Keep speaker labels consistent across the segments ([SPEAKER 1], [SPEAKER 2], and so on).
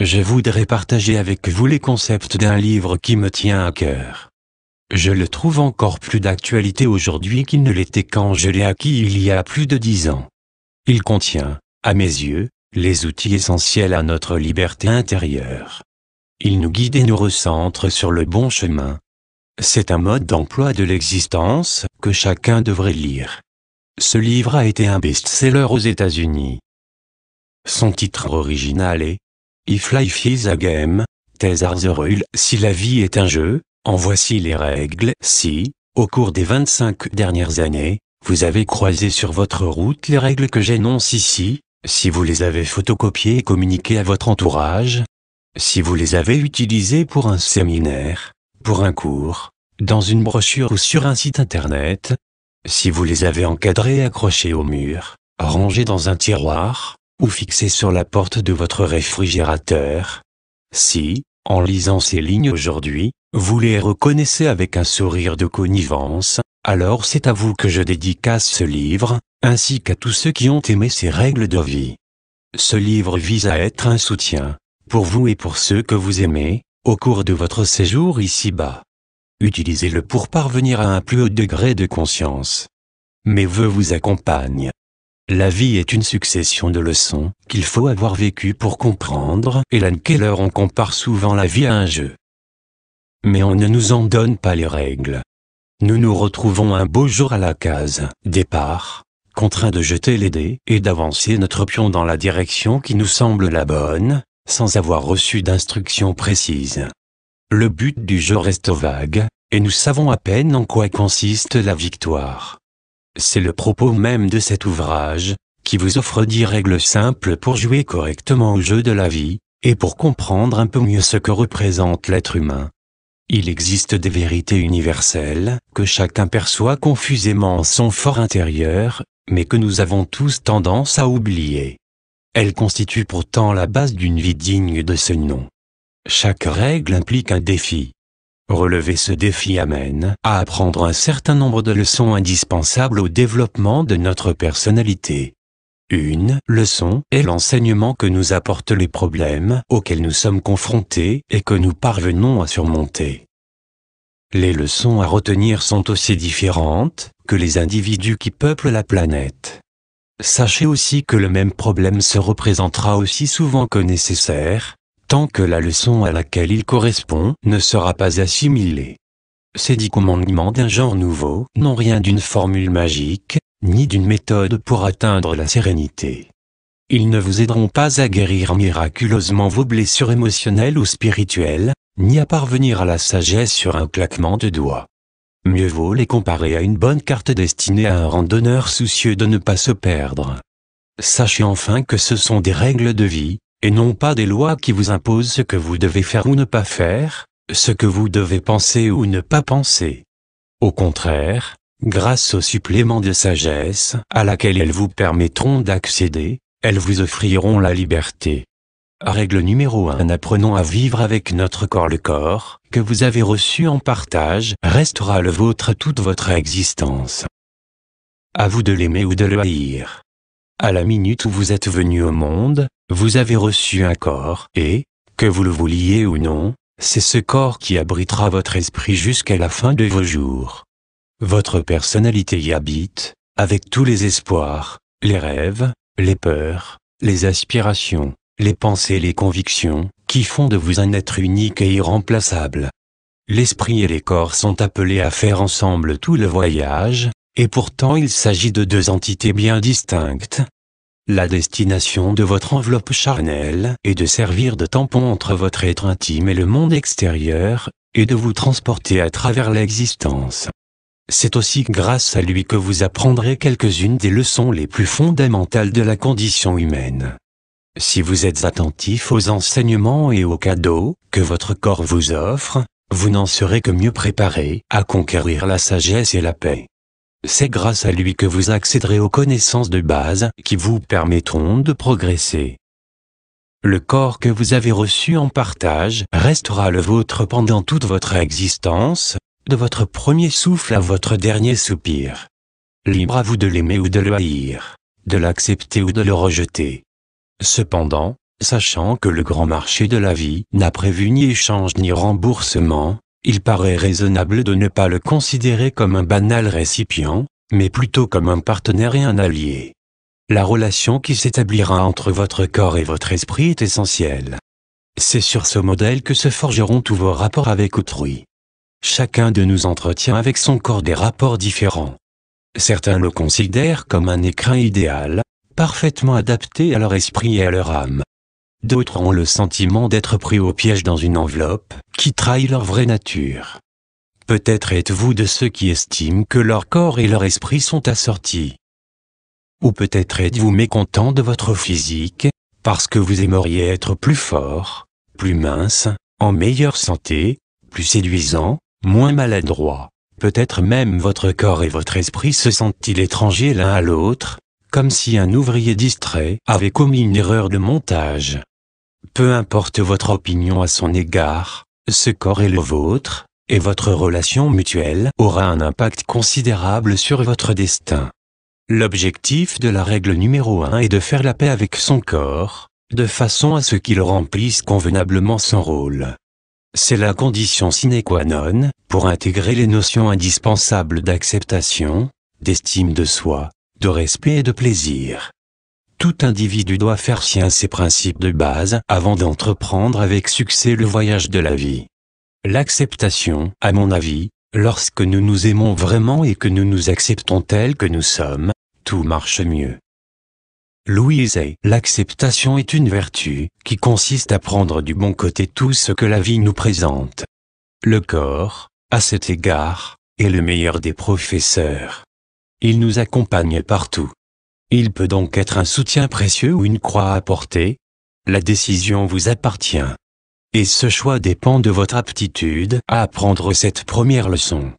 [SPEAKER 1] Je voudrais partager avec vous les concepts d'un livre qui me tient à cœur. Je le trouve encore plus d'actualité aujourd'hui qu'il ne l'était quand je l'ai acquis il y a plus de dix ans. Il contient, à mes yeux, les outils essentiels à notre liberté intérieure. Il nous guide et nous recentre sur le bon chemin. C'est un mode d'emploi de l'existence que chacun devrait lire. Ce livre a été un best-seller aux États-Unis. Son titre original est If life is a game, Thesar's rule. Si la vie est un jeu, en voici les règles. Si, au cours des 25 dernières années, vous avez croisé sur votre route les règles que j'énonce ici, si vous les avez photocopiées et communiquées à votre entourage, si vous les avez utilisées pour un séminaire, pour un cours, dans une brochure ou sur un site internet, si vous les avez encadrées et accrochées au mur, rangées dans un tiroir, ou fixé sur la porte de votre réfrigérateur. Si, en lisant ces lignes aujourd'hui, vous les reconnaissez avec un sourire de connivence, alors c'est à vous que je dédicace ce livre, ainsi qu'à tous ceux qui ont aimé ces règles de vie. Ce livre vise à être un soutien, pour vous et pour ceux que vous aimez, au cours de votre séjour ici-bas. Utilisez-le pour parvenir à un plus haut degré de conscience. Mes voeux vous accompagnent. La vie est une succession de leçons qu'il faut avoir vécues pour comprendre. quelle Keller on compare souvent la vie à un jeu. Mais on ne nous en donne pas les règles. Nous nous retrouvons un beau jour à la case départ, contraints de jeter les dés et d'avancer notre pion dans la direction qui nous semble la bonne, sans avoir reçu d'instructions précises. Le but du jeu reste vague, et nous savons à peine en quoi consiste la victoire. C'est le propos même de cet ouvrage, qui vous offre dix règles simples pour jouer correctement au jeu de la vie, et pour comprendre un peu mieux ce que représente l'être humain. Il existe des vérités universelles, que chacun perçoit confusément en son fort intérieur, mais que nous avons tous tendance à oublier. Elles constituent pourtant la base d'une vie digne de ce nom. Chaque règle implique un défi. Relever ce défi amène à apprendre un certain nombre de leçons indispensables au développement de notre personnalité. Une leçon est l'enseignement que nous apportent les problèmes auxquels nous sommes confrontés et que nous parvenons à surmonter. Les leçons à retenir sont aussi différentes que les individus qui peuplent la planète. Sachez aussi que le même problème se représentera aussi souvent que nécessaire, tant que la leçon à laquelle il correspond ne sera pas assimilée. Ces dix commandements d'un genre nouveau n'ont rien d'une formule magique, ni d'une méthode pour atteindre la sérénité. Ils ne vous aideront pas à guérir miraculeusement vos blessures émotionnelles ou spirituelles, ni à parvenir à la sagesse sur un claquement de doigts. Mieux vaut les comparer à une bonne carte destinée à un randonneur soucieux de ne pas se perdre. Sachez enfin que ce sont des règles de vie, et non pas des lois qui vous imposent ce que vous devez faire ou ne pas faire, ce que vous devez penser ou ne pas penser. Au contraire, grâce au supplément de sagesse à laquelle elles vous permettront d'accéder, elles vous offriront la liberté. Règle numéro 1. Apprenons à vivre avec notre corps. Le corps que vous avez reçu en partage restera le vôtre toute votre existence. À vous de l'aimer ou de le haïr. À la minute où vous êtes venu au monde, vous avez reçu un corps, et, que vous le vouliez ou non, c'est ce corps qui abritera votre esprit jusqu'à la fin de vos jours. Votre personnalité y habite, avec tous les espoirs, les rêves, les peurs, les aspirations, les pensées et les convictions, qui font de vous un être unique et irremplaçable. L'esprit et les corps sont appelés à faire ensemble tout le voyage, et pourtant il s'agit de deux entités bien distinctes, la destination de votre enveloppe charnelle est de servir de tampon entre votre être intime et le monde extérieur, et de vous transporter à travers l'existence. C'est aussi grâce à lui que vous apprendrez quelques-unes des leçons les plus fondamentales de la condition humaine. Si vous êtes attentif aux enseignements et aux cadeaux que votre corps vous offre, vous n'en serez que mieux préparé à conquérir la sagesse et la paix. C'est grâce à lui que vous accéderez aux connaissances de base qui vous permettront de progresser. Le corps que vous avez reçu en partage restera le vôtre pendant toute votre existence, de votre premier souffle à votre dernier soupir. Libre à vous de l'aimer ou de le haïr, de l'accepter ou de le rejeter. Cependant, sachant que le grand marché de la vie n'a prévu ni échange ni remboursement, il paraît raisonnable de ne pas le considérer comme un banal récipient, mais plutôt comme un partenaire et un allié. La relation qui s'établira entre votre corps et votre esprit est essentielle. C'est sur ce modèle que se forgeront tous vos rapports avec autrui. Chacun de nous entretient avec son corps des rapports différents. Certains le considèrent comme un écrin idéal, parfaitement adapté à leur esprit et à leur âme. D'autres ont le sentiment d'être pris au piège dans une enveloppe, qui trahit leur vraie nature. Peut-être êtes-vous de ceux qui estiment que leur corps et leur esprit sont assortis. Ou peut-être êtes-vous mécontent de votre physique, parce que vous aimeriez être plus fort, plus mince, en meilleure santé, plus séduisant, moins maladroit. Peut-être même votre corps et votre esprit se sentent-ils étrangers l'un à l'autre, comme si un ouvrier distrait avait commis une erreur de montage. Peu importe votre opinion à son égard, ce corps est le vôtre, et votre relation mutuelle aura un impact considérable sur votre destin. L'objectif de la règle numéro 1 est de faire la paix avec son corps, de façon à ce qu'il remplisse convenablement son rôle. C'est la condition sine qua non pour intégrer les notions indispensables d'acceptation, d'estime de soi, de respect et de plaisir. Tout individu doit faire sien ses principes de base avant d'entreprendre avec succès le voyage de la vie. L'acceptation, à mon avis, lorsque nous nous aimons vraiment et que nous nous acceptons tels que nous sommes, tout marche mieux. Louise l'acceptation est une vertu qui consiste à prendre du bon côté tout ce que la vie nous présente. Le corps, à cet égard, est le meilleur des professeurs. Il nous accompagne partout. Il peut donc être un soutien précieux ou une croix à porter. La décision vous appartient. Et ce choix dépend de votre aptitude à apprendre cette première leçon.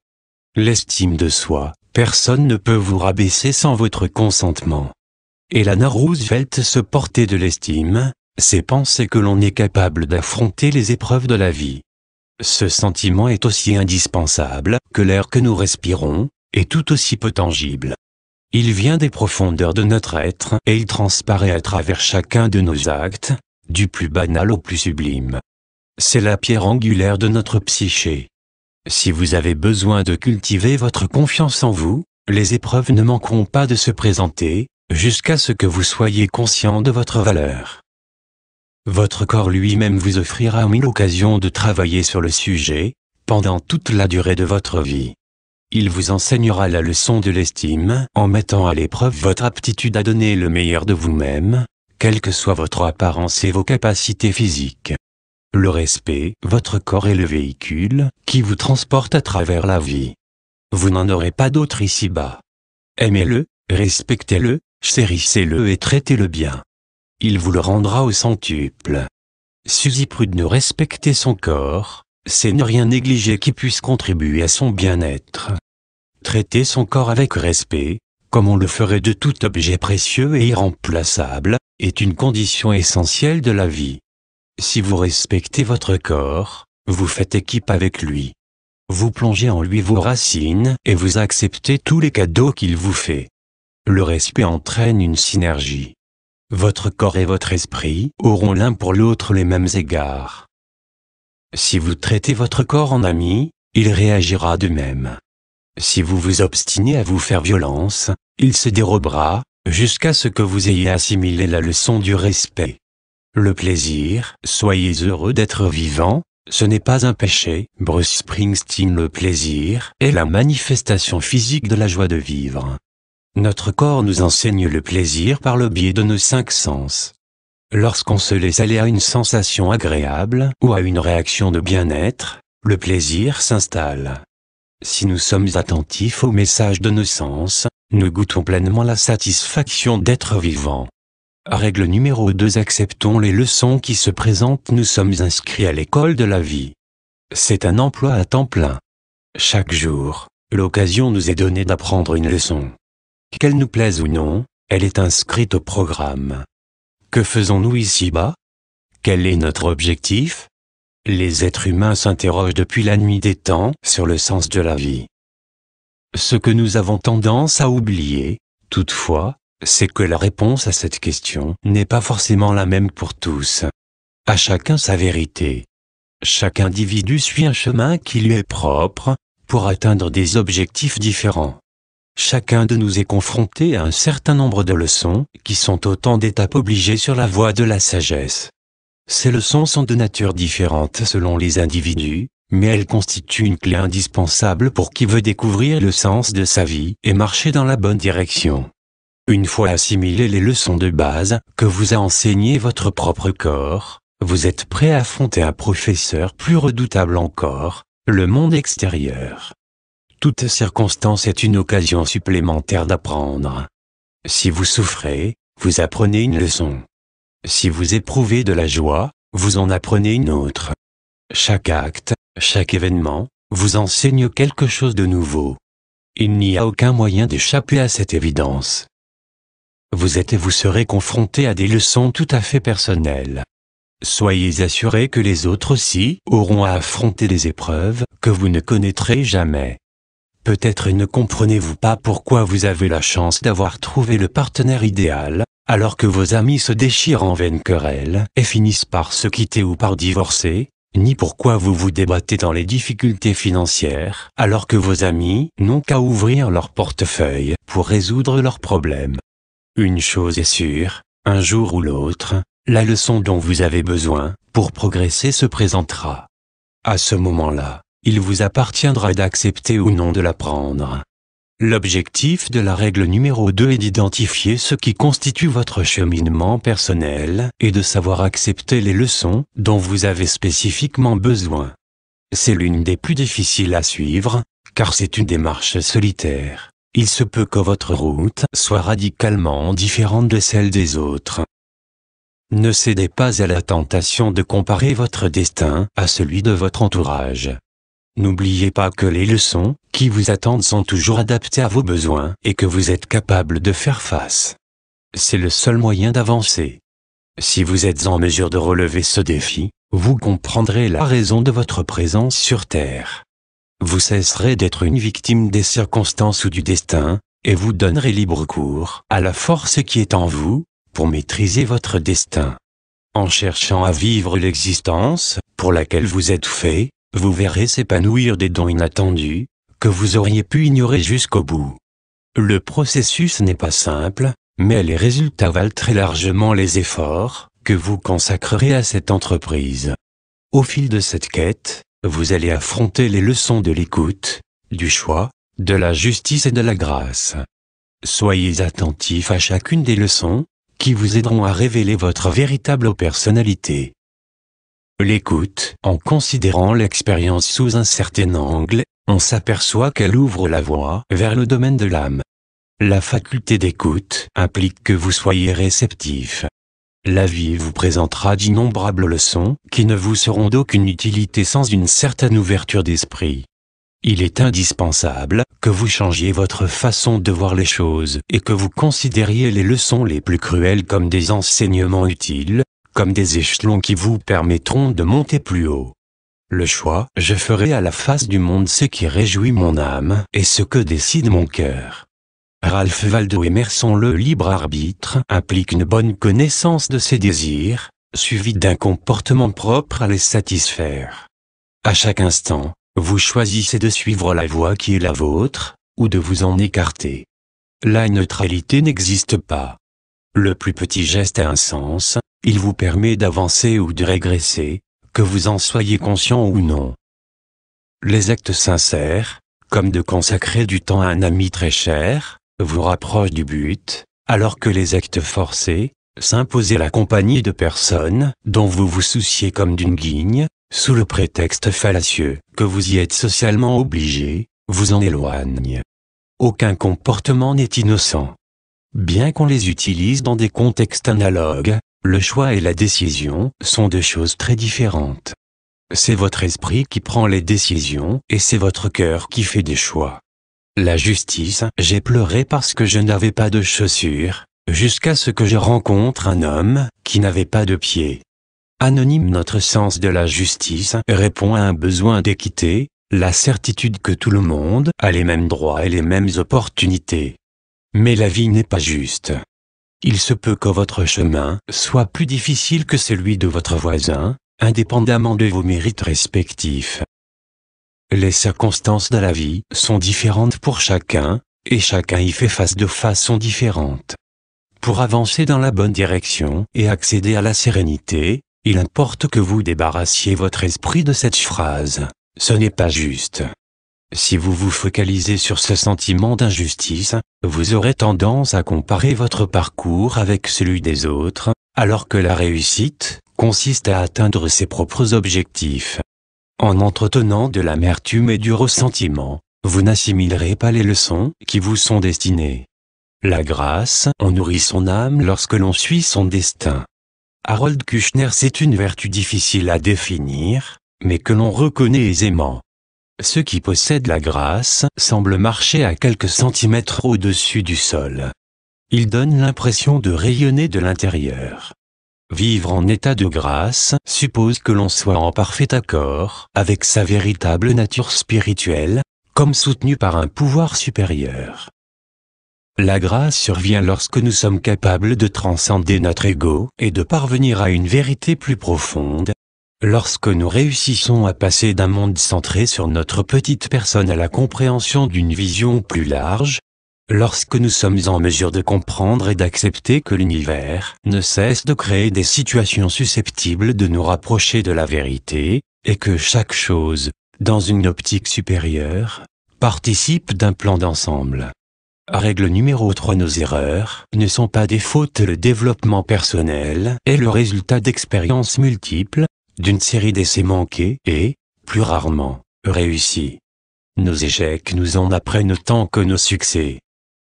[SPEAKER 1] L'estime de soi, personne ne peut vous rabaisser sans votre consentement. Et la Roosevelt se porter de l'estime, c'est penser que l'on est capable d'affronter les épreuves de la vie. Ce sentiment est aussi indispensable que l'air que nous respirons, et tout aussi peu tangible. Il vient des profondeurs de notre être et il transparaît à travers chacun de nos actes, du plus banal au plus sublime. C'est la pierre angulaire de notre psyché. Si vous avez besoin de cultiver votre confiance en vous, les épreuves ne manqueront pas de se présenter, jusqu'à ce que vous soyez conscient de votre valeur. Votre corps lui-même vous offrira mille occasions de travailler sur le sujet, pendant toute la durée de votre vie. Il vous enseignera la leçon de l'estime en mettant à l'épreuve votre aptitude à donner le meilleur de vous-même, quelle que soit votre apparence et vos capacités physiques. Le respect, votre corps est le véhicule qui vous transporte à travers la vie. Vous n'en aurez pas d'autre ici-bas. Aimez-le, respectez-le, chérissez-le et traitez-le bien. Il vous le rendra au centuple. Suzy Prude ne respecter son corps, c'est ne rien négliger qui puisse contribuer à son bien-être traiter son corps avec respect, comme on le ferait de tout objet précieux et irremplaçable, est une condition essentielle de la vie. Si vous respectez votre corps, vous faites équipe avec lui. Vous plongez en lui vos racines et vous acceptez tous les cadeaux qu'il vous fait. Le respect entraîne une synergie. Votre corps et votre esprit auront l'un pour l'autre les mêmes égards. Si vous traitez votre corps en ami, il réagira de même. Si vous vous obstinez à vous faire violence, il se dérobera, jusqu'à ce que vous ayez assimilé la leçon du respect. Le plaisir, soyez heureux d'être vivant, ce n'est pas un péché. Bruce Springsteen le plaisir est la manifestation physique de la joie de vivre. Notre corps nous enseigne le plaisir par le biais de nos cinq sens. Lorsqu'on se laisse aller à une sensation agréable ou à une réaction de bien-être, le plaisir s'installe. Si nous sommes attentifs au messages de nos sens, nous goûtons pleinement la satisfaction d'être vivants. Règle numéro 2 Acceptons les leçons qui se présentent. Nous sommes inscrits à l'école de la vie. C'est un emploi à temps plein. Chaque jour, l'occasion nous est donnée d'apprendre une leçon. Qu'elle nous plaise ou non, elle est inscrite au programme. Que faisons-nous ici-bas Quel est notre objectif les êtres humains s'interrogent depuis la nuit des temps sur le sens de la vie. Ce que nous avons tendance à oublier, toutefois, c'est que la réponse à cette question n'est pas forcément la même pour tous. À chacun sa vérité. Chaque individu suit un chemin qui lui est propre, pour atteindre des objectifs différents. Chacun de nous est confronté à un certain nombre de leçons, qui sont autant d'étapes obligées sur la voie de la sagesse. Ces leçons sont de nature différente selon les individus, mais elles constituent une clé indispensable pour qui veut découvrir le sens de sa vie et marcher dans la bonne direction. Une fois assimilées les leçons de base que vous a enseigné votre propre corps, vous êtes prêt à affronter un professeur plus redoutable encore, le monde extérieur. Toute circonstance est une occasion supplémentaire d'apprendre. Si vous souffrez, vous apprenez une leçon. Si vous éprouvez de la joie, vous en apprenez une autre. Chaque acte, chaque événement, vous enseigne quelque chose de nouveau. Il n'y a aucun moyen d'échapper à cette évidence. Vous êtes et vous serez confronté à des leçons tout à fait personnelles. Soyez assurés que les autres aussi auront à affronter des épreuves que vous ne connaîtrez jamais. Peut-être ne comprenez-vous pas pourquoi vous avez la chance d'avoir trouvé le partenaire idéal, alors que vos amis se déchirent en vaines querelles et finissent par se quitter ou par divorcer, ni pourquoi vous vous débattez dans les difficultés financières, alors que vos amis n'ont qu'à ouvrir leur portefeuille pour résoudre leurs problèmes. Une chose est sûre, un jour ou l'autre, la leçon dont vous avez besoin pour progresser se présentera. À ce moment-là, il vous appartiendra d'accepter ou non de la prendre. L'objectif de la règle numéro 2 est d'identifier ce qui constitue votre cheminement personnel et de savoir accepter les leçons dont vous avez spécifiquement besoin. C'est l'une des plus difficiles à suivre, car c'est une démarche solitaire. Il se peut que votre route soit radicalement différente de celle des autres. Ne cédez pas à la tentation de comparer votre destin à celui de votre entourage. N'oubliez pas que les leçons qui vous attendent sont toujours adaptées à vos besoins et que vous êtes capable de faire face. C'est le seul moyen d'avancer. Si vous êtes en mesure de relever ce défi, vous comprendrez la raison de votre présence sur Terre. Vous cesserez d'être une victime des circonstances ou du destin, et vous donnerez libre cours à la force qui est en vous, pour maîtriser votre destin. En cherchant à vivre l'existence pour laquelle vous êtes fait, vous verrez s'épanouir des dons inattendus, que vous auriez pu ignorer jusqu'au bout. Le processus n'est pas simple, mais les résultats valent très largement les efforts que vous consacrerez à cette entreprise. Au fil de cette quête, vous allez affronter les leçons de l'écoute, du choix, de la justice et de la grâce. Soyez attentifs à chacune des leçons, qui vous aideront à révéler votre véritable personnalité l'écoute. En considérant l'expérience sous un certain angle, on s'aperçoit qu'elle ouvre la voie vers le domaine de l'âme. La faculté d'écoute implique que vous soyez réceptif. La vie vous présentera d'innombrables leçons qui ne vous seront d'aucune utilité sans une certaine ouverture d'esprit. Il est indispensable que vous changiez votre façon de voir les choses et que vous considériez les leçons les plus cruelles comme des enseignements utiles comme des échelons qui vous permettront de monter plus haut. Le choix, je ferai à la face du monde ce qui réjouit mon âme et ce que décide mon cœur. Ralph Waldo Emerson le libre arbitre implique une bonne connaissance de ses désirs, suivie d'un comportement propre à les satisfaire. À chaque instant, vous choisissez de suivre la voie qui est la vôtre, ou de vous en écarter. La neutralité n'existe pas. Le plus petit geste a un sens, il vous permet d'avancer ou de régresser, que vous en soyez conscient ou non. Les actes sincères, comme de consacrer du temps à un ami très cher, vous rapprochent du but, alors que les actes forcés, s'imposer la compagnie de personnes dont vous vous souciez comme d'une guigne, sous le prétexte fallacieux que vous y êtes socialement obligé, vous en éloigne. Aucun comportement n'est innocent. Bien qu'on les utilise dans des contextes analogues, le choix et la décision sont deux choses très différentes. C'est votre esprit qui prend les décisions et c'est votre cœur qui fait des choix. La justice, j'ai pleuré parce que je n'avais pas de chaussures, jusqu'à ce que je rencontre un homme qui n'avait pas de pieds. Anonyme notre sens de la justice répond à un besoin d'équité, la certitude que tout le monde a les mêmes droits et les mêmes opportunités. Mais la vie n'est pas juste. Il se peut que votre chemin soit plus difficile que celui de votre voisin, indépendamment de vos mérites respectifs. Les circonstances de la vie sont différentes pour chacun, et chacun y fait face de façon différente. Pour avancer dans la bonne direction et accéder à la sérénité, il importe que vous débarrassiez votre esprit de cette phrase. Ce n'est pas juste. Si vous vous focalisez sur ce sentiment d'injustice, vous aurez tendance à comparer votre parcours avec celui des autres, alors que la réussite consiste à atteindre ses propres objectifs. En entretenant de l'amertume et du ressentiment, vous n'assimilerez pas les leçons qui vous sont destinées. La grâce, en nourrit son âme lorsque l'on suit son destin. Harold Kushner c'est une vertu difficile à définir, mais que l'on reconnaît aisément. Ceux qui possèdent la grâce semblent marcher à quelques centimètres au-dessus du sol. Ils donnent l'impression de rayonner de l'intérieur. Vivre en état de grâce suppose que l'on soit en parfait accord avec sa véritable nature spirituelle, comme soutenu par un pouvoir supérieur. La grâce survient lorsque nous sommes capables de transcender notre ego et de parvenir à une vérité plus profonde, Lorsque nous réussissons à passer d'un monde centré sur notre petite personne à la compréhension d'une vision plus large, lorsque nous sommes en mesure de comprendre et d'accepter que l'univers ne cesse de créer des situations susceptibles de nous rapprocher de la vérité, et que chaque chose, dans une optique supérieure, participe d'un plan d'ensemble. Règle numéro 3 Nos erreurs ne sont pas des fautes, le développement personnel est le résultat d'expériences multiples d'une série d'essais manqués et, plus rarement, réussis. Nos échecs nous en apprennent tant que nos succès.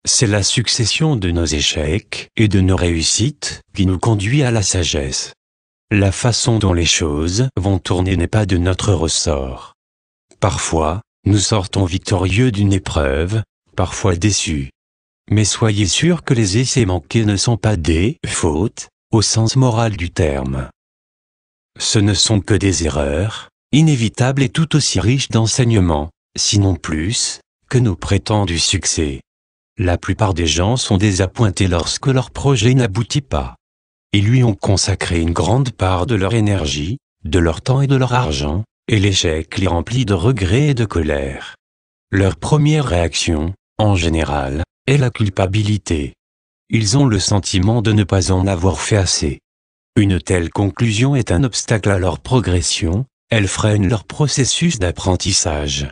[SPEAKER 1] C'est la succession de nos échecs et de nos réussites qui nous conduit à la sagesse. La façon dont les choses vont tourner n'est pas de notre ressort. Parfois, nous sortons victorieux d'une épreuve, parfois déçus. Mais soyez sûrs que les essais manqués ne sont pas des fautes, au sens moral du terme. Ce ne sont que des erreurs, inévitables et tout aussi riches d'enseignements, sinon plus, que nos prétendus succès. La plupart des gens sont désappointés lorsque leur projet n'aboutit pas. Ils lui ont consacré une grande part de leur énergie, de leur temps et de leur argent, et l'échec les remplit de regrets et de colère. Leur première réaction, en général, est la culpabilité. Ils ont le sentiment de ne pas en avoir fait assez. Une telle conclusion est un obstacle à leur progression, elle freine leur processus d'apprentissage.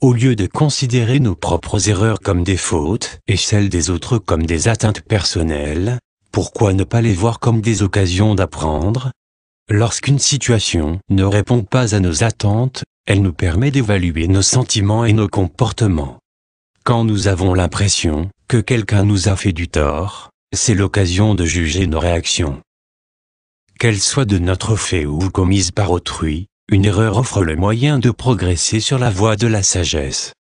[SPEAKER 1] Au lieu de considérer nos propres erreurs comme des fautes et celles des autres comme des atteintes personnelles, pourquoi ne pas les voir comme des occasions d'apprendre Lorsqu'une situation ne répond pas à nos attentes, elle nous permet d'évaluer nos sentiments et nos comportements. Quand nous avons l'impression que quelqu'un nous a fait du tort, c'est l'occasion de juger nos réactions qu'elle soit de notre fait ou commise par autrui, une erreur offre le moyen de progresser sur la voie de la sagesse.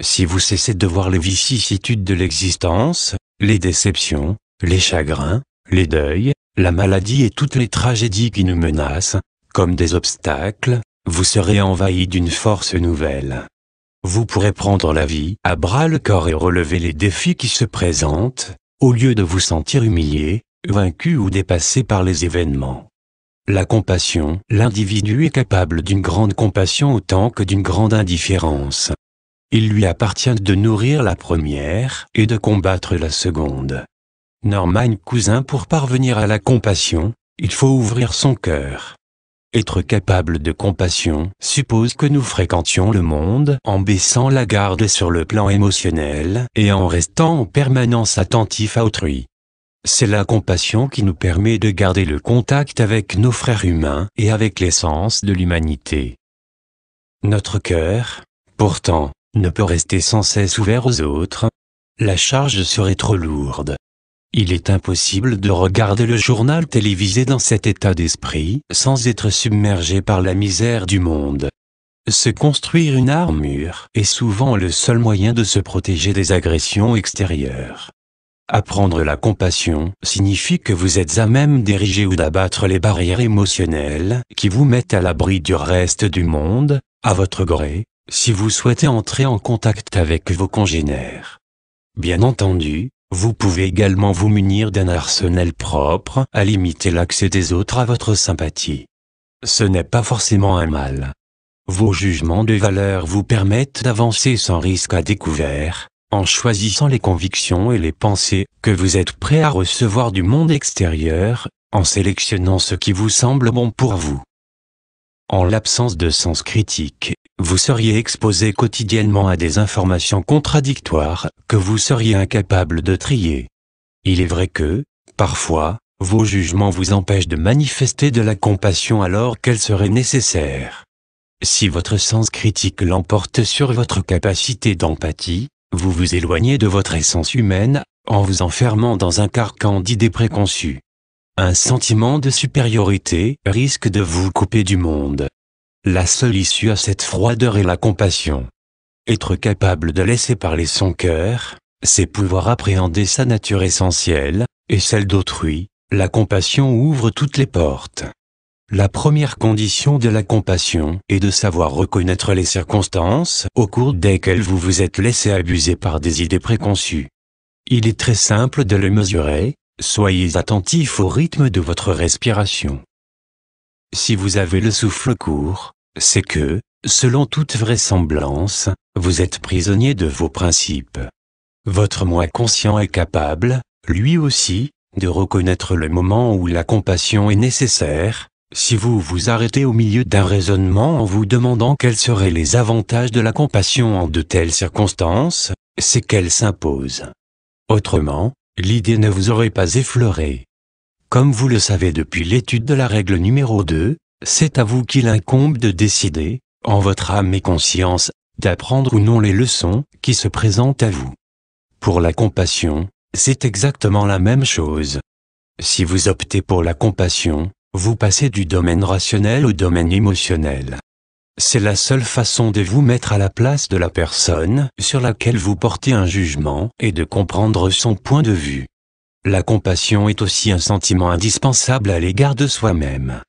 [SPEAKER 1] Si vous cessez de voir les vicissitudes de l'existence, les déceptions, les chagrins, les deuils, la maladie et toutes les tragédies qui nous menacent, comme des obstacles, vous serez envahi d'une force nouvelle. Vous pourrez prendre la vie à bras le corps et relever les défis qui se présentent, au lieu de vous sentir humilié, vaincu ou dépassé par les événements. La compassion, l'individu est capable d'une grande compassion autant que d'une grande indifférence. Il lui appartient de nourrir la première et de combattre la seconde. Norman Cousin pour parvenir à la compassion, il faut ouvrir son cœur. Être capable de compassion suppose que nous fréquentions le monde en baissant la garde sur le plan émotionnel et en restant en permanence attentif à autrui. C'est la compassion qui nous permet de garder le contact avec nos frères humains et avec l'essence de l'humanité. Notre cœur, pourtant, ne peut rester sans cesse ouvert aux autres. La charge serait trop lourde. Il est impossible de regarder le journal télévisé dans cet état d'esprit sans être submergé par la misère du monde. Se construire une armure est souvent le seul moyen de se protéger des agressions extérieures. Apprendre la compassion signifie que vous êtes à même d'ériger ou d'abattre les barrières émotionnelles qui vous mettent à l'abri du reste du monde, à votre gré, si vous souhaitez entrer en contact avec vos congénères. Bien entendu, vous pouvez également vous munir d'un arsenal propre à limiter l'accès des autres à votre sympathie. Ce n'est pas forcément un mal. Vos jugements de valeur vous permettent d'avancer sans risque à découvert, en choisissant les convictions et les pensées que vous êtes prêt à recevoir du monde extérieur, en sélectionnant ce qui vous semble bon pour vous. En l'absence de sens critique, vous seriez exposé quotidiennement à des informations contradictoires que vous seriez incapable de trier. Il est vrai que, parfois, vos jugements vous empêchent de manifester de la compassion alors qu'elle serait nécessaire. Si votre sens critique l'emporte sur votre capacité d'empathie, vous vous éloignez de votre essence humaine, en vous enfermant dans un carcan d'idées préconçues. Un sentiment de supériorité risque de vous couper du monde. La seule issue à cette froideur est la compassion. Être capable de laisser parler son cœur, c'est pouvoir appréhender sa nature essentielle, et celle d'autrui, la compassion ouvre toutes les portes. La première condition de la compassion est de savoir reconnaître les circonstances au cours desquelles vous vous êtes laissé abuser par des idées préconçues. Il est très simple de le mesurer, soyez attentif au rythme de votre respiration. Si vous avez le souffle court, c'est que, selon toute vraisemblance, vous êtes prisonnier de vos principes. Votre moi conscient est capable, lui aussi, de reconnaître le moment où la compassion est nécessaire, si vous vous arrêtez au milieu d'un raisonnement en vous demandant quels seraient les avantages de la compassion en de telles circonstances, c'est qu'elle s'impose. Autrement, l'idée ne vous aurait pas effleuré. Comme vous le savez depuis l'étude de la règle numéro 2, c'est à vous qu'il incombe de décider, en votre âme et conscience, d'apprendre ou non les leçons qui se présentent à vous. Pour la compassion, c'est exactement la même chose. Si vous optez pour la compassion, vous passez du domaine rationnel au domaine émotionnel. C'est la seule façon de vous mettre à la place de la personne sur laquelle vous portez un jugement et de comprendre son point de vue. La compassion est aussi un sentiment indispensable à l'égard de soi-même.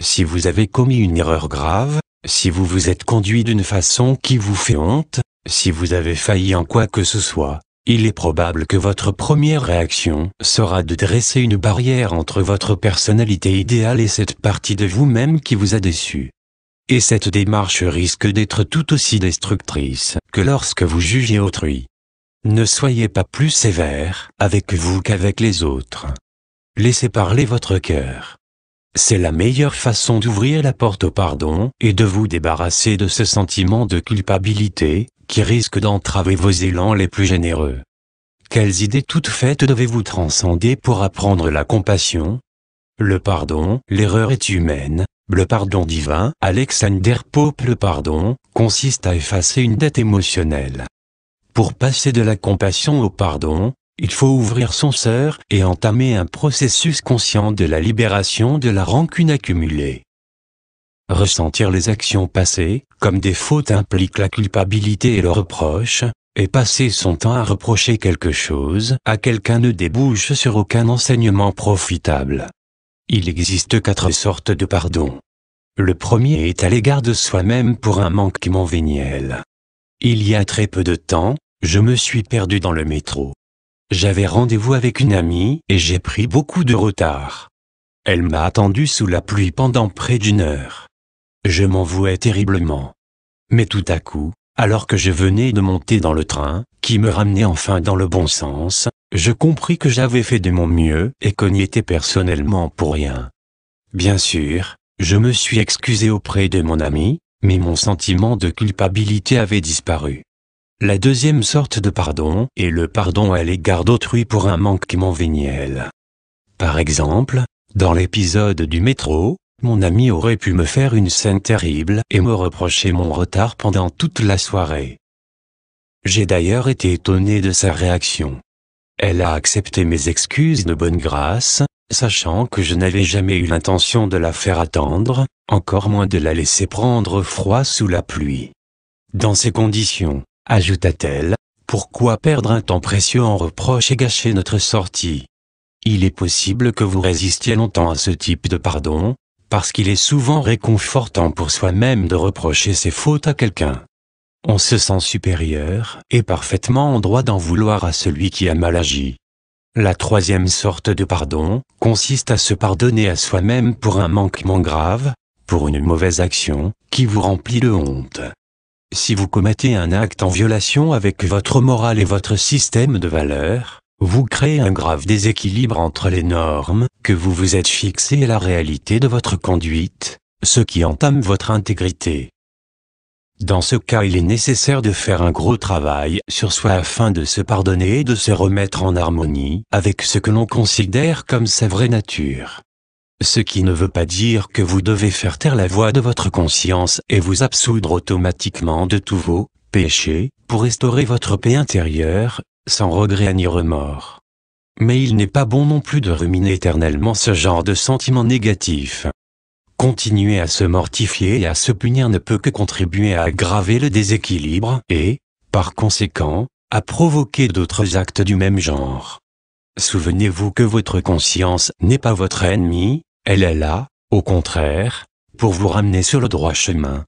[SPEAKER 1] Si vous avez commis une erreur grave, si vous vous êtes conduit d'une façon qui vous fait honte, si vous avez failli en quoi que ce soit, il est probable que votre première réaction sera de dresser une barrière entre votre personnalité idéale et cette partie de vous-même qui vous a déçu. Et cette démarche risque d'être tout aussi destructrice que lorsque vous jugez autrui. Ne soyez pas plus sévère avec vous qu'avec les autres. Laissez parler votre cœur. C'est la meilleure façon d'ouvrir la porte au pardon et de vous débarrasser de ce sentiment de culpabilité qui risque d'entraver vos élans les plus généreux. Quelles idées toutes faites devez-vous transcender pour apprendre la compassion Le pardon, l'erreur est humaine, le pardon divin, Alexander Pope le pardon, consiste à effacer une dette émotionnelle. Pour passer de la compassion au pardon, il faut ouvrir son cœur et entamer un processus conscient de la libération de la rancune accumulée. Ressentir les actions passées, comme des fautes implique la culpabilité et le reproche, et passer son temps à reprocher quelque chose à quelqu'un ne débouche sur aucun enseignement profitable. Il existe quatre sortes de pardons. Le premier est à l'égard de soi-même pour un manquement véniel. Il y a très peu de temps, je me suis perdu dans le métro. J'avais rendez-vous avec une amie et j'ai pris beaucoup de retard. Elle m'a attendu sous la pluie pendant près d'une heure. Je m'en vouais terriblement. Mais tout à coup, alors que je venais de monter dans le train, qui me ramenait enfin dans le bon sens, je compris que j'avais fait de mon mieux et qu'on n'y était personnellement pour rien. Bien sûr, je me suis excusé auprès de mon ami, mais mon sentiment de culpabilité avait disparu. La deuxième sorte de pardon est le pardon à l'égard d'autrui pour un manquement véniel. Par exemple, dans l'épisode du métro, mon ami aurait pu me faire une scène terrible et me reprocher mon retard pendant toute la soirée. J'ai d'ailleurs été étonné de sa réaction. Elle a accepté mes excuses de bonne grâce, sachant que je n'avais jamais eu l'intention de la faire attendre, encore moins de la laisser prendre froid sous la pluie. Dans ces conditions, ajouta-t-elle, pourquoi perdre un temps précieux en reproche et gâcher notre sortie Il est possible que vous résistiez longtemps à ce type de pardon, parce qu'il est souvent réconfortant pour soi-même de reprocher ses fautes à quelqu'un. On se sent supérieur et parfaitement en droit d'en vouloir à celui qui a mal agi. La troisième sorte de pardon consiste à se pardonner à soi-même pour un manquement grave, pour une mauvaise action, qui vous remplit de honte. Si vous commettez un acte en violation avec votre morale et votre système de valeurs, vous créez un grave déséquilibre entre les normes que vous vous êtes fixé est la réalité de votre conduite, ce qui entame votre intégrité. Dans ce cas il est nécessaire de faire un gros travail sur soi afin de se pardonner et de se remettre en harmonie avec ce que l'on considère comme sa vraie nature. Ce qui ne veut pas dire que vous devez faire taire la voix de votre conscience et vous absoudre automatiquement de tous vos péchés pour restaurer votre paix intérieure, sans regret ni remords. Mais il n'est pas bon non plus de ruminer éternellement ce genre de sentiments négatifs. Continuer à se mortifier et à se punir ne peut que contribuer à aggraver le déséquilibre et, par conséquent, à provoquer d'autres actes du même genre. Souvenez-vous que votre conscience n'est pas votre ennemi, elle est là, au contraire, pour vous ramener sur le droit chemin.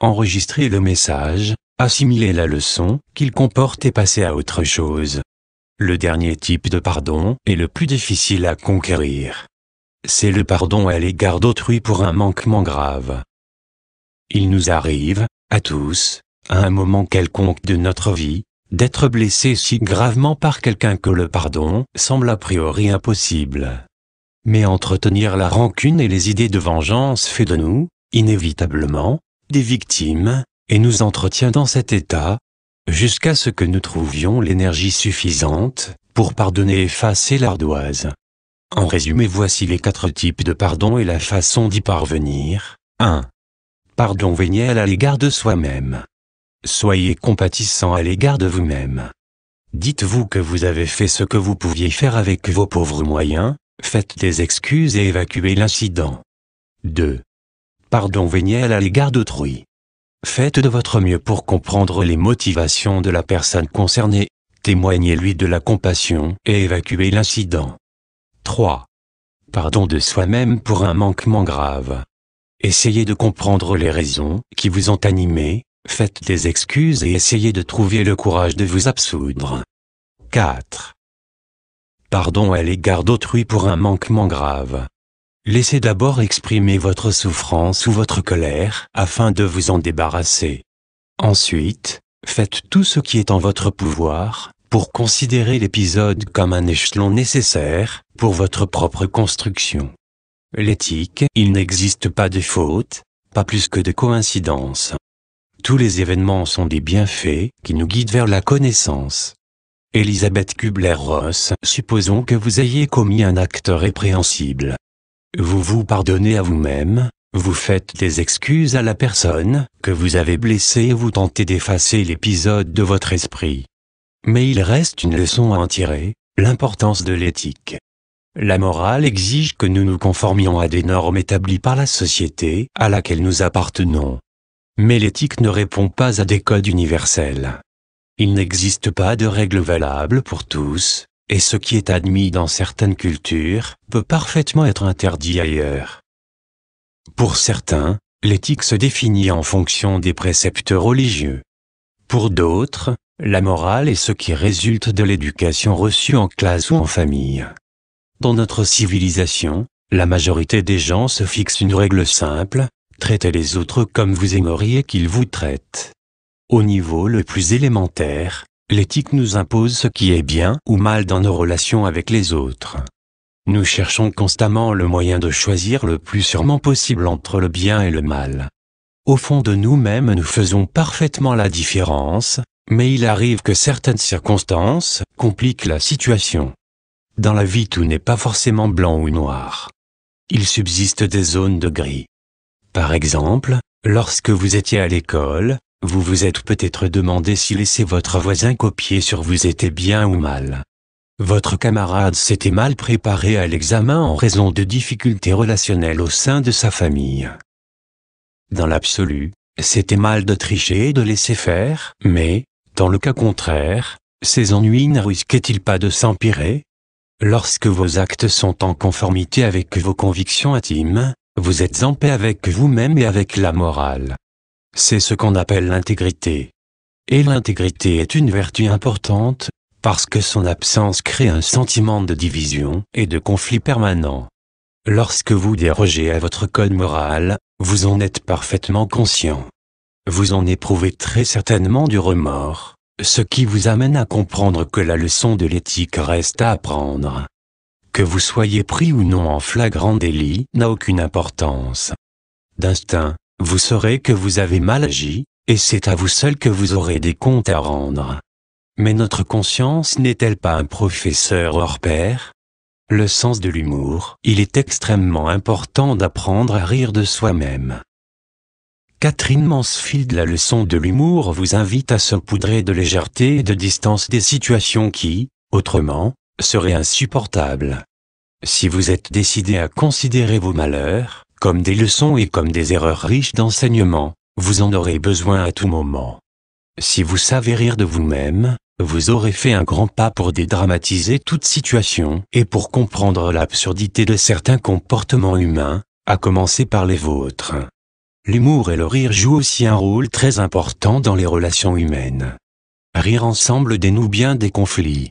[SPEAKER 1] Enregistrez le message, assimilez la leçon qu'il comporte et passez à autre chose. Le dernier type de pardon est le plus difficile à conquérir. C'est le pardon à l'égard d'autrui pour un manquement grave. Il nous arrive, à tous, à un moment quelconque de notre vie, d'être blessé si gravement par quelqu'un que le pardon semble a priori impossible. Mais entretenir la rancune et les idées de vengeance fait de nous, inévitablement, des victimes, et nous entretient dans cet état, jusqu'à ce que nous trouvions l'énergie suffisante pour pardonner et effacer l'ardoise. En résumé, voici les quatre types de pardon et la façon d'y parvenir. 1. Pardon véniel à l'égard de soi-même. Soyez compatissant à l'égard de vous-même. Dites-vous que vous avez fait ce que vous pouviez faire avec vos pauvres moyens, faites des excuses et évacuez l'incident. 2. Pardon véniel à l'égard d'autrui. Faites de votre mieux pour comprendre les motivations de la personne concernée, témoignez-lui de la compassion et évacuez l'incident. 3. Pardon de soi-même pour un manquement grave. Essayez de comprendre les raisons qui vous ont animé, faites des excuses et essayez de trouver le courage de vous absoudre. 4. Pardon à l'égard d'autrui pour un manquement grave. Laissez d'abord exprimer votre souffrance ou votre colère afin de vous en débarrasser. Ensuite, faites tout ce qui est en votre pouvoir pour considérer l'épisode comme un échelon nécessaire pour votre propre construction. L'éthique, il n'existe pas de faute, pas plus que de coïncidence. Tous les événements sont des bienfaits qui nous guident vers la connaissance. Elisabeth Kubler-Ross, supposons que vous ayez commis un acte répréhensible. Vous vous pardonnez à vous-même, vous faites des excuses à la personne que vous avez blessée et vous tentez d'effacer l'épisode de votre esprit. Mais il reste une leçon à en tirer, l'importance de l'éthique. La morale exige que nous nous conformions à des normes établies par la société à laquelle nous appartenons. Mais l'éthique ne répond pas à des codes universels. Il n'existe pas de règles valables pour tous, et ce qui est admis dans certaines cultures peut parfaitement être interdit ailleurs. Pour certains, l'éthique se définit en fonction des préceptes religieux. Pour d'autres, la morale est ce qui résulte de l'éducation reçue en classe ou en famille. Dans notre civilisation, la majorité des gens se fixe une règle simple, traitez les autres comme vous aimeriez qu'ils vous traitent. Au niveau le plus élémentaire, L'éthique nous impose ce qui est bien ou mal dans nos relations avec les autres. Nous cherchons constamment le moyen de choisir le plus sûrement possible entre le bien et le mal. Au fond de nous-mêmes nous faisons parfaitement la différence, mais il arrive que certaines circonstances compliquent la situation. Dans la vie tout n'est pas forcément blanc ou noir. Il subsiste des zones de gris. Par exemple, lorsque vous étiez à l'école, vous vous êtes peut-être demandé si laisser votre voisin copier sur vous était bien ou mal. Votre camarade s'était mal préparé à l'examen en raison de difficultés relationnelles au sein de sa famille. Dans l'absolu, c'était mal de tricher et de laisser faire, mais, dans le cas contraire, ces ennuis ne risquaient-ils pas de s'empirer Lorsque vos actes sont en conformité avec vos convictions intimes, vous êtes en paix avec vous-même et avec la morale. C'est ce qu'on appelle l'intégrité. Et l'intégrité est une vertu importante, parce que son absence crée un sentiment de division et de conflit permanent. Lorsque vous dérogez à votre code moral, vous en êtes parfaitement conscient. Vous en éprouvez très certainement du remords, ce qui vous amène à comprendre que la leçon de l'éthique reste à apprendre. Que vous soyez pris ou non en flagrant délit n'a aucune importance. D'instinct, vous saurez que vous avez mal agi, et c'est à vous seul que vous aurez des comptes à rendre. Mais notre conscience n'est-elle pas un professeur hors pair Le sens de l'humour, il est extrêmement important d'apprendre à rire de soi-même. Catherine Mansfield La leçon de l'humour vous invite à se poudrer de légèreté et de distance des situations qui, autrement, seraient insupportables. Si vous êtes décidé à considérer vos malheurs, comme des leçons et comme des erreurs riches d'enseignement, vous en aurez besoin à tout moment. Si vous savez rire de vous-même, vous aurez fait un grand pas pour dédramatiser toute situation et pour comprendre l'absurdité de certains comportements humains, à commencer par les vôtres. L'humour et le rire jouent aussi un rôle très important dans les relations humaines. Rire ensemble dénoue bien des conflits,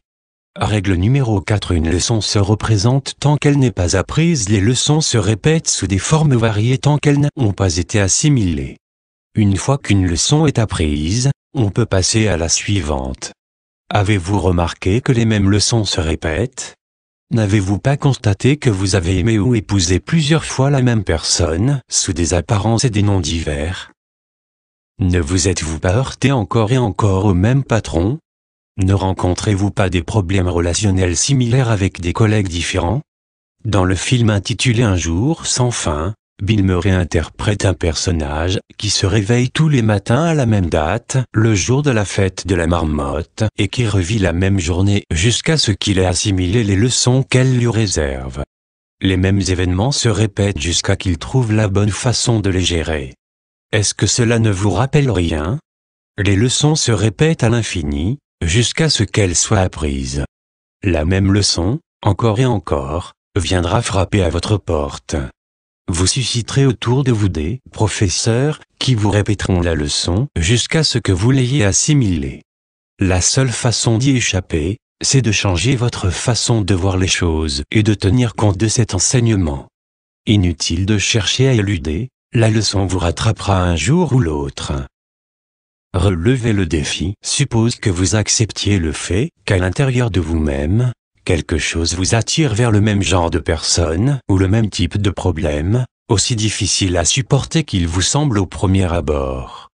[SPEAKER 1] Règle numéro 4 Une leçon se représente tant qu'elle n'est pas apprise, les leçons se répètent sous des formes variées tant qu'elles n'ont pas été assimilées. Une fois qu'une leçon est apprise, on peut passer à la suivante. Avez-vous remarqué que les mêmes leçons se répètent N'avez-vous pas constaté que vous avez aimé ou épousé plusieurs fois la même personne, sous des apparences et des noms divers Ne vous êtes-vous pas heurté encore et encore au même patron ne rencontrez-vous pas des problèmes relationnels similaires avec des collègues différents Dans le film intitulé Un jour sans fin, Bill Murray interprète un personnage qui se réveille tous les matins à la même date, le jour de la fête de la marmotte, et qui revit la même journée jusqu'à ce qu'il ait assimilé les leçons qu'elle lui réserve. Les mêmes événements se répètent jusqu'à qu'il trouve la bonne façon de les gérer. Est-ce que cela ne vous rappelle rien Les leçons se répètent à l'infini, jusqu'à ce qu'elle soit apprise. La même leçon, encore et encore, viendra frapper à votre porte. Vous susciterez autour de vous des professeurs qui vous répéteront la leçon jusqu'à ce que vous l'ayez assimilée. La seule façon d'y échapper, c'est de changer votre façon de voir les choses et de tenir compte de cet enseignement. Inutile de chercher à éluder, la leçon vous rattrapera un jour ou l'autre. Relever le défi suppose que vous acceptiez le fait qu'à l'intérieur de vous-même, quelque chose vous attire vers le même genre de personne ou le même type de problème, aussi difficile à supporter qu'il vous semble au premier abord.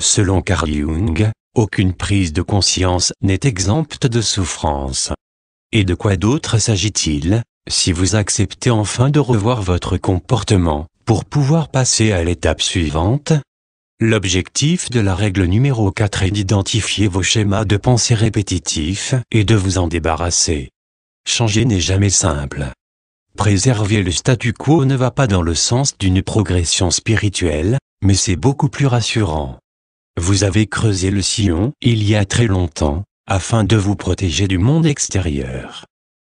[SPEAKER 1] Selon Carl Jung, aucune prise de conscience n'est exempte de souffrance. Et de quoi d'autre s'agit-il, si vous acceptez enfin de revoir votre comportement, pour pouvoir passer à l'étape suivante, L'objectif de la règle numéro 4 est d'identifier vos schémas de pensée répétitifs et de vous en débarrasser. Changer n'est jamais simple. Préserver le statu quo ne va pas dans le sens d'une progression spirituelle, mais c'est beaucoup plus rassurant. Vous avez creusé le sillon il y a très longtemps, afin de vous protéger du monde extérieur.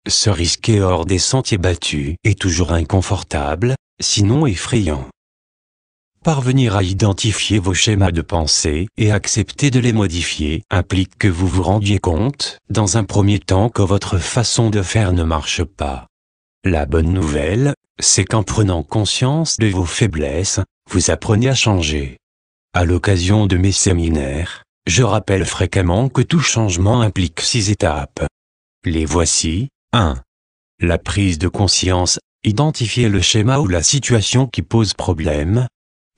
[SPEAKER 1] Se risquer hors des sentiers battus est toujours inconfortable, sinon effrayant. Parvenir à identifier vos schémas de pensée et accepter de les modifier implique que vous vous rendiez compte, dans un premier temps, que votre façon de faire ne marche pas. La bonne nouvelle, c'est qu'en prenant conscience de vos faiblesses, vous apprenez à changer. À l'occasion de mes séminaires, je rappelle fréquemment que tout changement implique six étapes. Les voici. 1. La prise de conscience, identifier le schéma ou la situation qui pose problème,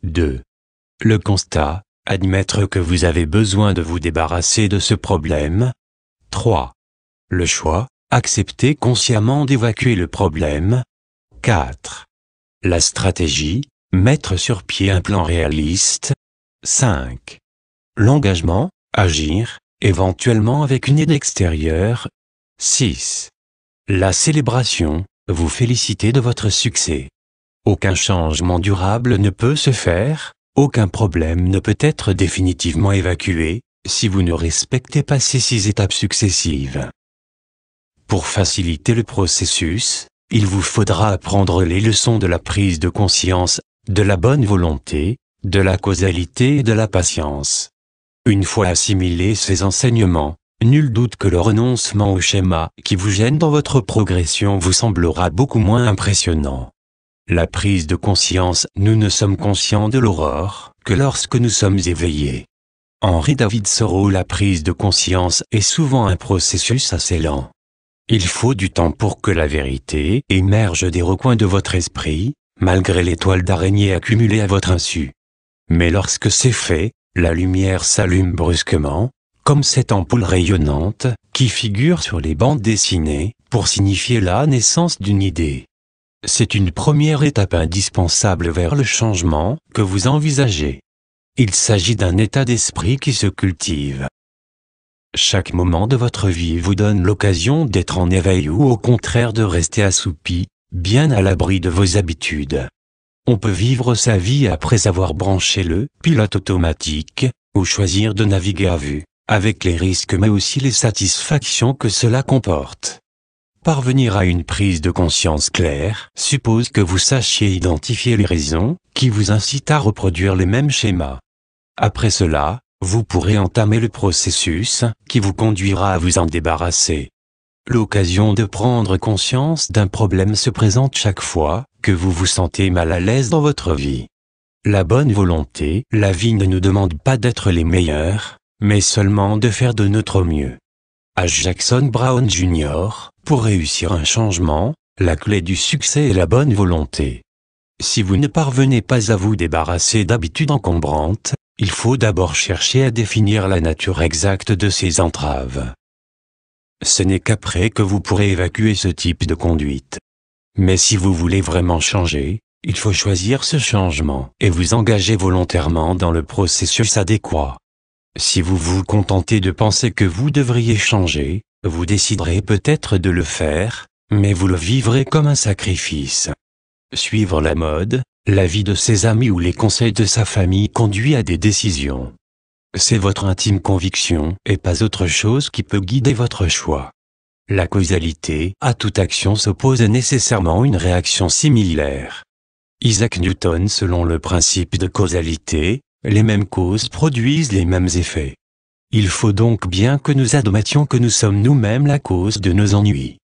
[SPEAKER 1] 2. Le constat, admettre que vous avez besoin de vous débarrasser de ce problème. 3. Le choix, accepter consciemment d'évacuer le problème. 4. La stratégie, mettre sur pied un plan réaliste. 5. L'engagement, agir, éventuellement avec une aide extérieure. 6. La célébration, vous féliciter de votre succès. Aucun changement durable ne peut se faire, aucun problème ne peut être définitivement évacué, si vous ne respectez pas ces six étapes successives. Pour faciliter le processus, il vous faudra apprendre les leçons de la prise de conscience, de la bonne volonté, de la causalité et de la patience. Une fois assimilés ces enseignements, nul doute que le renoncement au schéma qui vous gêne dans votre progression vous semblera beaucoup moins impressionnant. La prise de conscience, nous ne sommes conscients de l'aurore que lorsque nous sommes éveillés. Henri David Soro La prise de conscience est souvent un processus assez lent. Il faut du temps pour que la vérité émerge des recoins de votre esprit, malgré l'étoile d'araignée accumulée à votre insu. Mais lorsque c'est fait, la lumière s'allume brusquement, comme cette ampoule rayonnante qui figure sur les bandes dessinées pour signifier la naissance d'une idée. C'est une première étape indispensable vers le changement que vous envisagez. Il s'agit d'un état d'esprit qui se cultive. Chaque moment de votre vie vous donne l'occasion d'être en éveil ou au contraire de rester assoupi, bien à l'abri de vos habitudes. On peut vivre sa vie après avoir branché le pilote automatique, ou choisir de naviguer à vue, avec les risques mais aussi les satisfactions que cela comporte. Parvenir à une prise de conscience claire suppose que vous sachiez identifier les raisons qui vous incitent à reproduire les mêmes schémas. Après cela, vous pourrez entamer le processus qui vous conduira à vous en débarrasser. L'occasion de prendre conscience d'un problème se présente chaque fois que vous vous sentez mal à l'aise dans votre vie. La bonne volonté, la vie ne nous demande pas d'être les meilleurs, mais seulement de faire de notre mieux à Jackson Brown Jr., pour réussir un changement, la clé du succès est la bonne volonté. Si vous ne parvenez pas à vous débarrasser d'habitudes encombrantes, il faut d'abord chercher à définir la nature exacte de ces entraves. Ce n'est qu'après que vous pourrez évacuer ce type de conduite. Mais si vous voulez vraiment changer, il faut choisir ce changement et vous engager volontairement dans le processus adéquat. Si vous vous contentez de penser que vous devriez changer, vous déciderez peut-être de le faire, mais vous le vivrez comme un sacrifice. Suivre la mode, la vie de ses amis ou les conseils de sa famille conduit à des décisions. C'est votre intime conviction et pas autre chose qui peut guider votre choix. La causalité à toute action s'oppose nécessairement une réaction similaire. Isaac Newton selon le principe de causalité, les mêmes causes produisent les mêmes effets. Il faut donc bien que nous admettions que nous sommes nous-mêmes la cause de nos ennuis.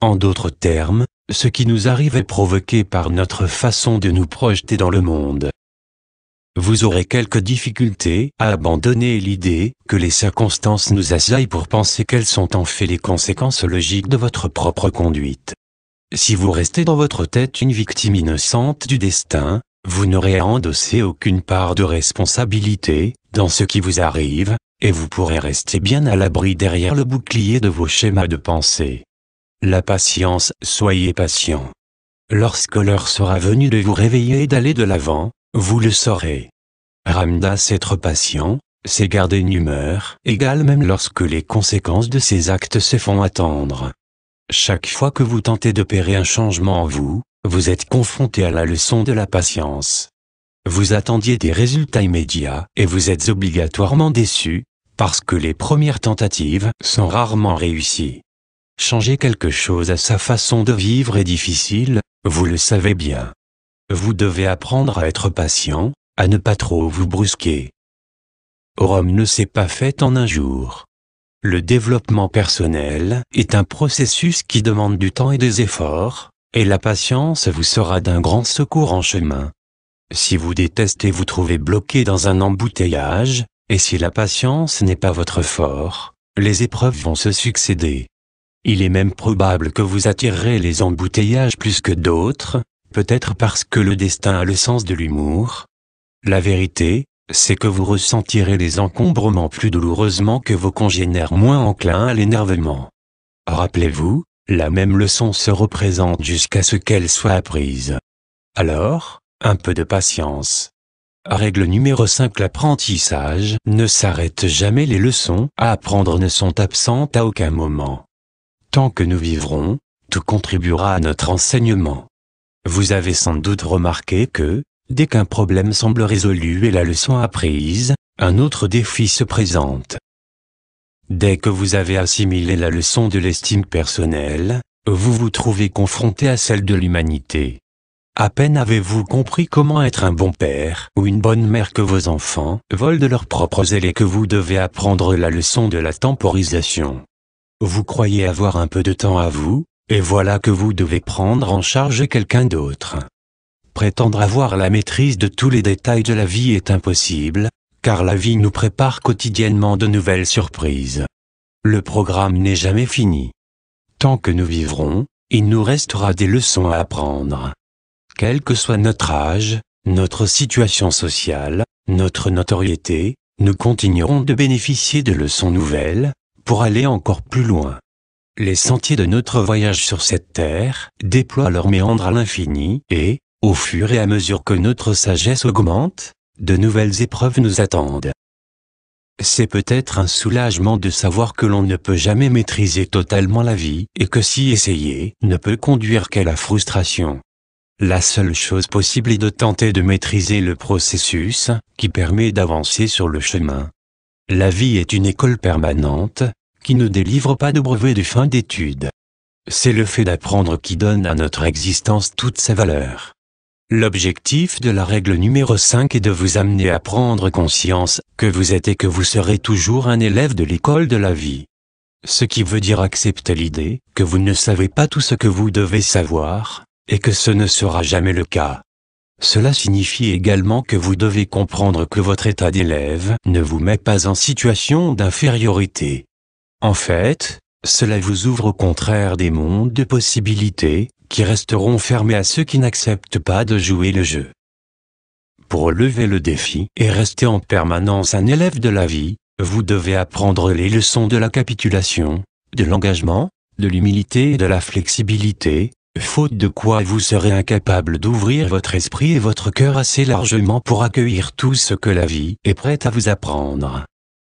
[SPEAKER 1] En d'autres termes, ce qui nous arrive est provoqué par notre façon de nous projeter dans le monde. Vous aurez quelques difficultés à abandonner l'idée que les circonstances nous assaillent pour penser qu'elles sont en fait les conséquences logiques de votre propre conduite. Si vous restez dans votre tête une victime innocente du destin, vous n'aurez à endosser aucune part de responsabilité dans ce qui vous arrive, et vous pourrez rester bien à l'abri derrière le bouclier de vos schémas de pensée. La patience, soyez patient. Lorsque l'heure sera venue de vous réveiller et d'aller de l'avant, vous le saurez. Ramdas être patient, c'est garder une humeur égale même lorsque les conséquences de ses actes se font attendre. Chaque fois que vous tentez d'opérer un changement en vous, vous êtes confronté à la leçon de la patience. Vous attendiez des résultats immédiats et vous êtes obligatoirement déçu, parce que les premières tentatives sont rarement réussies. Changer quelque chose à sa façon de vivre est difficile, vous le savez bien. Vous devez apprendre à être patient, à ne pas trop vous brusquer. Rome ne s'est pas faite en un jour. Le développement personnel est un processus qui demande du temps et des efforts, et la patience vous sera d'un grand secours en chemin. Si vous détestez vous trouver bloqué dans un embouteillage, et si la patience n'est pas votre fort, les épreuves vont se succéder. Il est même probable que vous attirerez les embouteillages plus que d'autres, peut-être parce que le destin a le sens de l'humour. La vérité, c'est que vous ressentirez les encombrements plus douloureusement que vos congénères moins enclins à l'énervement. Rappelez-vous, la même leçon se représente jusqu'à ce qu'elle soit apprise. Alors, un peu de patience. Règle numéro 5 L'apprentissage ne s'arrête jamais les leçons à apprendre ne sont absentes à aucun moment. Tant que nous vivrons, tout contribuera à notre enseignement. Vous avez sans doute remarqué que, dès qu'un problème semble résolu et la leçon apprise, un autre défi se présente. Dès que vous avez assimilé la leçon de l'estime personnelle, vous vous trouvez confronté à celle de l'humanité. À peine avez-vous compris comment être un bon père ou une bonne mère que vos enfants volent de leurs propres ailes et que vous devez apprendre la leçon de la temporisation. Vous croyez avoir un peu de temps à vous, et voilà que vous devez prendre en charge quelqu'un d'autre. Prétendre avoir la maîtrise de tous les détails de la vie est impossible, car la vie nous prépare quotidiennement de nouvelles surprises. Le programme n'est jamais fini. Tant que nous vivrons, il nous restera des leçons à apprendre. Quel que soit notre âge, notre situation sociale, notre notoriété, nous continuerons de bénéficier de leçons nouvelles, pour aller encore plus loin. Les sentiers de notre voyage sur cette terre déploient leur méandre à l'infini et, au fur et à mesure que notre sagesse augmente, de nouvelles épreuves nous attendent. C'est peut-être un soulagement de savoir que l'on ne peut jamais maîtriser totalement la vie et que si essayer ne peut conduire qu'à la frustration. La seule chose possible est de tenter de maîtriser le processus qui permet d'avancer sur le chemin. La vie est une école permanente qui ne délivre pas de brevets de fin d'études. C'est le fait d'apprendre qui donne à notre existence toute sa valeur. L'objectif de la règle numéro 5 est de vous amener à prendre conscience que vous êtes et que vous serez toujours un élève de l'école de la vie. Ce qui veut dire accepter l'idée que vous ne savez pas tout ce que vous devez savoir, et que ce ne sera jamais le cas. Cela signifie également que vous devez comprendre que votre état d'élève ne vous met pas en situation d'infériorité. En fait, cela vous ouvre au contraire des mondes de possibilités, qui resteront fermés à ceux qui n'acceptent pas de jouer le jeu. Pour relever le défi et rester en permanence un élève de la vie, vous devez apprendre les leçons de la capitulation, de l'engagement, de l'humilité et de la flexibilité, faute de quoi vous serez incapable d'ouvrir votre esprit et votre cœur assez largement pour accueillir tout ce que la vie est prête à vous apprendre.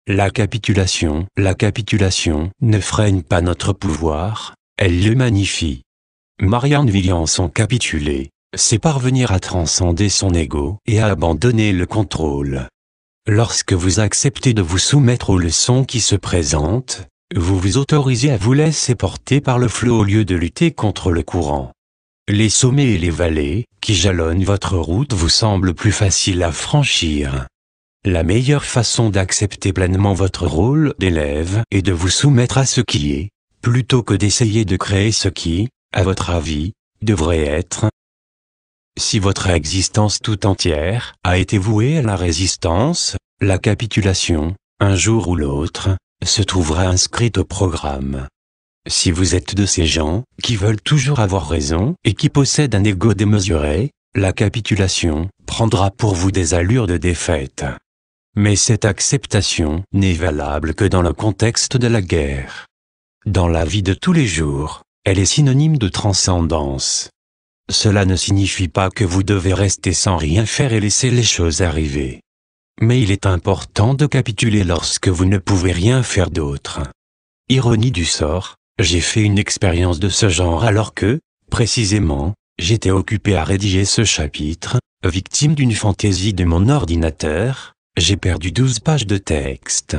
[SPEAKER 1] La capitulation, la capitulation ne freine pas notre pouvoir, elle le magnifie. Marianne sont capituler, c'est parvenir à transcender son ego et à abandonner le contrôle. Lorsque vous acceptez de vous soumettre aux leçons qui se présentent, vous vous autorisez à vous laisser porter par le flot au lieu de lutter contre le courant. Les sommets et les vallées, qui jalonnent votre route, vous semblent plus faciles à franchir. La meilleure façon d'accepter pleinement votre rôle d'élève est de vous soumettre à ce qui est, plutôt que d'essayer de créer ce qui, à votre avis, devrait être Si votre existence tout entière a été vouée à la résistance, la capitulation, un jour ou l'autre, se trouvera inscrite au programme. Si vous êtes de ces gens qui veulent toujours avoir raison et qui possèdent un ego démesuré, la capitulation prendra pour vous des allures de défaite. Mais cette acceptation n'est valable que dans le contexte de la guerre. Dans la vie de tous les jours, elle est synonyme de transcendance. Cela ne signifie pas que vous devez rester sans rien faire et laisser les choses arriver. Mais il est important de capituler lorsque vous ne pouvez rien faire d'autre. Ironie du sort, j'ai fait une expérience de ce genre alors que, précisément, j'étais occupé à rédiger ce chapitre, victime d'une fantaisie de mon ordinateur, j'ai perdu 12 pages de texte.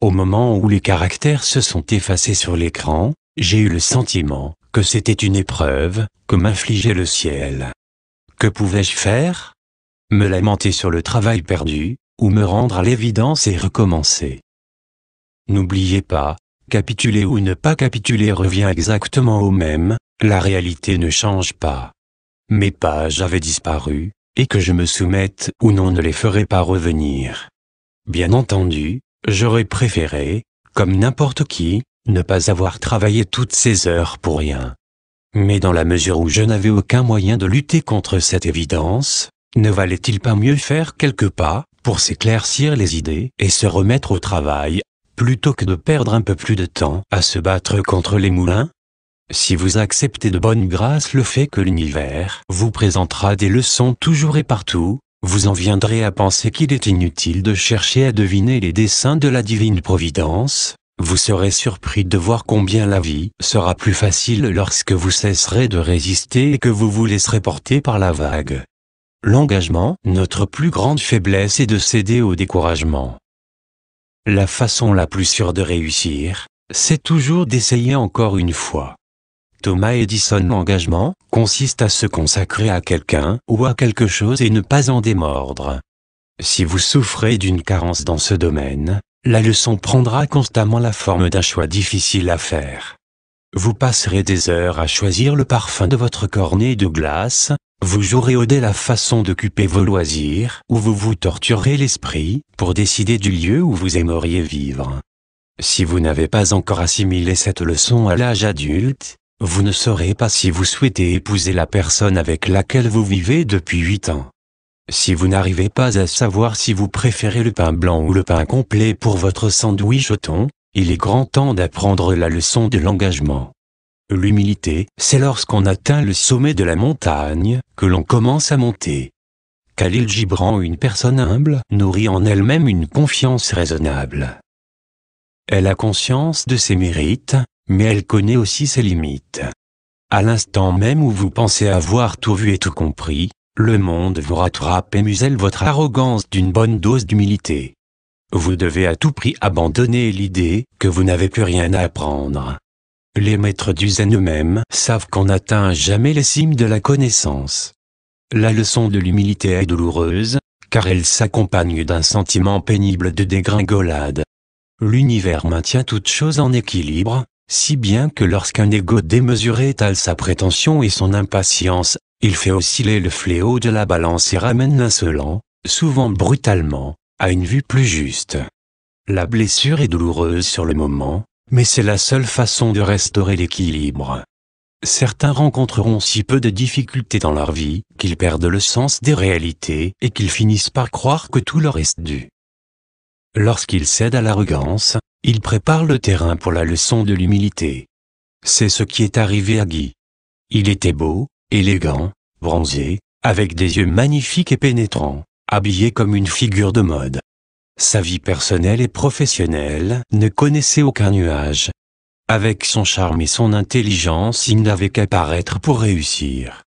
[SPEAKER 1] Au moment où les caractères se sont effacés sur l'écran, j'ai eu le sentiment que c'était une épreuve que m'infligeait le ciel. Que pouvais-je faire Me lamenter sur le travail perdu, ou me rendre à l'évidence et recommencer. N'oubliez pas, capituler ou ne pas capituler revient exactement au même, la réalité ne change pas. Mes pages avaient disparu, et que je me soumette ou non ne les ferait pas revenir. Bien entendu, j'aurais préféré, comme n'importe qui, ne pas avoir travaillé toutes ces heures pour rien. Mais dans la mesure où je n'avais aucun moyen de lutter contre cette évidence, ne valait-il pas mieux faire quelques pas pour s'éclaircir les idées et se remettre au travail, plutôt que de perdre un peu plus de temps à se battre contre les moulins Si vous acceptez de bonne grâce le fait que l'univers vous présentera des leçons toujours et partout, vous en viendrez à penser qu'il est inutile de chercher à deviner les desseins de la divine providence, vous serez surpris de voir combien la vie sera plus facile lorsque vous cesserez de résister et que vous vous laisserez porter par la vague. L'engagement, notre plus grande faiblesse est de céder au découragement. La façon la plus sûre de réussir, c'est toujours d'essayer encore une fois. Thomas Edison L'engagement consiste à se consacrer à quelqu'un ou à quelque chose et ne pas en démordre. Si vous souffrez d'une carence dans ce domaine, la leçon prendra constamment la forme d'un choix difficile à faire. Vous passerez des heures à choisir le parfum de votre cornet de glace, vous jouerez au dé la façon d'occuper vos loisirs, ou vous vous torturerez l'esprit pour décider du lieu où vous aimeriez vivre. Si vous n'avez pas encore assimilé cette leçon à l'âge adulte, vous ne saurez pas si vous souhaitez épouser la personne avec laquelle vous vivez depuis 8 ans. Si vous n'arrivez pas à savoir si vous préférez le pain blanc ou le pain complet pour votre sandwich au thon, il est grand temps d'apprendre la leçon de l'engagement. L'humilité, c'est lorsqu'on atteint le sommet de la montagne, que l'on commence à monter. Khalil Gibran, une personne humble, nourrit en elle-même une confiance raisonnable. Elle a conscience de ses mérites, mais elle connaît aussi ses limites. À l'instant même où vous pensez avoir tout vu et tout compris, le monde vous rattrape et muselle votre arrogance d'une bonne dose d'humilité. Vous devez à tout prix abandonner l'idée que vous n'avez plus rien à apprendre. Les maîtres du zen eux-mêmes savent qu'on n'atteint jamais les cimes de la connaissance. La leçon de l'humilité est douloureuse, car elle s'accompagne d'un sentiment pénible de dégringolade. L'univers maintient toute chose en équilibre, si bien que lorsqu'un ego démesuré étale sa prétention et son impatience, il fait osciller le fléau de la balance et ramène l'insolent, souvent brutalement, à une vue plus juste. La blessure est douloureuse sur le moment, mais c'est la seule façon de restaurer l'équilibre. Certains rencontreront si peu de difficultés dans leur vie qu'ils perdent le sens des réalités et qu'ils finissent par croire que tout leur est dû. Lorsqu'ils cèdent à l'arrogance, ils préparent le terrain pour la leçon de l'humilité. C'est ce qui est arrivé à Guy. Il était beau, élégant, bronzé, avec des yeux magnifiques et pénétrants, habillé comme une figure de mode. Sa vie personnelle et professionnelle ne connaissait aucun nuage. Avec son charme et son intelligence, il n'avait qu'à paraître pour réussir.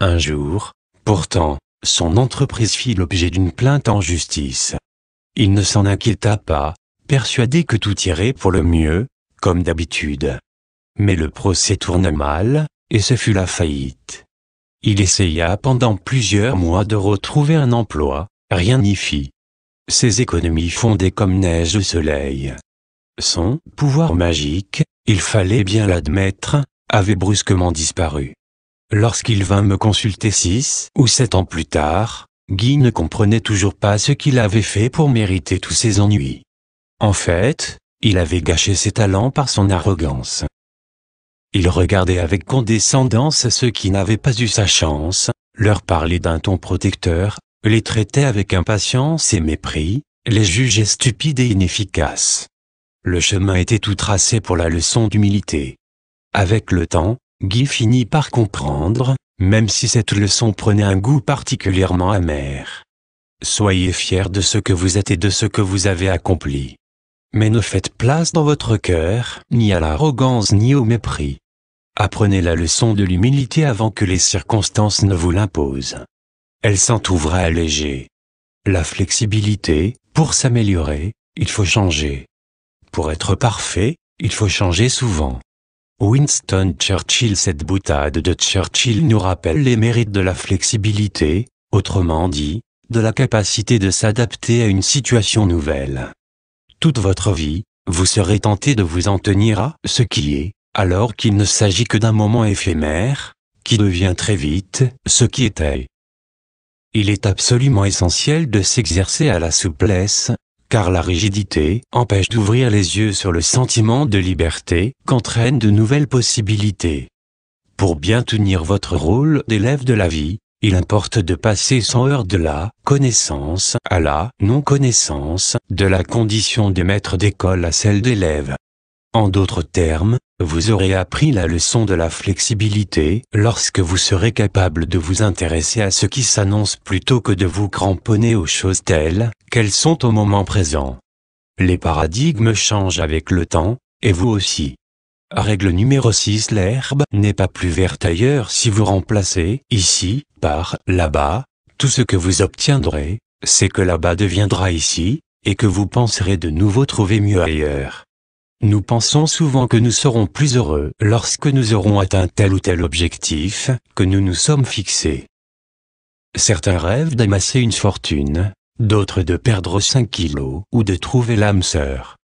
[SPEAKER 1] Un jour, pourtant, son entreprise fit l'objet d'une plainte en justice. Il ne s'en inquiéta pas, persuadé que tout irait pour le mieux, comme d'habitude. Mais le procès tourna mal, et ce fut la faillite. Il essaya pendant plusieurs mois de retrouver un emploi, rien n'y fit. Ses économies fondaient comme neige au soleil. Son pouvoir magique, il fallait bien l'admettre, avait brusquement disparu. Lorsqu'il vint me consulter six ou sept ans plus tard, Guy ne comprenait toujours pas ce qu'il avait fait pour mériter tous ses ennuis. En fait, il avait gâché ses talents par son arrogance. Il regardait avec condescendance ceux qui n'avaient pas eu sa chance, leur parlait d'un ton protecteur, les traitait avec impatience et mépris, les jugeait stupides et inefficaces. Le chemin était tout tracé pour la leçon d'humilité. Avec le temps, Guy finit par comprendre, même si cette leçon prenait un goût particulièrement amer. Soyez fiers de ce que vous êtes et de ce que vous avez accompli. Mais ne faites place dans votre cœur, ni à l'arrogance ni au mépris. Apprenez la leçon de l'humilité avant que les circonstances ne vous l'imposent. Elle s'en trouvera allégée. La flexibilité, pour s'améliorer, il faut changer. Pour être parfait, il faut changer souvent. Winston Churchill Cette boutade de Churchill nous rappelle les mérites de la flexibilité, autrement dit, de la capacité de s'adapter à une situation nouvelle. Toute votre vie, vous serez tenté de vous en tenir à ce qui est, alors qu'il ne s'agit que d'un moment éphémère, qui devient très vite ce qui était. Il est absolument essentiel de s'exercer à la souplesse, car la rigidité empêche d'ouvrir les yeux sur le sentiment de liberté qu'entraînent de nouvelles possibilités. Pour bien tenir votre rôle d'élève de la vie, il importe de passer sans heurts de la connaissance à la non-connaissance, de la condition des maîtres d'école à celle d'élève. En d'autres termes, vous aurez appris la leçon de la flexibilité lorsque vous serez capable de vous intéresser à ce qui s'annonce plutôt que de vous cramponner aux choses telles qu'elles sont au moment présent. Les paradigmes changent avec le temps, et vous aussi. Règle numéro 6 L'herbe n'est pas plus verte ailleurs si vous remplacez ici par là-bas. Tout ce que vous obtiendrez, c'est que là-bas deviendra ici, et que vous penserez de nouveau trouver mieux ailleurs. Nous pensons souvent que nous serons plus heureux lorsque nous aurons atteint tel ou tel objectif que nous nous sommes fixés. Certains rêvent d'amasser une fortune, d'autres de perdre 5 kilos ou de trouver l'âme sœur.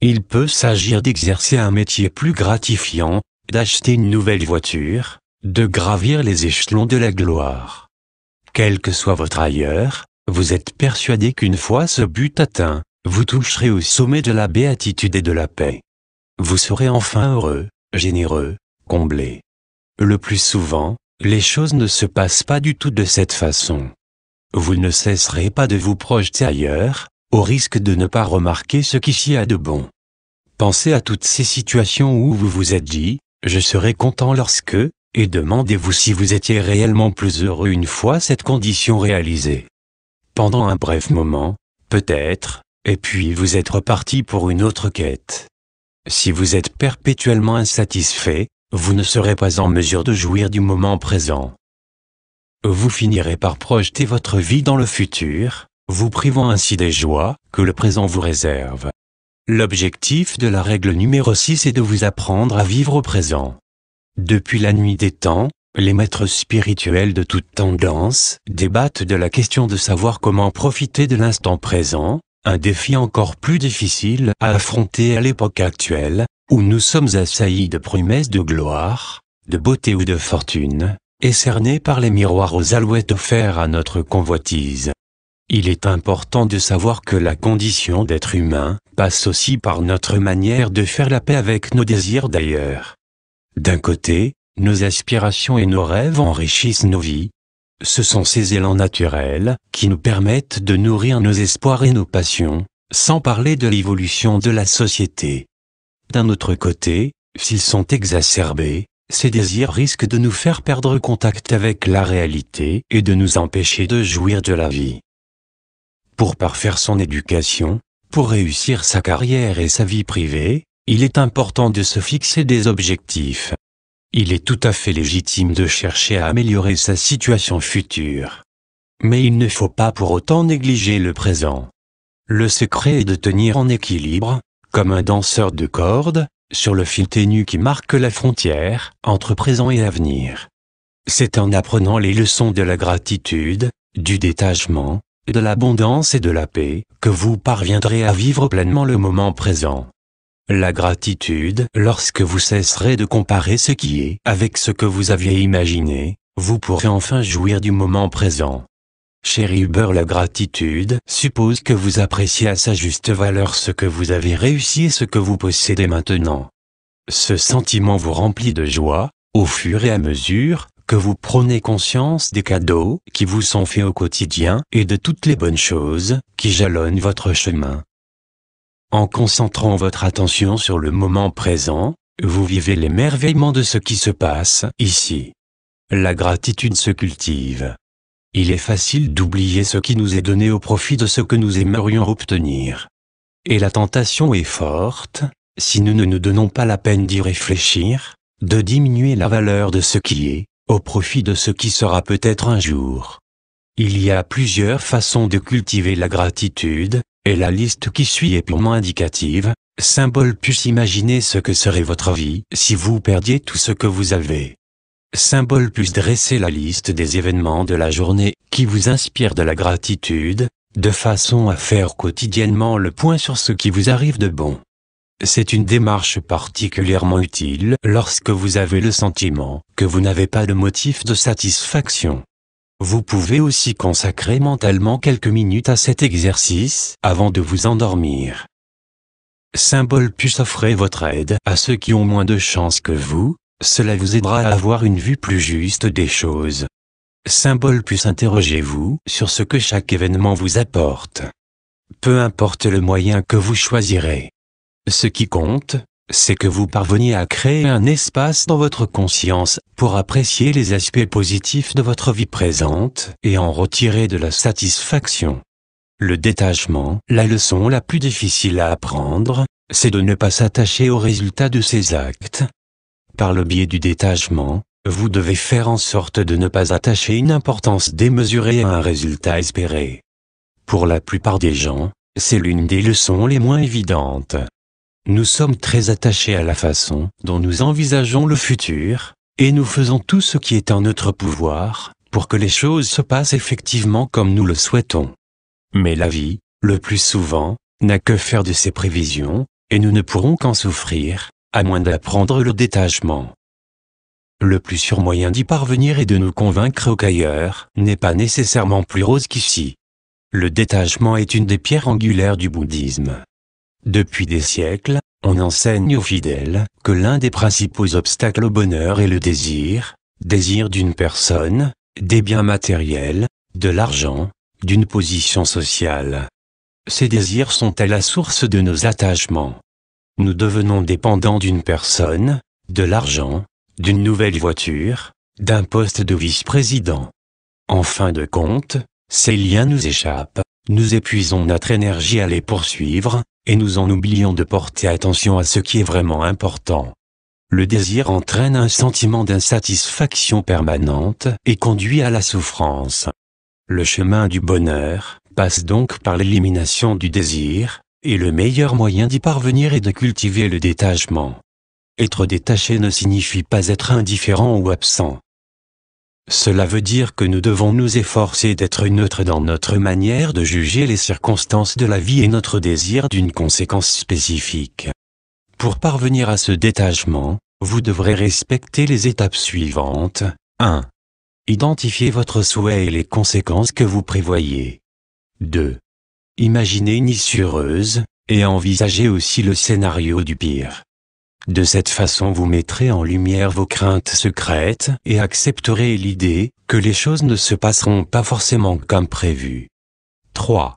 [SPEAKER 1] Il peut s'agir d'exercer un métier plus gratifiant, d'acheter une nouvelle voiture, de gravir les échelons de la gloire. Quel que soit votre ailleurs, vous êtes persuadé qu'une fois ce but atteint, vous toucherez au sommet de la béatitude et de la paix. Vous serez enfin heureux, généreux, comblé. Le plus souvent, les choses ne se passent pas du tout de cette façon. Vous ne cesserez pas de vous projeter ailleurs, au risque de ne pas remarquer ce qui s'y a de bon. Pensez à toutes ces situations où vous vous êtes dit, je serai content lorsque, et demandez-vous si vous étiez réellement plus heureux une fois cette condition réalisée. Pendant un bref moment, peut-être, et puis vous êtes reparti pour une autre quête. Si vous êtes perpétuellement insatisfait, vous ne serez pas en mesure de jouir du moment présent. Vous finirez par projeter votre vie dans le futur, vous privant ainsi des joies que le présent vous réserve. L'objectif de la règle numéro 6 est de vous apprendre à vivre au présent. Depuis la nuit des temps, les maîtres spirituels de toute tendance débattent de la question de savoir comment profiter de l'instant présent, un défi encore plus difficile à affronter à l'époque actuelle, où nous sommes assaillis de promesses de gloire, de beauté ou de fortune, et cernés par les miroirs aux alouettes offerts à notre convoitise. Il est important de savoir que la condition d'être humain passe aussi par notre manière de faire la paix avec nos désirs d'ailleurs. D'un côté, nos aspirations et nos rêves enrichissent nos vies, ce sont ces élans naturels qui nous permettent de nourrir nos espoirs et nos passions, sans parler de l'évolution de la société. D'un autre côté, s'ils sont exacerbés, ces désirs risquent de nous faire perdre contact avec la réalité et de nous empêcher de jouir de la vie. Pour parfaire son éducation, pour réussir sa carrière et sa vie privée, il est important de se fixer des objectifs il est tout à fait légitime de chercher à améliorer sa situation future. Mais il ne faut pas pour autant négliger le présent. Le secret est de tenir en équilibre, comme un danseur de cordes, sur le fil ténu qui marque la frontière entre présent et avenir. C'est en apprenant les leçons de la gratitude, du détachement, de l'abondance et de la paix que vous parviendrez à vivre pleinement le moment présent. La gratitude, lorsque vous cesserez de comparer ce qui est avec ce que vous aviez imaginé, vous pourrez enfin jouir du moment présent. Chérie Uber la gratitude suppose que vous appréciez à sa juste valeur ce que vous avez réussi et ce que vous possédez maintenant. Ce sentiment vous remplit de joie, au fur et à mesure que vous prenez conscience des cadeaux qui vous sont faits au quotidien et de toutes les bonnes choses qui jalonnent votre chemin. En concentrant votre attention sur le moment présent, vous vivez l'émerveillement de ce qui se passe ici. La gratitude se cultive. Il est facile d'oublier ce qui nous est donné au profit de ce que nous aimerions obtenir. Et la tentation est forte, si nous ne nous donnons pas la peine d'y réfléchir, de diminuer la valeur de ce qui est, au profit de ce qui sera peut-être un jour. Il y a plusieurs façons de cultiver la gratitude, et la liste qui suit est purement indicative, symbole plus imaginez ce que serait votre vie si vous perdiez tout ce que vous avez. Symbole plus dresser la liste des événements de la journée qui vous inspirent de la gratitude, de façon à faire quotidiennement le point sur ce qui vous arrive de bon. C'est une démarche particulièrement utile lorsque vous avez le sentiment que vous n'avez pas de motif de satisfaction. Vous pouvez aussi consacrer mentalement quelques minutes à cet exercice avant de vous endormir. Symbole puce offrez votre aide à ceux qui ont moins de chance que vous, cela vous aidera à avoir une vue plus juste des choses. Symbole puce interrogez-vous sur ce que chaque événement vous apporte. Peu importe le moyen que vous choisirez. Ce qui compte, c'est que vous parveniez à créer un espace dans votre conscience pour apprécier les aspects positifs de votre vie présente et en retirer de la satisfaction. Le détachement, la leçon la plus difficile à apprendre, c'est de ne pas s'attacher aux résultats de ses actes. Par le biais du détachement, vous devez faire en sorte de ne pas attacher une importance démesurée à un résultat espéré. Pour la plupart des gens, c'est l'une des leçons les moins évidentes. Nous sommes très attachés à la façon dont nous envisageons le futur, et nous faisons tout ce qui est en notre pouvoir pour que les choses se passent effectivement comme nous le souhaitons. Mais la vie, le plus souvent, n'a que faire de ces prévisions, et nous ne pourrons qu'en souffrir, à moins d'apprendre le détachement. Le plus sûr moyen d'y parvenir et de nous convaincre qu'ailleurs n'est pas nécessairement plus rose qu'ici. Le détachement est une des pierres angulaires du bouddhisme. Depuis des siècles, on enseigne aux fidèles que l'un des principaux obstacles au bonheur est le désir, désir d'une personne, des biens matériels, de l'argent, d'une position sociale. Ces désirs sont à la source de nos attachements. Nous devenons dépendants d'une personne, de l'argent, d'une nouvelle voiture, d'un poste de vice-président. En fin de compte, ces liens nous échappent, nous épuisons notre énergie à les poursuivre, et nous en oublions de porter attention à ce qui est vraiment important. Le désir entraîne un sentiment d'insatisfaction permanente et conduit à la souffrance. Le chemin du bonheur passe donc par l'élimination du désir, et le meilleur moyen d'y parvenir est de cultiver le détachement. Être détaché ne signifie pas être indifférent ou absent. Cela veut dire que nous devons nous efforcer d'être neutres dans notre manière de juger les circonstances de la vie et notre désir d'une conséquence spécifique. Pour parvenir à ce détachement, vous devrez respecter les étapes suivantes. 1. Identifiez votre souhait et les conséquences que vous prévoyez. 2. Imaginez une issue heureuse, et envisagez aussi le scénario du pire. De cette façon vous mettrez en lumière vos craintes secrètes et accepterez l'idée que les choses ne se passeront pas forcément comme prévu. 3.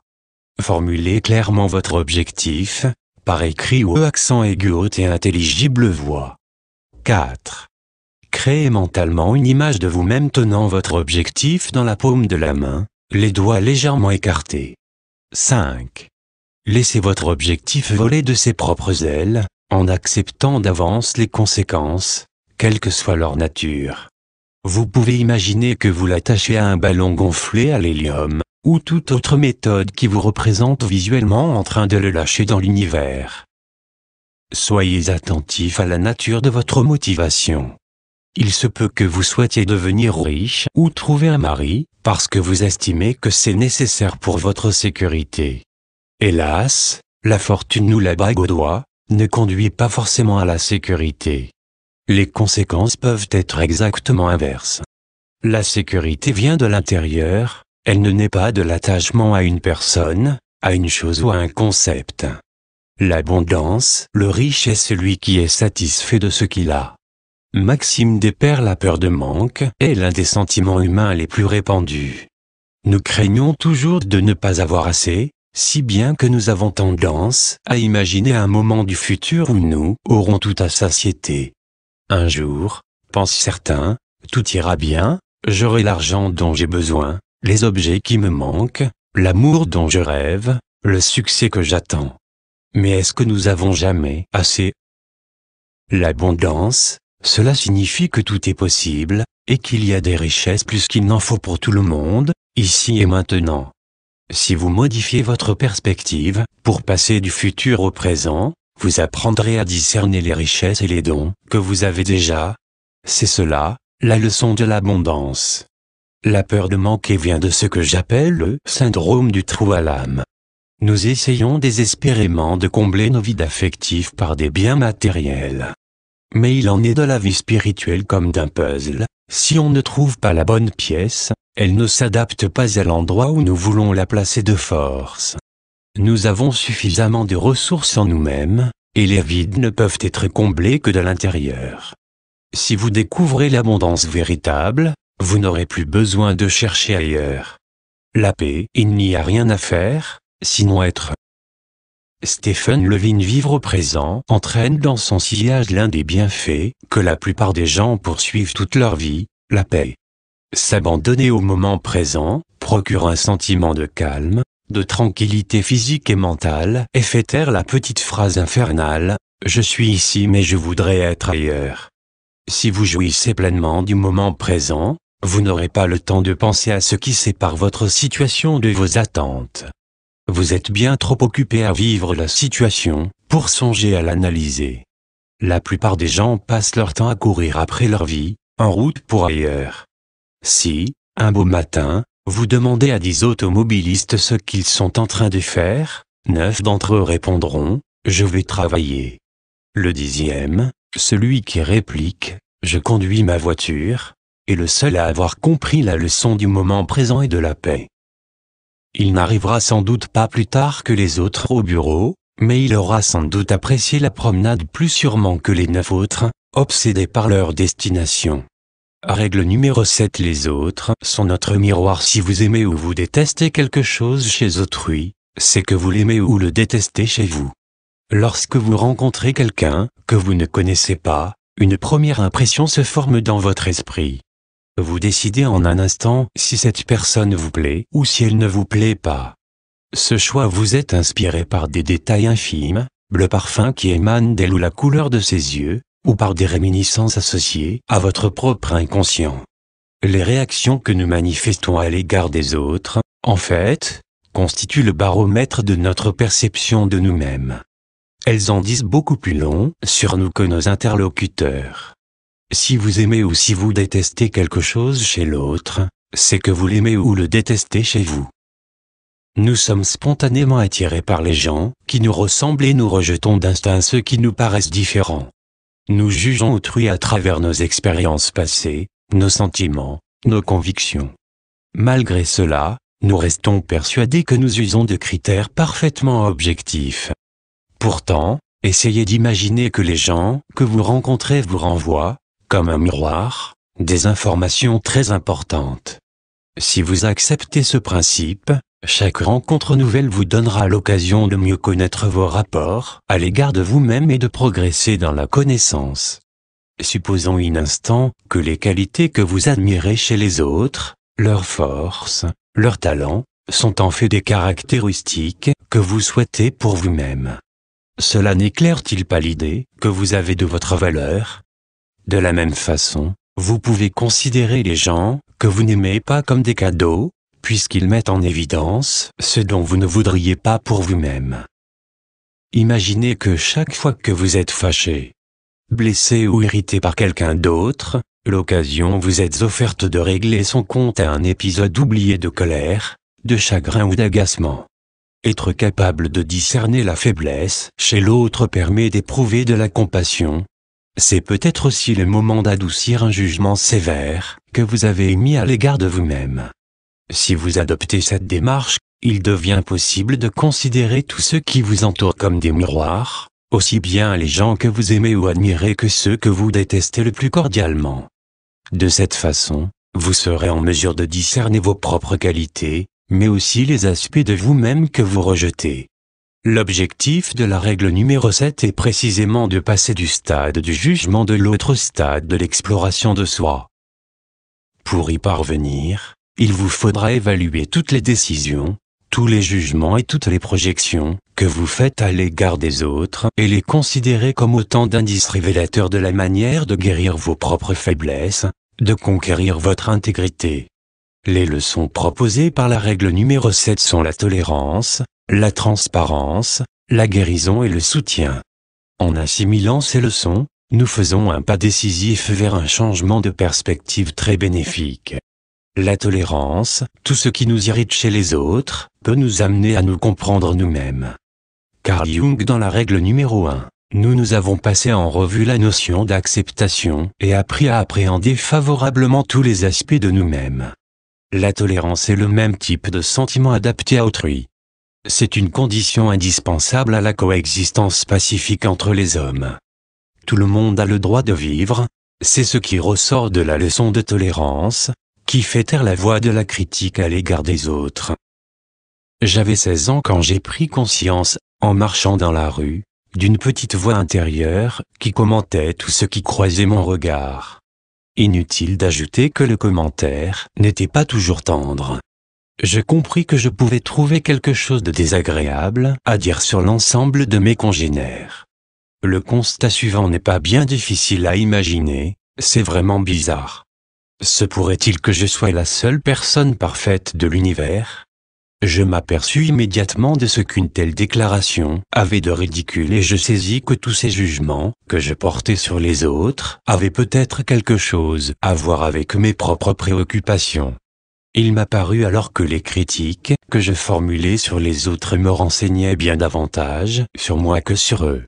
[SPEAKER 1] Formulez clairement votre objectif, par écrit ou accent aigu haute et intelligible voix. 4. Créez mentalement une image de vous-même tenant votre objectif dans la paume de la main, les doigts légèrement écartés. 5. Laissez votre objectif voler de ses propres ailes, en acceptant d'avance les conséquences, quelle que soit leur nature. Vous pouvez imaginer que vous l'attachez à un ballon gonflé à l'hélium, ou toute autre méthode qui vous représente visuellement en train de le lâcher dans l'univers. Soyez attentif à la nature de votre motivation. Il se peut que vous souhaitiez devenir riche ou trouver un mari, parce que vous estimez que c'est nécessaire pour votre sécurité. Hélas, la fortune nous la bague au doigt, ne conduit pas forcément à la sécurité. Les conséquences peuvent être exactement inverses. La sécurité vient de l'intérieur, elle ne naît pas de l'attachement à une personne, à une chose ou à un concept. L'abondance, le riche est celui qui est satisfait de ce qu'il a. Maxime des pères, La peur de manque est l'un des sentiments humains les plus répandus. Nous craignons toujours de ne pas avoir assez, si bien que nous avons tendance à imaginer un moment du futur où nous aurons tout à satiété. Un jour, pensent certains, tout ira bien, j'aurai l'argent dont j'ai besoin, les objets qui me manquent, l'amour dont je rêve, le succès que j'attends. Mais est-ce que nous avons jamais assez L'abondance, cela signifie que tout est possible, et qu'il y a des richesses plus qu'il n'en faut pour tout le monde, ici et maintenant. Si vous modifiez votre perspective, pour passer du futur au présent, vous apprendrez à discerner les richesses et les dons que vous avez déjà. C'est cela, la leçon de l'abondance. La peur de manquer vient de ce que j'appelle le syndrome du trou à l'âme. Nous essayons désespérément de combler nos vides affectifs par des biens matériels. Mais il en est de la vie spirituelle comme d'un puzzle, si on ne trouve pas la bonne pièce, elle ne s'adapte pas à l'endroit où nous voulons la placer de force. Nous avons suffisamment de ressources en nous-mêmes, et les vides ne peuvent être comblés que de l'intérieur. Si vous découvrez l'abondance véritable, vous n'aurez plus besoin de chercher ailleurs. La paix, il n'y a rien à faire, sinon être. Stephen Levine Vivre au présent entraîne dans son sillage l'un des bienfaits que la plupart des gens poursuivent toute leur vie, la paix. S'abandonner au moment présent procure un sentiment de calme, de tranquillité physique et mentale et fait taire la petite phrase infernale ⁇ Je suis ici mais je voudrais être ailleurs ⁇ Si vous jouissez pleinement du moment présent, vous n'aurez pas le temps de penser à ce qui sépare votre situation de vos attentes. Vous êtes bien trop occupé à vivre la situation pour songer à l'analyser. La plupart des gens passent leur temps à courir après leur vie, en route pour ailleurs. Si, un beau matin, vous demandez à dix automobilistes ce qu'ils sont en train de faire, neuf d'entre eux répondront ⁇ Je vais travailler ⁇ Le dixième, celui qui réplique ⁇ Je conduis ma voiture ⁇ est le seul à avoir compris la leçon du moment présent et de la paix. Il n'arrivera sans doute pas plus tard que les autres au bureau, mais il aura sans doute apprécié la promenade plus sûrement que les neuf autres, obsédés par leur destination. Règle numéro 7 Les autres sont notre miroir si vous aimez ou vous détestez quelque chose chez autrui, c'est que vous l'aimez ou le détestez chez vous. Lorsque vous rencontrez quelqu'un que vous ne connaissez pas, une première impression se forme dans votre esprit. Vous décidez en un instant si cette personne vous plaît ou si elle ne vous plaît pas. Ce choix vous est inspiré par des détails infimes, le parfum qui émane d'elle ou la couleur de ses yeux, ou par des réminiscences associées à votre propre inconscient. Les réactions que nous manifestons à l'égard des autres, en fait, constituent le baromètre de notre perception de nous-mêmes. Elles en disent beaucoup plus long sur nous que nos interlocuteurs. Si vous aimez ou si vous détestez quelque chose chez l'autre, c'est que vous l'aimez ou le détestez chez vous. Nous sommes spontanément attirés par les gens qui nous ressemblent et nous rejetons d'instinct ceux qui nous paraissent différents. Nous jugeons autrui à travers nos expériences passées, nos sentiments, nos convictions. Malgré cela, nous restons persuadés que nous usons de critères parfaitement objectifs. Pourtant, essayez d'imaginer que les gens que vous rencontrez vous renvoient, comme un miroir, des informations très importantes. Si vous acceptez ce principe, chaque rencontre nouvelle vous donnera l'occasion de mieux connaître vos rapports à l'égard de vous-même et de progresser dans la connaissance. Supposons un instant que les qualités que vous admirez chez les autres, leurs forces, leurs talents, sont en fait des caractéristiques que vous souhaitez pour vous-même. Cela n'éclaire-t-il pas l'idée que vous avez de votre valeur De la même façon, vous pouvez considérer les gens que vous n'aimez pas comme des cadeaux, puisqu'ils mettent en évidence ce dont vous ne voudriez pas pour vous-même. Imaginez que chaque fois que vous êtes fâché, blessé ou irrité par quelqu'un d'autre, l'occasion vous est offerte de régler son compte à un épisode oublié de colère, de chagrin ou d'agacement. Être capable de discerner la faiblesse chez l'autre permet d'éprouver de la compassion. C'est peut-être aussi le moment d'adoucir un jugement sévère que vous avez émis à l'égard de vous-même. Si vous adoptez cette démarche, il devient possible de considérer tous ceux qui vous entourent comme des miroirs, aussi bien les gens que vous aimez ou admirez que ceux que vous détestez le plus cordialement. De cette façon, vous serez en mesure de discerner vos propres qualités, mais aussi les aspects de vous-même que vous rejetez. L'objectif de la règle numéro 7 est précisément de passer du stade du jugement de l'autre stade de l'exploration de soi. Pour y parvenir, il vous faudra évaluer toutes les décisions, tous les jugements et toutes les projections que vous faites à l'égard des autres et les considérer comme autant d'indices révélateurs de la manière de guérir vos propres faiblesses, de conquérir votre intégrité. Les leçons proposées par la règle numéro 7 sont la tolérance, la transparence, la guérison et le soutien. En assimilant ces leçons, nous faisons un pas décisif vers un changement de perspective très bénéfique. La tolérance, tout ce qui nous irrite chez les autres, peut nous amener à nous comprendre nous-mêmes. Carl Jung dans la règle numéro 1. Nous nous avons passé en revue la notion d'acceptation et appris à appréhender favorablement tous les aspects de nous-mêmes. La tolérance est le même type de sentiment adapté à autrui. C'est une condition indispensable à la coexistence pacifique entre les hommes. Tout le monde a le droit de vivre, c'est ce qui ressort de la leçon de tolérance, qui fait taire la voix de la critique à l'égard des autres. J'avais 16 ans quand j'ai pris conscience, en marchant dans la rue, d'une petite voix intérieure qui commentait tout ce qui croisait mon regard. Inutile d'ajouter que le commentaire n'était pas toujours tendre. Je compris que je pouvais trouver quelque chose de désagréable à dire sur l'ensemble de mes congénères. Le constat suivant n'est pas bien difficile à imaginer, c'est vraiment bizarre. Se pourrait-il que je sois la seule personne parfaite de l'univers Je m'aperçus immédiatement de ce qu'une telle déclaration avait de ridicule et je saisis que tous ces jugements que je portais sur les autres avaient peut-être quelque chose à voir avec mes propres préoccupations. Il m'apparut alors que les critiques que je formulais sur les autres me renseignaient bien davantage sur moi que sur eux.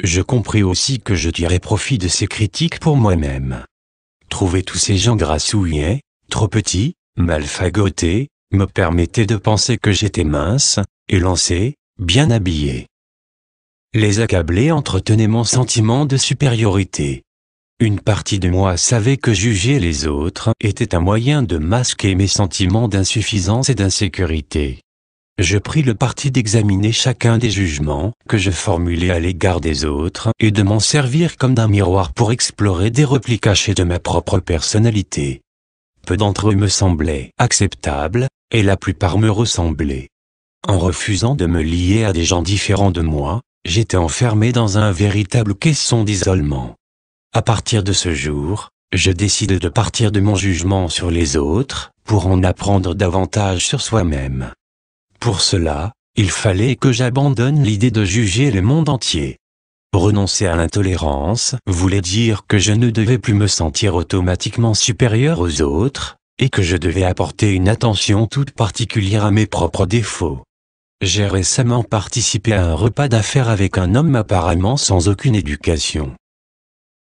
[SPEAKER 1] Je compris aussi que je tirais profit de ces critiques pour moi-même. Trouver tous ces gens grassouillets, trop petits, mal fagotés, me permettait de penser que j'étais mince, élancé, bien habillé. Les accablés entretenaient mon sentiment de supériorité. Une partie de moi savait que juger les autres était un moyen de masquer mes sentiments d'insuffisance et d'insécurité je pris le parti d'examiner chacun des jugements que je formulais à l'égard des autres et de m'en servir comme d'un miroir pour explorer des replis cachés de ma propre personnalité. Peu d'entre eux me semblaient acceptables, et la plupart me ressemblaient. En refusant de me lier à des gens différents de moi, j'étais enfermé dans un véritable caisson d'isolement. À partir de ce jour, je décide de partir de mon jugement sur les autres, pour en apprendre davantage sur soi-même. Pour cela, il fallait que j'abandonne l'idée de juger le monde entier. Renoncer à l'intolérance voulait dire que je ne devais plus me sentir automatiquement supérieur aux autres, et que je devais apporter une attention toute particulière à mes propres défauts. J'ai récemment participé à un repas d'affaires avec un homme apparemment sans aucune éducation.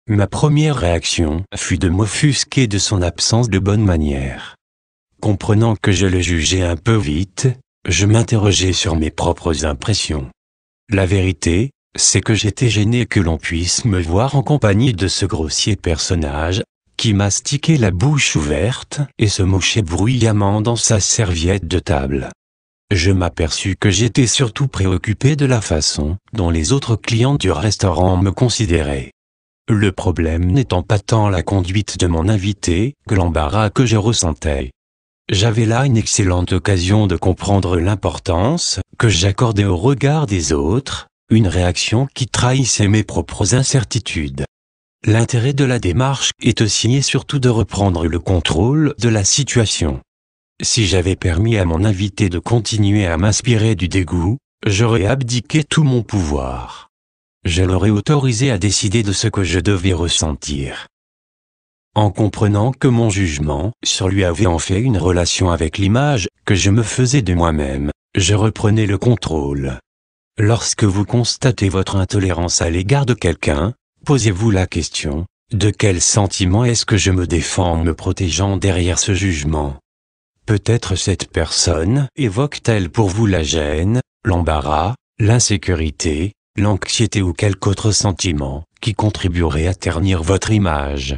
[SPEAKER 1] Ma première réaction fut de m'offusquer de son absence de bonne manière. Comprenant que je le jugeais un peu vite, je m'interrogeais sur mes propres impressions. La vérité, c'est que j'étais gêné que l'on puisse me voir en compagnie de ce grossier personnage, qui mastiquait la bouche ouverte et se mouchait bruyamment dans sa serviette de table. Je m'aperçus que j'étais surtout préoccupé de la façon dont les autres clients du restaurant me considéraient. Le problème n'étant pas tant la conduite de mon invité que l'embarras que je ressentais. J'avais là une excellente occasion de comprendre l'importance que j'accordais au regard des autres, une réaction qui trahissait mes propres incertitudes. L'intérêt de la démarche est aussi et surtout de reprendre le contrôle de la situation. Si j'avais permis à mon invité de continuer à m'inspirer du dégoût, j'aurais abdiqué tout mon pouvoir. Je l'aurais autorisé à décider de ce que je devais ressentir en comprenant que mon jugement sur lui avait en fait une relation avec l'image que je me faisais de moi-même, je reprenais le contrôle. Lorsque vous constatez votre intolérance à l'égard de quelqu'un, posez-vous la question, de quel sentiment est-ce que je me défends en me protégeant derrière ce jugement Peut-être cette personne évoque-t-elle pour vous la gêne, l'embarras, l'insécurité, l'anxiété ou quelque autre sentiment qui contribuerait à ternir votre image.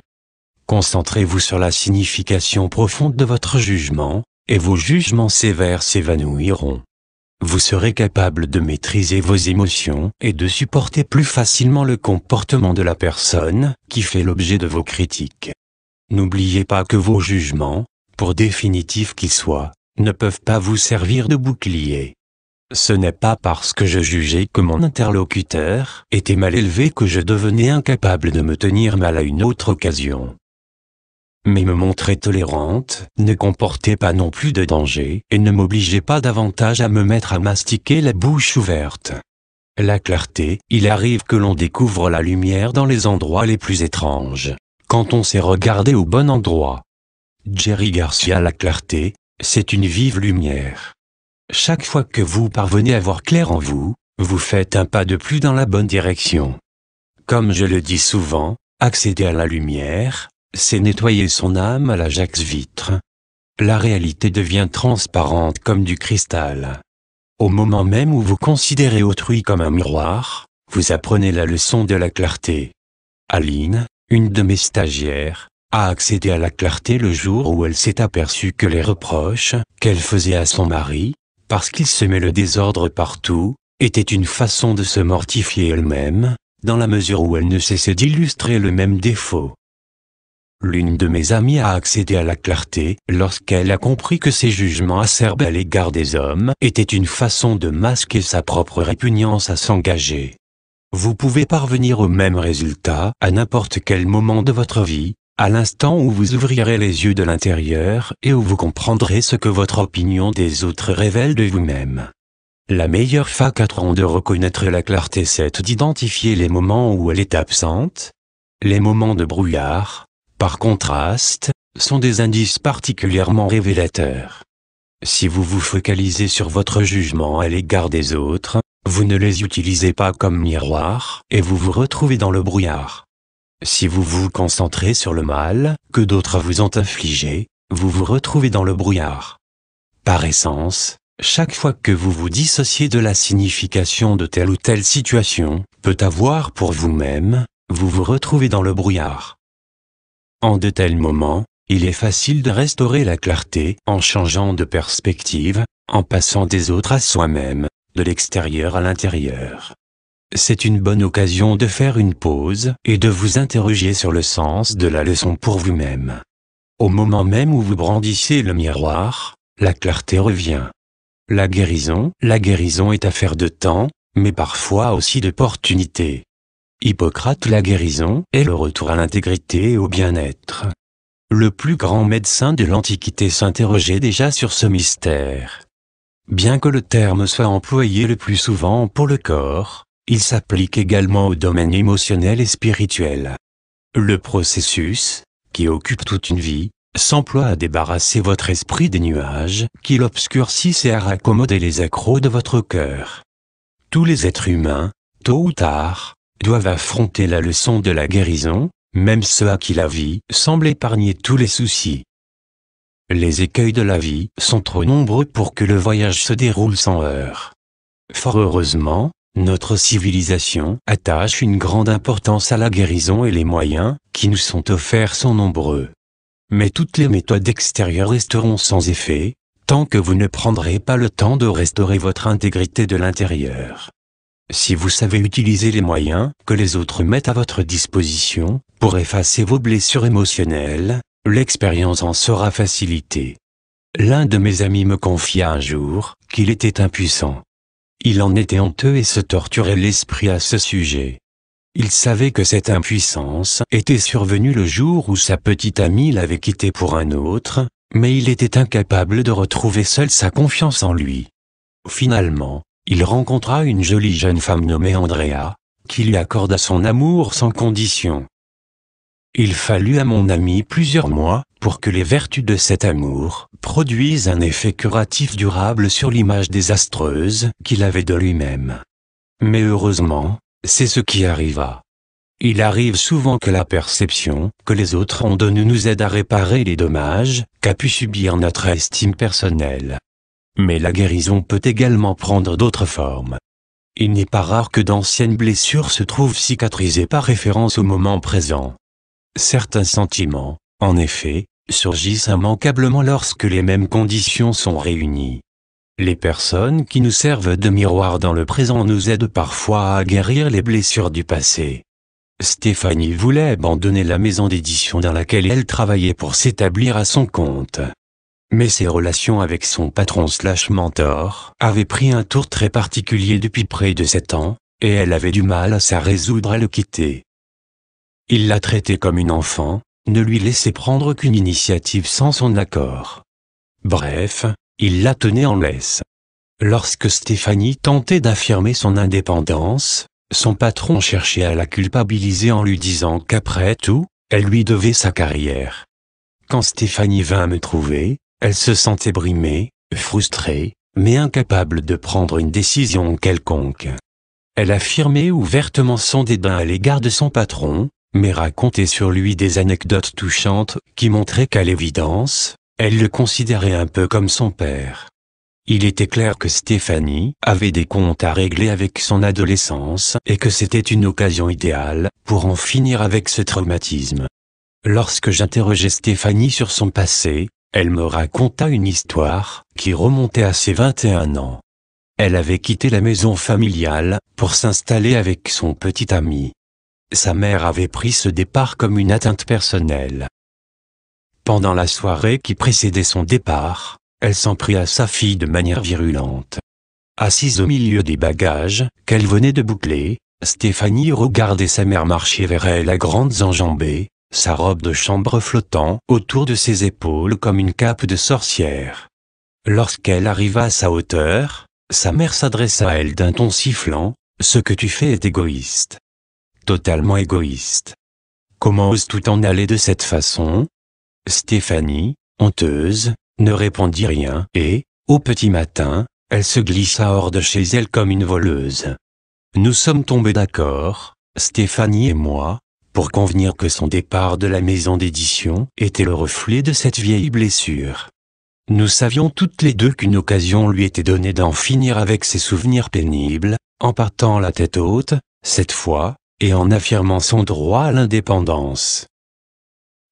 [SPEAKER 1] Concentrez-vous sur la signification profonde de votre jugement, et vos jugements sévères s'évanouiront. Vous serez capable de maîtriser vos émotions et de supporter plus facilement le comportement de la personne qui fait l'objet de vos critiques. N'oubliez pas que vos jugements, pour définitifs qu'ils soient, ne peuvent pas vous servir de bouclier. Ce n'est pas parce que je jugeais que mon interlocuteur était mal élevé que je devenais incapable de me tenir mal à une autre occasion mais me montrer tolérante, ne comportait pas non plus de danger et ne m'obligeait pas davantage à me mettre à mastiquer la bouche ouverte. La clarté, il arrive que l'on découvre la lumière dans les endroits les plus étranges, quand on s'est regardé au bon endroit. Jerry Garcia La clarté, c'est une vive lumière. Chaque fois que vous parvenez à voir clair en vous, vous faites un pas de plus dans la bonne direction. Comme je le dis souvent, accéder à la lumière, c'est nettoyer son âme à l'Ajax vitre. La réalité devient transparente comme du cristal. Au moment même où vous considérez autrui comme un miroir, vous apprenez la leçon de la clarté. Aline, une de mes stagiaires, a accédé à la clarté le jour où elle s'est aperçue que les reproches qu'elle faisait à son mari, parce qu'il semait le désordre partout, étaient une façon de se mortifier elle-même, dans la mesure où elle ne cessait d'illustrer le même défaut. L'une de mes amies a accédé à la clarté lorsqu'elle a compris que ses jugements acerbes à l'égard des hommes étaient une façon de masquer sa propre répugnance à s'engager. Vous pouvez parvenir au même résultat à n'importe quel moment de votre vie, à l'instant où vous ouvrirez les yeux de l'intérieur et où vous comprendrez ce que votre opinion des autres révèle de vous-même. La meilleure façon de reconnaître la clarté c'est d'identifier les moments où elle est absente, les moments de brouillard, par contraste, sont des indices particulièrement révélateurs. Si vous vous focalisez sur votre jugement à l'égard des autres, vous ne les utilisez pas comme miroir et vous vous retrouvez dans le brouillard. Si vous vous concentrez sur le mal que d'autres vous ont infligé, vous vous retrouvez dans le brouillard. Par essence, chaque fois que vous vous dissociez de la signification de telle ou telle situation, peut avoir pour vous-même, vous vous retrouvez dans le brouillard. En de tels moments, il est facile de restaurer la clarté en changeant de perspective, en passant des autres à soi-même, de l'extérieur à l'intérieur. C'est une bonne occasion de faire une pause et de vous interroger sur le sens de la leçon pour vous-même. Au moment même où vous brandissez le miroir, la clarté revient. La guérison, la guérison est affaire de temps, mais parfois aussi d'opportunité. Hippocrate la guérison et le retour à l'intégrité et au bien-être. Le plus grand médecin de l'Antiquité s'interrogeait déjà sur ce mystère. Bien que le terme soit employé le plus souvent pour le corps, il s'applique également au domaine émotionnel et spirituel. Le processus, qui occupe toute une vie, s'emploie à débarrasser votre esprit des nuages qui l'obscurcissent et à raccommoder les accros de votre cœur. Tous les êtres humains, tôt ou tard, doivent affronter la leçon de la guérison, même ceux à qui la vie semble épargner tous les soucis. Les écueils de la vie sont trop nombreux pour que le voyage se déroule sans heurts. Fort heureusement, notre civilisation attache une grande importance à la guérison et les moyens qui nous sont offerts sont nombreux. Mais toutes les méthodes extérieures resteront sans effet, tant que vous ne prendrez pas le temps de restaurer votre intégrité de l'intérieur. Si vous savez utiliser les moyens que les autres mettent à votre disposition pour effacer vos blessures émotionnelles, l'expérience en sera facilitée. L'un de mes amis me confia un jour qu'il était impuissant. Il en était honteux et se torturait l'esprit à ce sujet. Il savait que cette impuissance était survenue le jour où sa petite amie l'avait quitté pour un autre, mais il était incapable de retrouver seul sa confiance en lui. Finalement, il rencontra une jolie jeune femme nommée Andrea, qui lui accorda son amour sans condition. Il fallut à mon ami plusieurs mois pour que les vertus de cet amour produisent un effet curatif durable sur l'image désastreuse qu'il avait de lui-même. Mais heureusement, c'est ce qui arriva. Il arrive souvent que la perception que les autres ont de nous nous aide à réparer les dommages qu'a pu subir notre estime personnelle. Mais la guérison peut également prendre d'autres formes. Il n'est pas rare que d'anciennes blessures se trouvent cicatrisées par référence au moment présent. Certains sentiments, en effet, surgissent immanquablement lorsque les mêmes conditions sont réunies. Les personnes qui nous servent de miroir dans le présent nous aident parfois à guérir les blessures du passé. Stéphanie voulait abandonner la maison d'édition dans laquelle elle travaillait pour s'établir à son compte. Mais ses relations avec son patron slash mentor avaient pris un tour très particulier depuis près de sept ans, et elle avait du mal à se résoudre à le quitter. Il la traitait comme une enfant, ne lui laissait prendre qu'une initiative sans son accord. Bref, il la tenait en laisse. Lorsque Stéphanie tentait d'affirmer son indépendance, son patron cherchait à la culpabiliser en lui disant qu'après tout, elle lui devait sa carrière. Quand Stéphanie vint me trouver, elle se sentait brimée, frustrée, mais incapable de prendre une décision quelconque. Elle affirmait ouvertement son dédain à l'égard de son patron, mais racontait sur lui des anecdotes touchantes qui montraient qu'à l'évidence, elle le considérait un peu comme son père. Il était clair que Stéphanie avait des comptes à régler avec son adolescence et que c'était une occasion idéale pour en finir avec ce traumatisme. Lorsque j'interrogeais Stéphanie sur son passé, elle me raconta une histoire qui remontait à ses 21 ans. Elle avait quitté la maison familiale pour s'installer avec son petit ami. Sa mère avait pris ce départ comme une atteinte personnelle. Pendant la soirée qui précédait son départ, elle s'en prit à sa fille de manière virulente. Assise au milieu des bagages qu'elle venait de boucler, Stéphanie regardait sa mère marcher vers elle à grandes enjambées, sa robe de chambre flottant autour de ses épaules comme une cape de sorcière. Lorsqu'elle arriva à sa hauteur, sa mère s'adressa à elle d'un ton sifflant, Ce que tu fais est égoïste. Totalement égoïste. Comment oses-tu t'en aller de cette façon Stéphanie, honteuse, ne répondit rien, et, au petit matin, elle se glissa hors de chez elle comme une voleuse. Nous sommes tombés d'accord, Stéphanie et moi, pour convenir que son départ de la maison d'édition était le reflet de cette vieille blessure. Nous savions toutes les deux qu'une occasion lui était donnée d'en finir avec ses souvenirs pénibles, en partant la tête haute, cette fois, et en affirmant son droit à l'indépendance.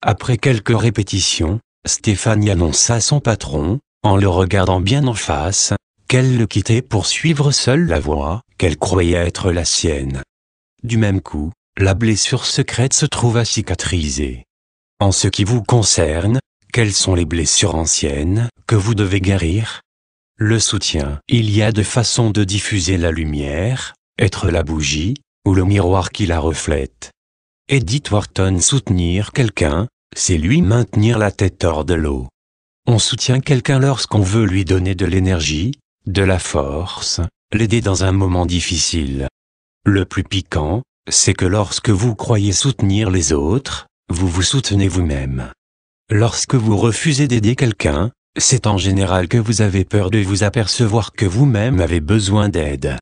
[SPEAKER 1] Après quelques répétitions, Stéphanie annonça à son patron, en le regardant bien en face, qu'elle le quittait pour suivre seule la voie qu'elle croyait être la sienne. Du même coup, la blessure secrète se trouve à cicatriser. En ce qui vous concerne, quelles sont les blessures anciennes que vous devez guérir Le soutien. Il y a deux façons de diffuser la lumière, être la bougie, ou le miroir qui la reflète. Edith Wharton soutenir quelqu'un, c'est lui maintenir la tête hors de l'eau. On soutient quelqu'un lorsqu'on veut lui donner de l'énergie, de la force, l'aider dans un moment difficile. Le plus piquant, c'est que lorsque vous croyez soutenir les autres, vous vous soutenez vous-même. Lorsque vous refusez d'aider quelqu'un, c'est en général que vous avez peur de vous apercevoir que vous-même avez besoin d'aide.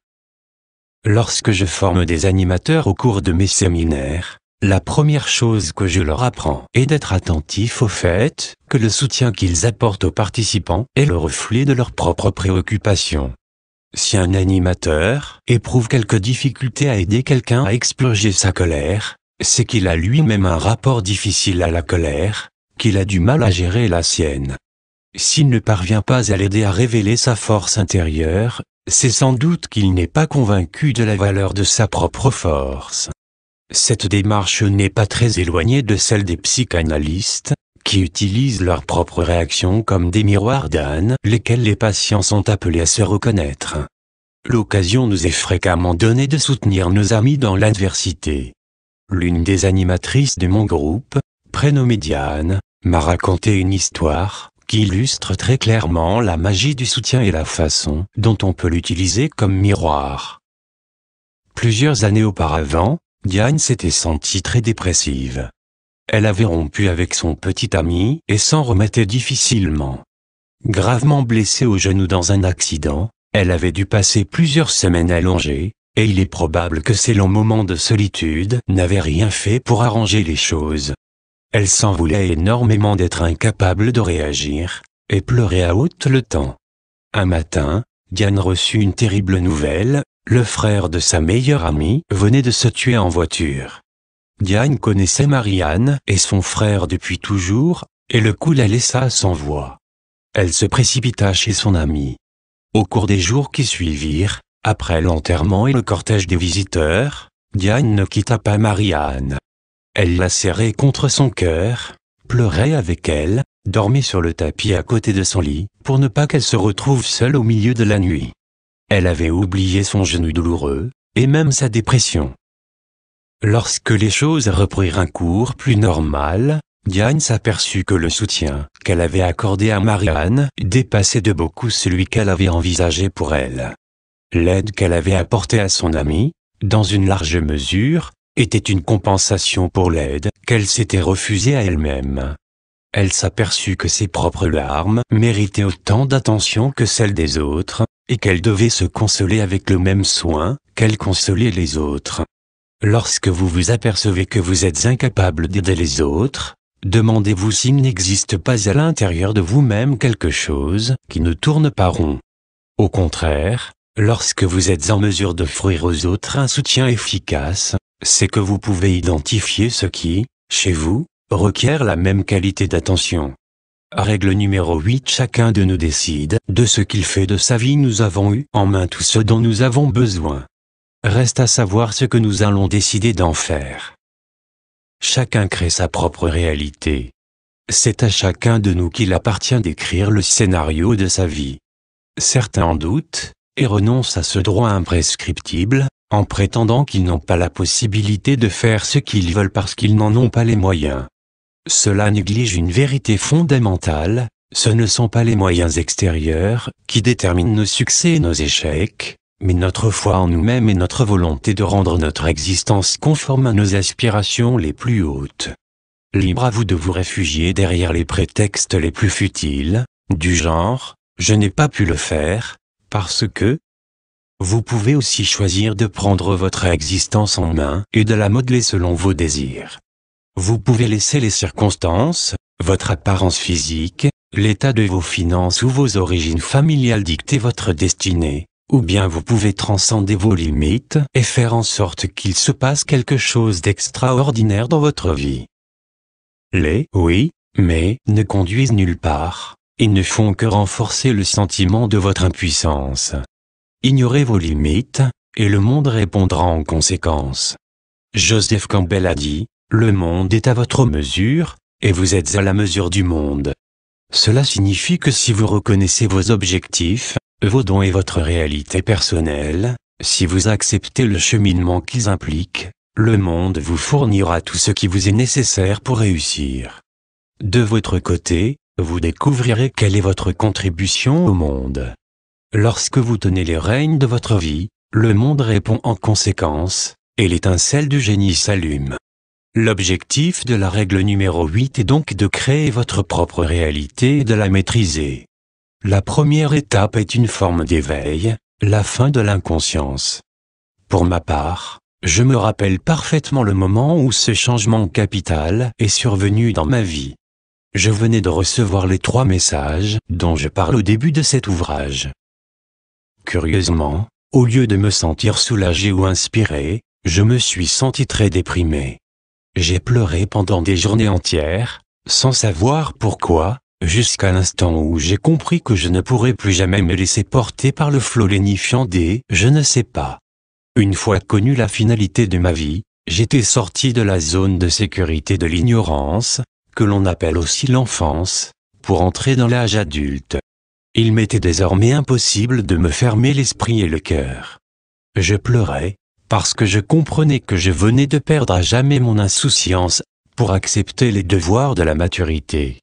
[SPEAKER 1] Lorsque je forme des animateurs au cours de mes séminaires, la première chose que je leur apprends est d'être attentif au fait que le soutien qu'ils apportent aux participants est le reflet de leurs propres préoccupations. Si un animateur éprouve quelques difficultés à aider quelqu'un à expurger sa colère, c'est qu'il a lui-même un rapport difficile à la colère, qu'il a du mal à gérer la sienne. S'il ne parvient pas à l'aider à révéler sa force intérieure, c'est sans doute qu'il n'est pas convaincu de la valeur de sa propre force. Cette démarche n'est pas très éloignée de celle des psychanalystes, qui utilisent leurs propres réactions comme des miroirs d'âne, lesquels les patients sont appelés à se reconnaître. L'occasion nous est fréquemment donnée de soutenir nos amis dans l'adversité. L'une des animatrices de mon groupe, prénommée Diane, m'a raconté une histoire qui illustre très clairement la magie du soutien et la façon dont on peut l'utiliser comme miroir. Plusieurs années auparavant, Diane s'était sentie très dépressive elle avait rompu avec son petit ami et s'en remettait difficilement. Gravement blessée au genou dans un accident, elle avait dû passer plusieurs semaines allongée, et il est probable que ces longs moments de solitude n'avaient rien fait pour arranger les choses. Elle s'en voulait énormément d'être incapable de réagir, et pleurait à haute le temps. Un matin, Diane reçut une terrible nouvelle, le frère de sa meilleure amie venait de se tuer en voiture. Diane connaissait Marianne et son frère depuis toujours, et le coup la laissa sans voix. Elle se précipita chez son amie. Au cours des jours qui suivirent, après l'enterrement et le cortège des visiteurs, Diane ne quitta pas Marianne. Elle la serrait contre son cœur, pleurait avec elle, dormait sur le tapis à côté de son lit, pour ne pas qu'elle se retrouve seule au milieu de la nuit. Elle avait oublié son genou douloureux, et même sa dépression. Lorsque les choses reprirent un cours plus normal, Diane s'aperçut que le soutien qu'elle avait accordé à Marianne dépassait de beaucoup celui qu'elle avait envisagé pour elle. L'aide qu'elle avait apportée à son amie, dans une large mesure, était une compensation pour l'aide qu'elle s'était refusée à elle-même. Elle, elle s'aperçut que ses propres larmes méritaient autant d'attention que celles des autres, et qu'elle devait se consoler avec le même soin qu'elle consolait les autres. Lorsque vous vous apercevez que vous êtes incapable d'aider les autres, demandez-vous s'il n'existe pas à l'intérieur de vous-même quelque chose qui ne tourne pas rond. Au contraire, lorsque vous êtes en mesure de d'offrir aux autres un soutien efficace, c'est que vous pouvez identifier ce qui, chez vous, requiert la même qualité d'attention. Règle numéro 8 Chacun de nous décide de ce qu'il fait de sa vie. Nous avons eu en main tout ce dont nous avons besoin. Reste à savoir ce que nous allons décider d'en faire. Chacun crée sa propre réalité. C'est à chacun de nous qu'il appartient d'écrire le scénario de sa vie. Certains en doutent, et renoncent à ce droit imprescriptible, en prétendant qu'ils n'ont pas la possibilité de faire ce qu'ils veulent parce qu'ils n'en ont pas les moyens. Cela néglige une vérité fondamentale, ce ne sont pas les moyens extérieurs qui déterminent nos succès et nos échecs, mais notre foi en nous-mêmes et notre volonté de rendre notre existence conforme à nos aspirations les plus hautes. Libre à vous de vous réfugier derrière les prétextes les plus futiles, du genre ⁇ je n'ai pas pu le faire, parce que ⁇ vous pouvez aussi choisir de prendre votre existence en main et de la modeler selon vos désirs. Vous pouvez laisser les circonstances, votre apparence physique, l'état de vos finances ou vos origines familiales dicter votre destinée, ou bien vous pouvez transcender vos limites et faire en sorte qu'il se passe quelque chose d'extraordinaire dans votre vie. Les oui, mais ne conduisent nulle part, et ne font que renforcer le sentiment de votre impuissance. Ignorez vos limites, et le monde répondra en conséquence. Joseph Campbell a dit, Le monde est à votre mesure, et vous êtes à la mesure du monde. Cela signifie que si vous reconnaissez vos objectifs, vos dons et votre réalité personnelle, si vous acceptez le cheminement qu'ils impliquent, le monde vous fournira tout ce qui vous est nécessaire pour réussir. De votre côté, vous découvrirez quelle est votre contribution au monde. Lorsque vous tenez les règnes de votre vie, le monde répond en conséquence, et l'étincelle du génie s'allume. L'objectif de la règle numéro 8 est donc de créer votre propre réalité et de la maîtriser. La première étape est une forme d'éveil, la fin de l'inconscience. Pour ma part, je me rappelle parfaitement le moment où ce changement capital est survenu dans ma vie. Je venais de recevoir les trois messages dont je parle au début de cet ouvrage. Curieusement, au lieu de me sentir soulagé ou inspiré, je me suis senti très déprimé. J'ai pleuré pendant des journées entières, sans savoir pourquoi, jusqu'à l'instant où j'ai compris que je ne pourrais plus jamais me laisser porter par le flot lénifiant des « je ne sais pas ». Une fois connue la finalité de ma vie, j'étais sorti de la zone de sécurité de l'ignorance, que l'on appelle aussi l'enfance, pour entrer dans l'âge adulte. Il m'était désormais impossible de me fermer l'esprit et le cœur. Je pleurais, parce que je comprenais que je venais de perdre à jamais mon insouciance, pour accepter les devoirs de la maturité.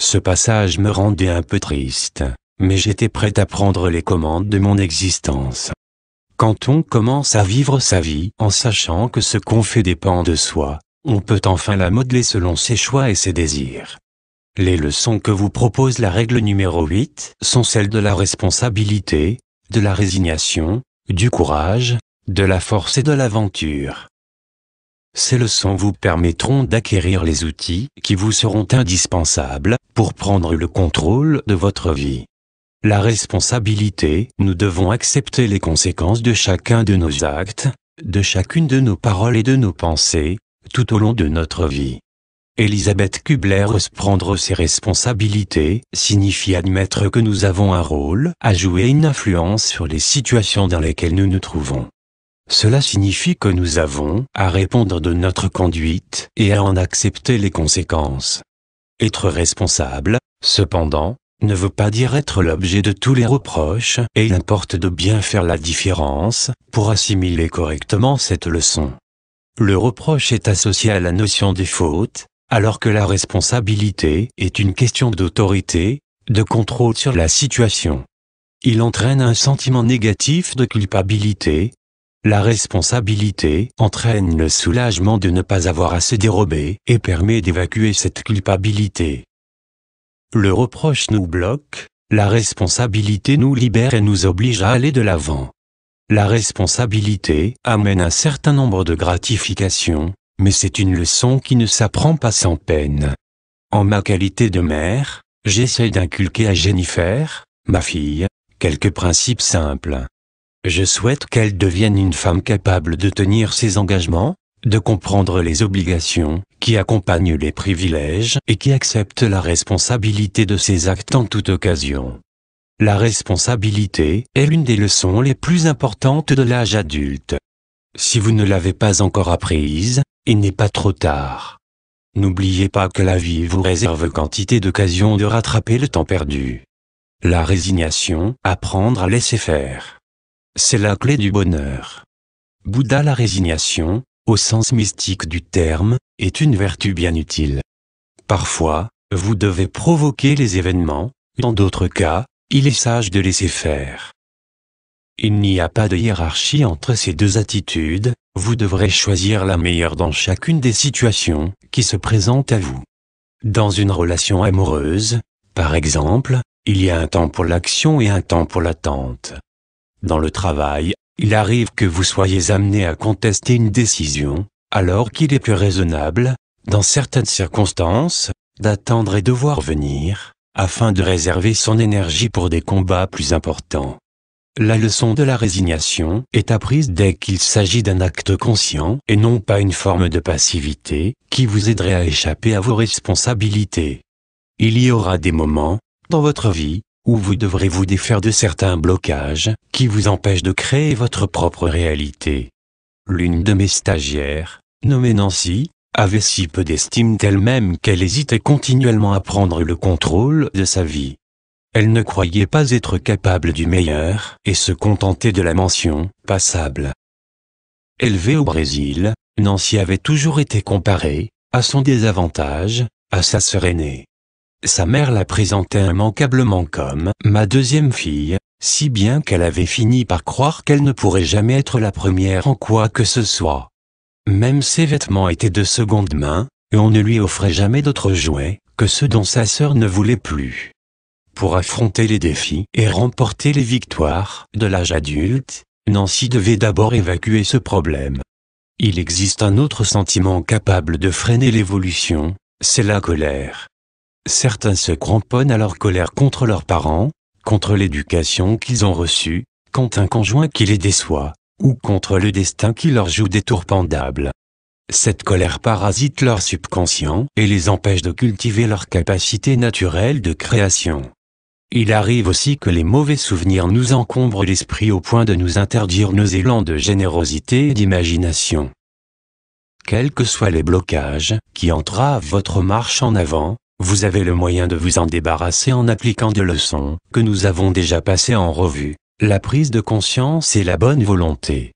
[SPEAKER 1] Ce passage me rendait un peu triste, mais j'étais prêt à prendre les commandes de mon existence. Quand on commence à vivre sa vie en sachant que ce qu'on fait dépend de soi, on peut enfin la modeler selon ses choix et ses désirs. Les leçons que vous propose la règle numéro 8 sont celles de la responsabilité, de la résignation, du courage, de la force et de l'aventure. Ces leçons vous permettront d'acquérir les outils qui vous seront indispensables pour prendre le contrôle de votre vie. La responsabilité, nous devons accepter les conséquences de chacun de nos actes, de chacune de nos paroles et de nos pensées, tout au long de notre vie. Elisabeth Kubler-Ross prendre ses responsabilités signifie admettre que nous avons un rôle à jouer et une influence sur les situations dans lesquelles nous nous trouvons. Cela signifie que nous avons à répondre de notre conduite et à en accepter les conséquences. Être responsable, cependant, ne veut pas dire être l'objet de tous les reproches et il importe de bien faire la différence pour assimiler correctement cette leçon. Le reproche est associé à la notion des fautes, alors que la responsabilité est une question d'autorité, de contrôle sur la situation. Il entraîne un sentiment négatif de culpabilité la responsabilité entraîne le soulagement de ne pas avoir à se dérober et permet d'évacuer cette culpabilité. Le reproche nous bloque, la responsabilité nous libère et nous oblige à aller de l'avant. La responsabilité amène un certain nombre de gratifications, mais c'est une leçon qui ne s'apprend pas sans peine. En ma qualité de mère, j'essaie d'inculquer à Jennifer, ma fille, quelques principes simples. Je souhaite qu'elle devienne une femme capable de tenir ses engagements, de comprendre les obligations qui accompagnent les privilèges et qui accepte la responsabilité de ses actes en toute occasion. La responsabilité est l'une des leçons les plus importantes de l'âge adulte. Si vous ne l'avez pas encore apprise, il n'est pas trop tard. N'oubliez pas que la vie vous réserve quantité d'occasions de rattraper le temps perdu. La résignation, apprendre à laisser faire. C'est la clé du bonheur. Bouddha la résignation, au sens mystique du terme, est une vertu bien utile. Parfois, vous devez provoquer les événements, dans d'autres cas, il est sage de laisser faire. Il n'y a pas de hiérarchie entre ces deux attitudes, vous devrez choisir la meilleure dans chacune des situations qui se présentent à vous. Dans une relation amoureuse, par exemple, il y a un temps pour l'action et un temps pour l'attente. Dans le travail, il arrive que vous soyez amené à contester une décision, alors qu'il est plus raisonnable, dans certaines circonstances, d'attendre et de voir venir, afin de réserver son énergie pour des combats plus importants. La leçon de la résignation est apprise dès qu'il s'agit d'un acte conscient et non pas une forme de passivité qui vous aiderait à échapper à vos responsabilités. Il y aura des moments, dans votre vie, où vous devrez vous défaire de certains blocages qui vous empêchent de créer votre propre réalité. L'une de mes stagiaires, nommée Nancy, avait si peu d'estime d'elle-même qu'elle hésitait continuellement à prendre le contrôle de sa vie. Elle ne croyait pas être capable du meilleur et se contentait de la mention passable. Élevée au Brésil, Nancy avait toujours été comparée, à son désavantage, à sa sœur aînée. Sa mère la présentait immanquablement comme « ma deuxième fille », si bien qu'elle avait fini par croire qu'elle ne pourrait jamais être la première en quoi que ce soit. Même ses vêtements étaient de seconde main, et on ne lui offrait jamais d'autres jouets que ceux dont sa sœur ne voulait plus. Pour affronter les défis et remporter les victoires de l'âge adulte, Nancy devait d'abord évacuer ce problème. Il existe un autre sentiment capable de freiner l'évolution, c'est la colère. Certains se cramponnent à leur colère contre leurs parents, contre l'éducation qu'ils ont reçue, contre un conjoint qui les déçoit, ou contre le destin qui leur joue des tours pendables. Cette colère parasite leur subconscient et les empêche de cultiver leur capacité naturelle de création. Il arrive aussi que les mauvais souvenirs nous encombrent l'esprit au point de nous interdire nos élans de générosité et d'imagination. Quels que soient les blocages qui entravent votre marche en avant, vous avez le moyen de vous en débarrasser en appliquant des leçons que nous avons déjà passées en revue, la prise de conscience et la bonne volonté.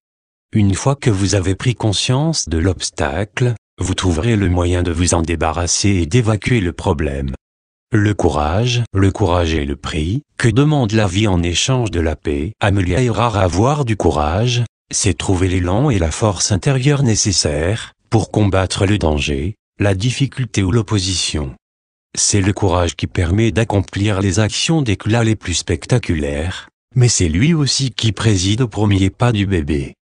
[SPEAKER 1] Une fois que vous avez pris conscience de l'obstacle, vous trouverez le moyen de vous en débarrasser et d'évacuer le problème. Le courage, le courage et le prix que demande la vie en échange de la paix. Amelia rare à avoir du courage, c'est trouver l'élan et la force intérieure nécessaires pour combattre le danger, la difficulté ou l'opposition. C'est le courage qui permet d'accomplir les actions d'éclat les plus spectaculaires, mais c'est lui aussi qui préside au premier pas du bébé.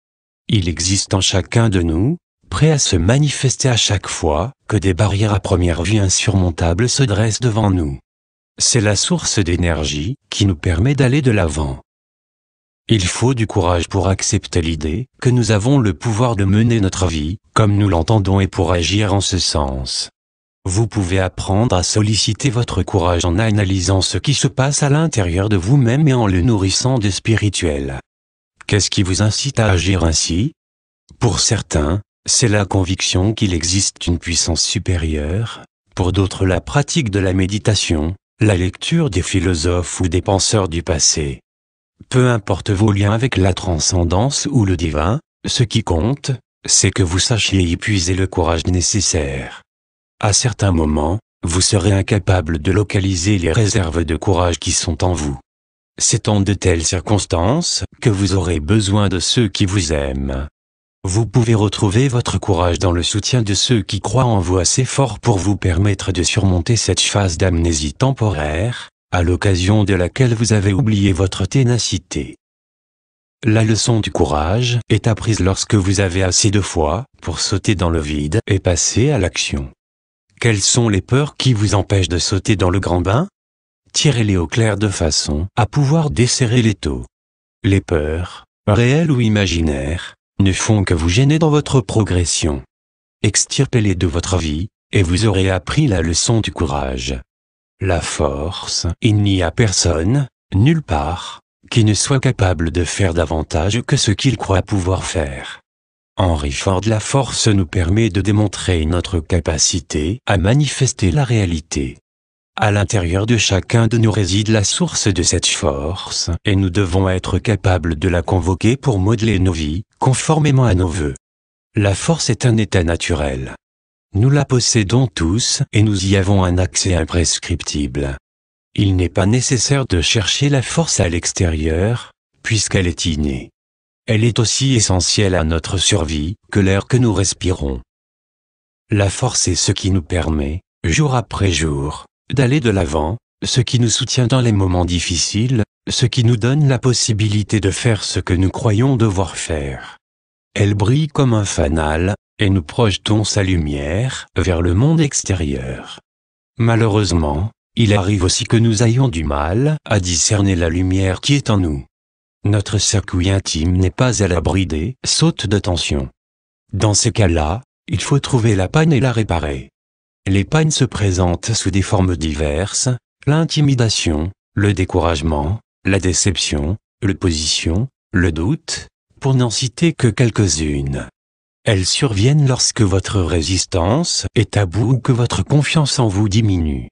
[SPEAKER 1] Il existe en chacun de nous, prêt à se manifester à chaque fois que des barrières à première vue insurmontables se dressent devant nous. C'est la source d'énergie qui nous permet d'aller de l'avant. Il faut du courage pour accepter l'idée que nous avons le pouvoir de mener notre vie, comme nous l'entendons et pour agir en ce sens. Vous pouvez apprendre à solliciter votre courage en analysant ce qui se passe à l'intérieur de vous-même et en le nourrissant de spirituel. Qu'est-ce qui vous incite à agir ainsi Pour certains, c'est la conviction qu'il existe une puissance supérieure, pour d'autres la pratique de la méditation, la lecture des philosophes ou des penseurs du passé. Peu importe vos liens avec la transcendance ou le divin, ce qui compte, c'est que vous sachiez y puiser le courage nécessaire. À certains moments, vous serez incapable de localiser les réserves de courage qui sont en vous. C'est en de telles circonstances que vous aurez besoin de ceux qui vous aiment. Vous pouvez retrouver votre courage dans le soutien de ceux qui croient en vous assez fort pour vous permettre de surmonter cette phase d'amnésie temporaire, à l'occasion de laquelle vous avez oublié votre ténacité. La leçon du courage est apprise lorsque vous avez assez de foi pour sauter dans le vide et passer à l'action. Quelles sont les peurs qui vous empêchent de sauter dans le grand bain Tirez-les au clair de façon à pouvoir desserrer les taux. Les peurs, réelles ou imaginaires, ne font que vous gêner dans votre progression. Extirpez-les de votre vie, et vous aurez appris la leçon du courage. La force, il n'y a personne, nulle part, qui ne soit capable de faire davantage que ce qu'il croit pouvoir faire. Henry Ford La force nous permet de démontrer notre capacité à manifester la réalité. À l'intérieur de chacun de nous réside la source de cette force, et nous devons être capables de la convoquer pour modeler nos vies, conformément à nos voeux. La force est un état naturel. Nous la possédons tous, et nous y avons un accès imprescriptible. Il n'est pas nécessaire de chercher la force à l'extérieur, puisqu'elle est innée. Elle est aussi essentielle à notre survie que l'air que nous respirons. La force est ce qui nous permet, jour après jour, d'aller de l'avant, ce qui nous soutient dans les moments difficiles, ce qui nous donne la possibilité de faire ce que nous croyons devoir faire. Elle brille comme un fanal, et nous projetons sa lumière vers le monde extérieur. Malheureusement, il arrive aussi que nous ayons du mal à discerner la lumière qui est en nous. Notre circuit intime n'est pas à l'abri des sautes de tension. Dans ces cas-là, il faut trouver la panne et la réparer. Les pannes se présentent sous des formes diverses, l'intimidation, le découragement, la déception, l'opposition, le doute, pour n'en citer que quelques-unes. Elles surviennent lorsque votre résistance est à bout ou que votre confiance en vous diminue.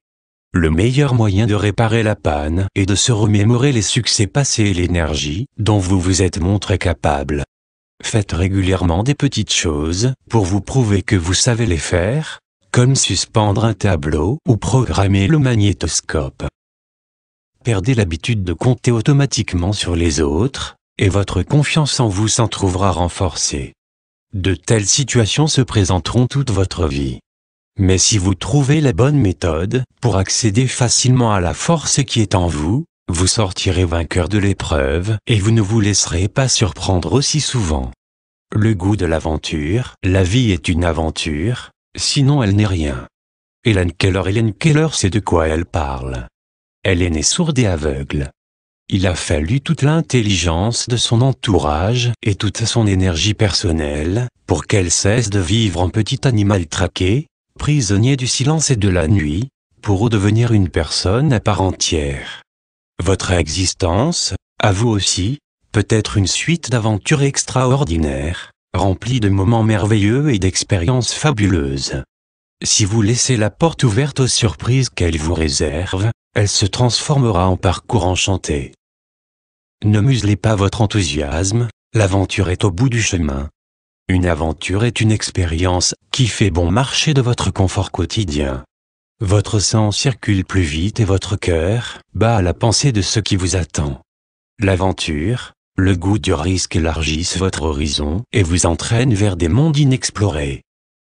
[SPEAKER 1] Le meilleur moyen de réparer la panne est de se remémorer les succès passés et l'énergie dont vous vous êtes montré capable. Faites régulièrement des petites choses pour vous prouver que vous savez les faire, comme suspendre un tableau ou programmer le magnétoscope. Perdez l'habitude de compter automatiquement sur les autres, et votre confiance en vous s'en trouvera renforcée. De telles situations se présenteront toute votre vie. Mais si vous trouvez la bonne méthode, pour accéder facilement à la force qui est en vous, vous sortirez vainqueur de l'épreuve et vous ne vous laisserez pas surprendre aussi souvent. Le goût de l'aventure, la vie est une aventure, sinon elle n'est rien. Hélène Keller, Hélène Keller sait de quoi elle parle. Elle est née sourde et aveugle. Il a fallu toute l'intelligence de son entourage et toute son énergie personnelle pour qu'elle cesse de vivre en petit animal traqué, prisonnier du silence et de la nuit, pour redevenir une personne à part entière. Votre existence, à vous aussi, peut être une suite d'aventures extraordinaires, remplies de moments merveilleux et d'expériences fabuleuses. Si vous laissez la porte ouverte aux surprises qu'elle vous réserve, elle se transformera en parcours enchanté. Ne muselez pas votre enthousiasme, l'aventure est au bout du chemin. Une aventure est une expérience qui fait bon marché de votre confort quotidien. Votre sang circule plus vite et votre cœur bat à la pensée de ce qui vous attend. L'aventure, le goût du risque élargissent votre horizon et vous entraîne vers des mondes inexplorés.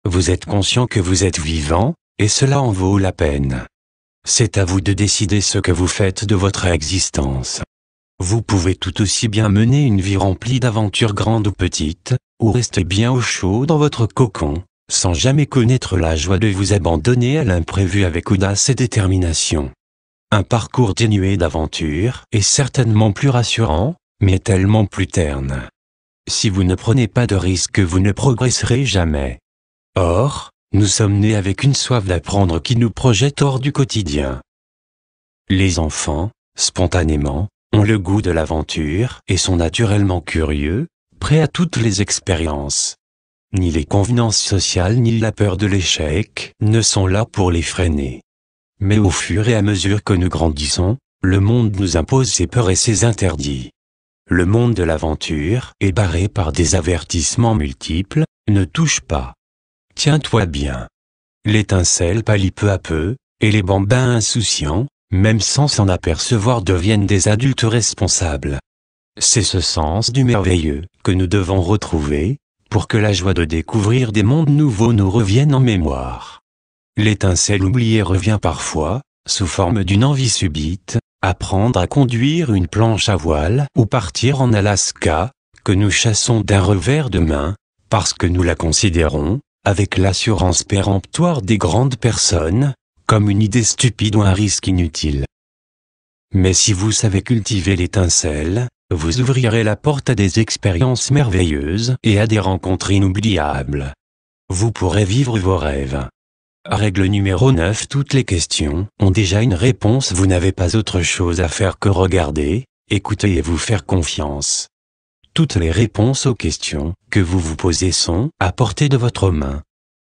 [SPEAKER 1] Vous êtes conscient que vous êtes vivant, et cela en vaut la peine. C'est à vous de décider ce que vous faites de votre existence. Vous pouvez tout aussi bien mener une vie remplie d'aventures grandes ou petites, ou restez bien au chaud dans votre cocon, sans jamais connaître la joie de vous abandonner à l'imprévu avec audace et détermination. Un parcours dénué d'aventure est certainement plus rassurant, mais tellement plus terne. Si vous ne prenez pas de risques, vous ne progresserez jamais. Or, nous sommes nés avec une soif d'apprendre qui nous projette hors du quotidien. Les enfants, spontanément, ont le goût de l'aventure et sont naturellement curieux, prêt à toutes les expériences. Ni les convenances sociales ni la peur de l'échec ne sont là pour les freiner. Mais au fur et à mesure que nous grandissons, le monde nous impose ses peurs et ses interdits. Le monde de l'aventure est barré par des avertissements multiples, ne touche pas. Tiens-toi bien. L'étincelle pâlit peu à peu, et les bambins insouciants, même sans s'en apercevoir deviennent des adultes responsables. C'est ce sens du merveilleux que nous devons retrouver, pour que la joie de découvrir des mondes nouveaux nous revienne en mémoire. L'étincelle oubliée revient parfois, sous forme d'une envie subite, apprendre à conduire une planche à voile ou partir en Alaska, que nous chassons d'un revers de main, parce que nous la considérons, avec l'assurance péremptoire des grandes personnes, comme une idée stupide ou un risque inutile. Mais si vous savez cultiver l'étincelle, vous ouvrirez la porte à des expériences merveilleuses et à des rencontres inoubliables. Vous pourrez vivre vos rêves. Règle numéro 9 Toutes les questions ont déjà une réponse. Vous n'avez pas autre chose à faire que regarder, écouter et vous faire confiance. Toutes les réponses aux questions que vous vous posez sont à portée de votre main.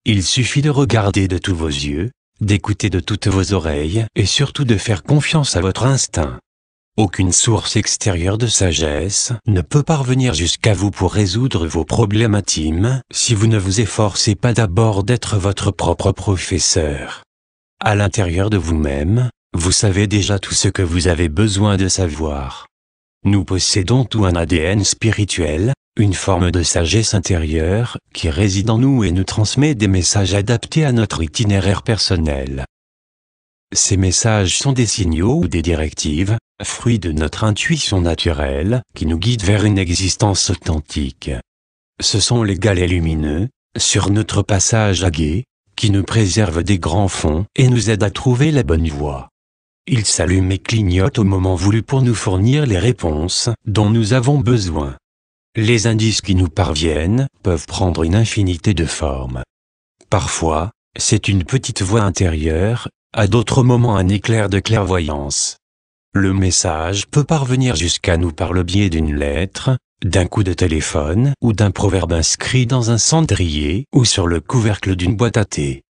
[SPEAKER 1] Il suffit de regarder de tous vos yeux, d'écouter de toutes vos oreilles et surtout de faire confiance à votre instinct. Aucune source extérieure de sagesse ne peut parvenir jusqu'à vous pour résoudre vos problèmes intimes si vous ne vous efforcez pas d'abord d'être votre propre professeur. À l'intérieur de vous-même, vous savez déjà tout ce que vous avez besoin de savoir. Nous possédons tout un ADN spirituel, une forme de sagesse intérieure qui réside en nous et nous transmet des messages adaptés à notre itinéraire personnel. Ces messages sont des signaux ou des directives, fruits de notre intuition naturelle, qui nous guide vers une existence authentique. Ce sont les galets lumineux, sur notre passage à gué, qui nous préservent des grands fonds et nous aident à trouver la bonne voie. Ils s'allument et clignotent au moment voulu pour nous fournir les réponses dont nous avons besoin. Les indices qui nous parviennent peuvent prendre une infinité de formes. Parfois, c'est une petite voix intérieure à d'autres moments un éclair de clairvoyance. Le message peut parvenir jusqu'à nous par le biais d'une lettre, d'un coup de téléphone ou d'un proverbe inscrit dans un cendrier ou sur le couvercle d'une boîte à thé.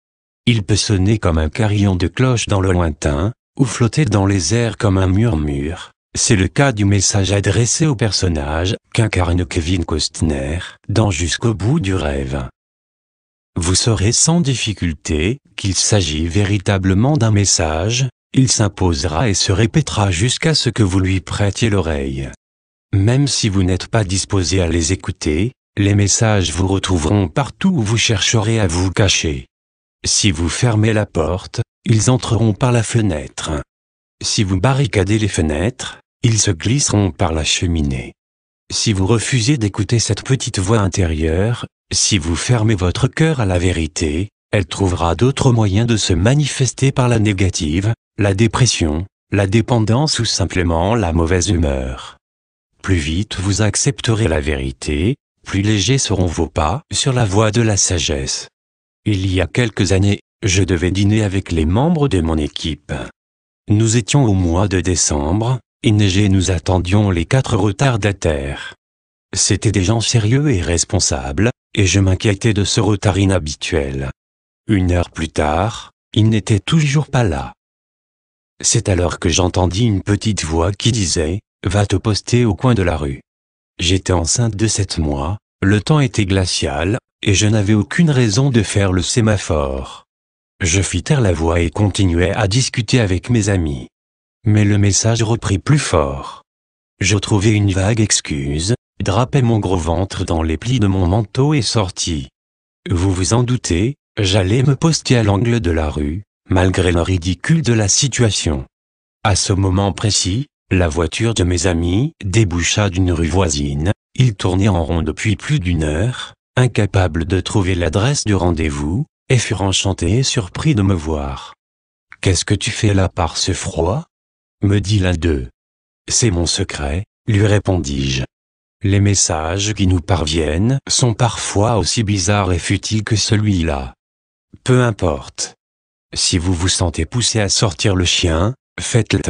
[SPEAKER 1] Il peut sonner comme un carillon de cloche dans le lointain, ou flotter dans les airs comme un murmure. C'est le cas du message adressé au personnage qu'incarne Kevin Costner dans Jusqu'au bout du rêve vous saurez sans difficulté qu'il s'agit véritablement d'un message, il s'imposera et se répétera jusqu'à ce que vous lui prêtiez l'oreille. Même si vous n'êtes pas disposé à les écouter, les messages vous retrouveront partout où vous chercherez à vous cacher. Si vous fermez la porte, ils entreront par la fenêtre. Si vous barricadez les fenêtres, ils se glisseront par la cheminée. Si vous refusez d'écouter cette petite voix intérieure, si vous fermez votre cœur à la vérité, elle trouvera d'autres moyens de se manifester par la négative, la dépression, la dépendance ou simplement la mauvaise humeur. Plus vite vous accepterez la vérité, plus légers seront vos pas sur la voie de la sagesse. Il y a quelques années, je devais dîner avec les membres de mon équipe. Nous étions au mois de décembre, et nous attendions les quatre retardataires. C'étaient des gens sérieux et responsables, et je m'inquiétais de ce retard inhabituel. Une heure plus tard, il n'était toujours pas là. C'est alors que j'entendis une petite voix qui disait ⁇ Va te poster au coin de la rue ⁇ J'étais enceinte de sept mois, le temps était glacial, et je n'avais aucune raison de faire le sémaphore. Je fis taire la voix et continuai à discuter avec mes amis. Mais le message reprit plus fort. Je trouvais une vague excuse, drapait mon gros ventre dans les plis de mon manteau et sortis. Vous vous en doutez, j'allais me poster à l'angle de la rue, malgré le ridicule de la situation. À ce moment précis, la voiture de mes amis déboucha d'une rue voisine, ils tournaient en rond depuis plus d'une heure, incapables de trouver l'adresse du rendez-vous, et furent enchantés et surpris de me voir. Qu'est-ce que tu fais là par ce froid me dit l'un d'eux. C'est mon secret, lui répondis-je. Les messages qui nous parviennent sont parfois aussi bizarres et futiles que celui-là. Peu importe. Si vous vous sentez poussé à sortir le chien, faites-le.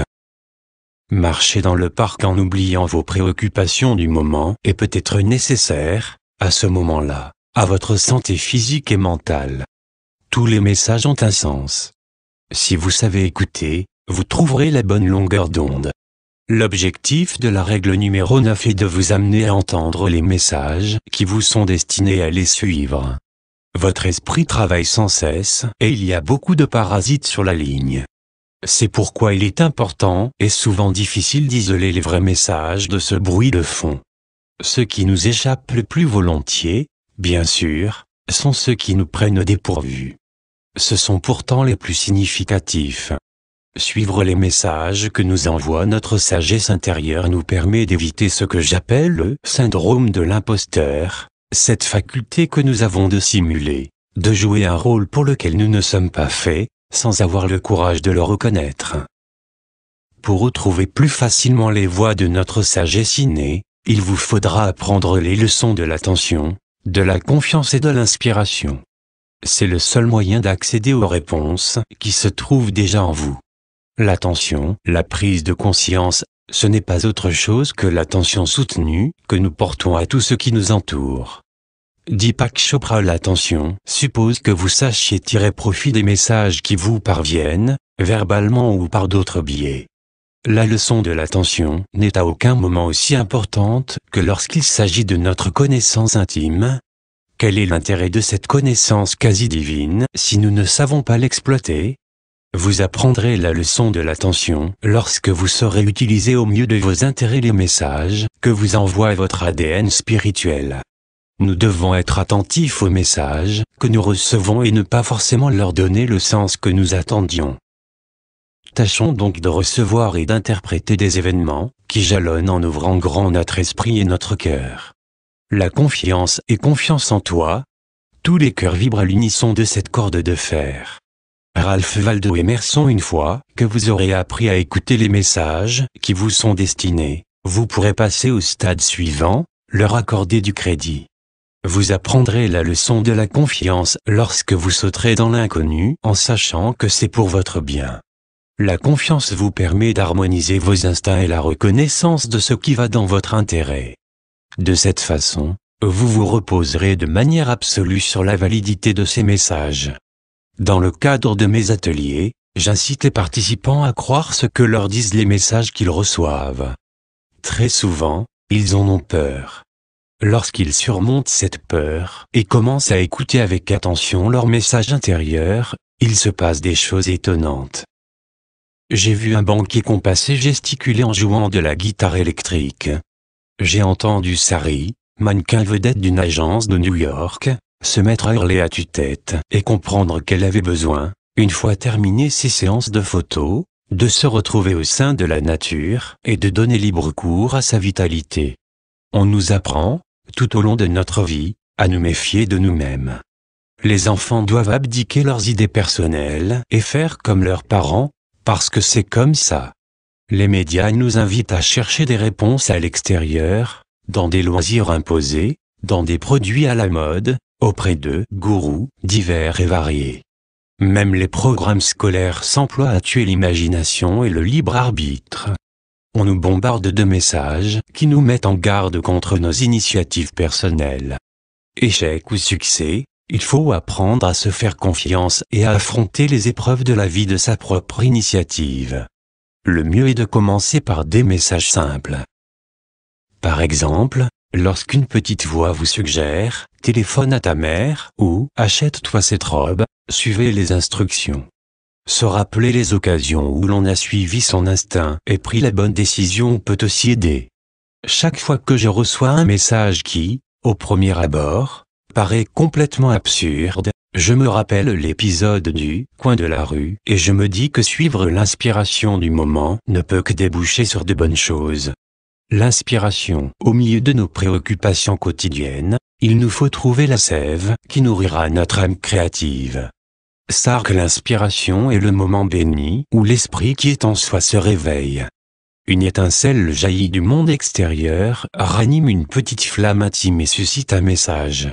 [SPEAKER 1] Marcher dans le parc en oubliant vos préoccupations du moment est peut-être nécessaire, à ce moment-là, à votre santé physique et mentale. Tous les messages ont un sens. Si vous savez écouter, vous trouverez la bonne longueur d'onde. L'objectif de la règle numéro 9 est de vous amener à entendre les messages qui vous sont destinés à les suivre. Votre esprit travaille sans cesse et il y a beaucoup de parasites sur la ligne. C'est pourquoi il est important et souvent difficile d'isoler les vrais messages de ce bruit de fond. Ceux qui nous échappent le plus volontiers, bien sûr, sont ceux qui nous prennent au dépourvu. Ce sont pourtant les plus significatifs. Suivre les messages que nous envoie notre sagesse intérieure nous permet d'éviter ce que j'appelle le syndrome de l'imposteur, cette faculté que nous avons de simuler, de jouer un rôle pour lequel nous ne sommes pas faits, sans avoir le courage de le reconnaître. Pour retrouver plus facilement les voies de notre sagesse innée, il vous faudra apprendre les leçons de l'attention, de la confiance et de l'inspiration. C'est le seul moyen d'accéder aux réponses qui se trouvent déjà en vous. L'attention, la prise de conscience, ce n'est pas autre chose que l'attention soutenue que nous portons à tout ce qui nous entoure. Deepak Chopra l'attention suppose que vous sachiez tirer profit des messages qui vous parviennent, verbalement ou par d'autres biais. La leçon de l'attention n'est à aucun moment aussi importante que lorsqu'il s'agit de notre connaissance intime. Quel est l'intérêt de cette connaissance quasi divine si nous ne savons pas l'exploiter vous apprendrez la leçon de l'attention lorsque vous saurez utiliser au mieux de vos intérêts les messages que vous envoie votre ADN spirituel. Nous devons être attentifs aux messages que nous recevons et ne pas forcément leur donner le sens que nous attendions. Tâchons donc de recevoir et d'interpréter des événements qui jalonnent en ouvrant grand notre esprit et notre cœur. La confiance et confiance en toi. Tous les cœurs vibrent à l'unisson de cette corde de fer. Ralph Waldo Emerson une fois que vous aurez appris à écouter les messages qui vous sont destinés, vous pourrez passer au stade suivant, leur accorder du crédit. Vous apprendrez la leçon de la confiance lorsque vous sauterez dans l'inconnu en sachant que c'est pour votre bien. La confiance vous permet d'harmoniser vos instincts et la reconnaissance de ce qui va dans votre intérêt. De cette façon, vous vous reposerez de manière absolue sur la validité de ces messages. Dans le cadre de mes ateliers, j'incite les participants à croire ce que leur disent les messages qu'ils reçoivent. Très souvent, ils en ont peur. Lorsqu'ils surmontent cette peur et commencent à écouter avec attention leurs messages intérieurs, il se passe des choses étonnantes. J'ai vu un banquier compassé gesticuler en jouant de la guitare électrique. J'ai entendu Sari, mannequin vedette d'une agence de New York, se mettre à hurler à tue-tête et comprendre qu'elle avait besoin, une fois terminées ses séances de photos, de se retrouver au sein de la nature et de donner libre cours à sa vitalité. On nous apprend, tout au long de notre vie, à nous méfier de nous-mêmes. Les enfants doivent abdiquer leurs idées personnelles et faire comme leurs parents, parce que c'est comme ça. Les médias nous invitent à chercher des réponses à l'extérieur, dans des loisirs imposés, dans des produits à la mode, auprès de gourous divers et variés. Même les programmes scolaires s'emploient à tuer l'imagination et le libre arbitre. On nous bombarde de messages qui nous mettent en garde contre nos initiatives personnelles. Échec ou succès, il faut apprendre à se faire confiance et à affronter les épreuves de la vie de sa propre initiative. Le mieux est de commencer par des messages simples. Par exemple, Lorsqu'une petite voix vous suggère « téléphone à ta mère » ou « achète-toi cette robe », suivez les instructions. Se rappeler les occasions où l'on a suivi son instinct et pris la bonne décision peut aussi aider. Chaque fois que je reçois un message qui, au premier abord, paraît complètement absurde, je me rappelle l'épisode du coin de la rue et je me dis que suivre l'inspiration du moment ne peut que déboucher sur de bonnes choses l'inspiration. Au milieu de nos préoccupations quotidiennes, il nous faut trouver la sève qui nourrira notre âme créative. Sark l'inspiration est le moment béni où l'esprit qui est en soi se réveille. Une étincelle jaillit du monde extérieur, ranime une petite flamme intime et suscite un message.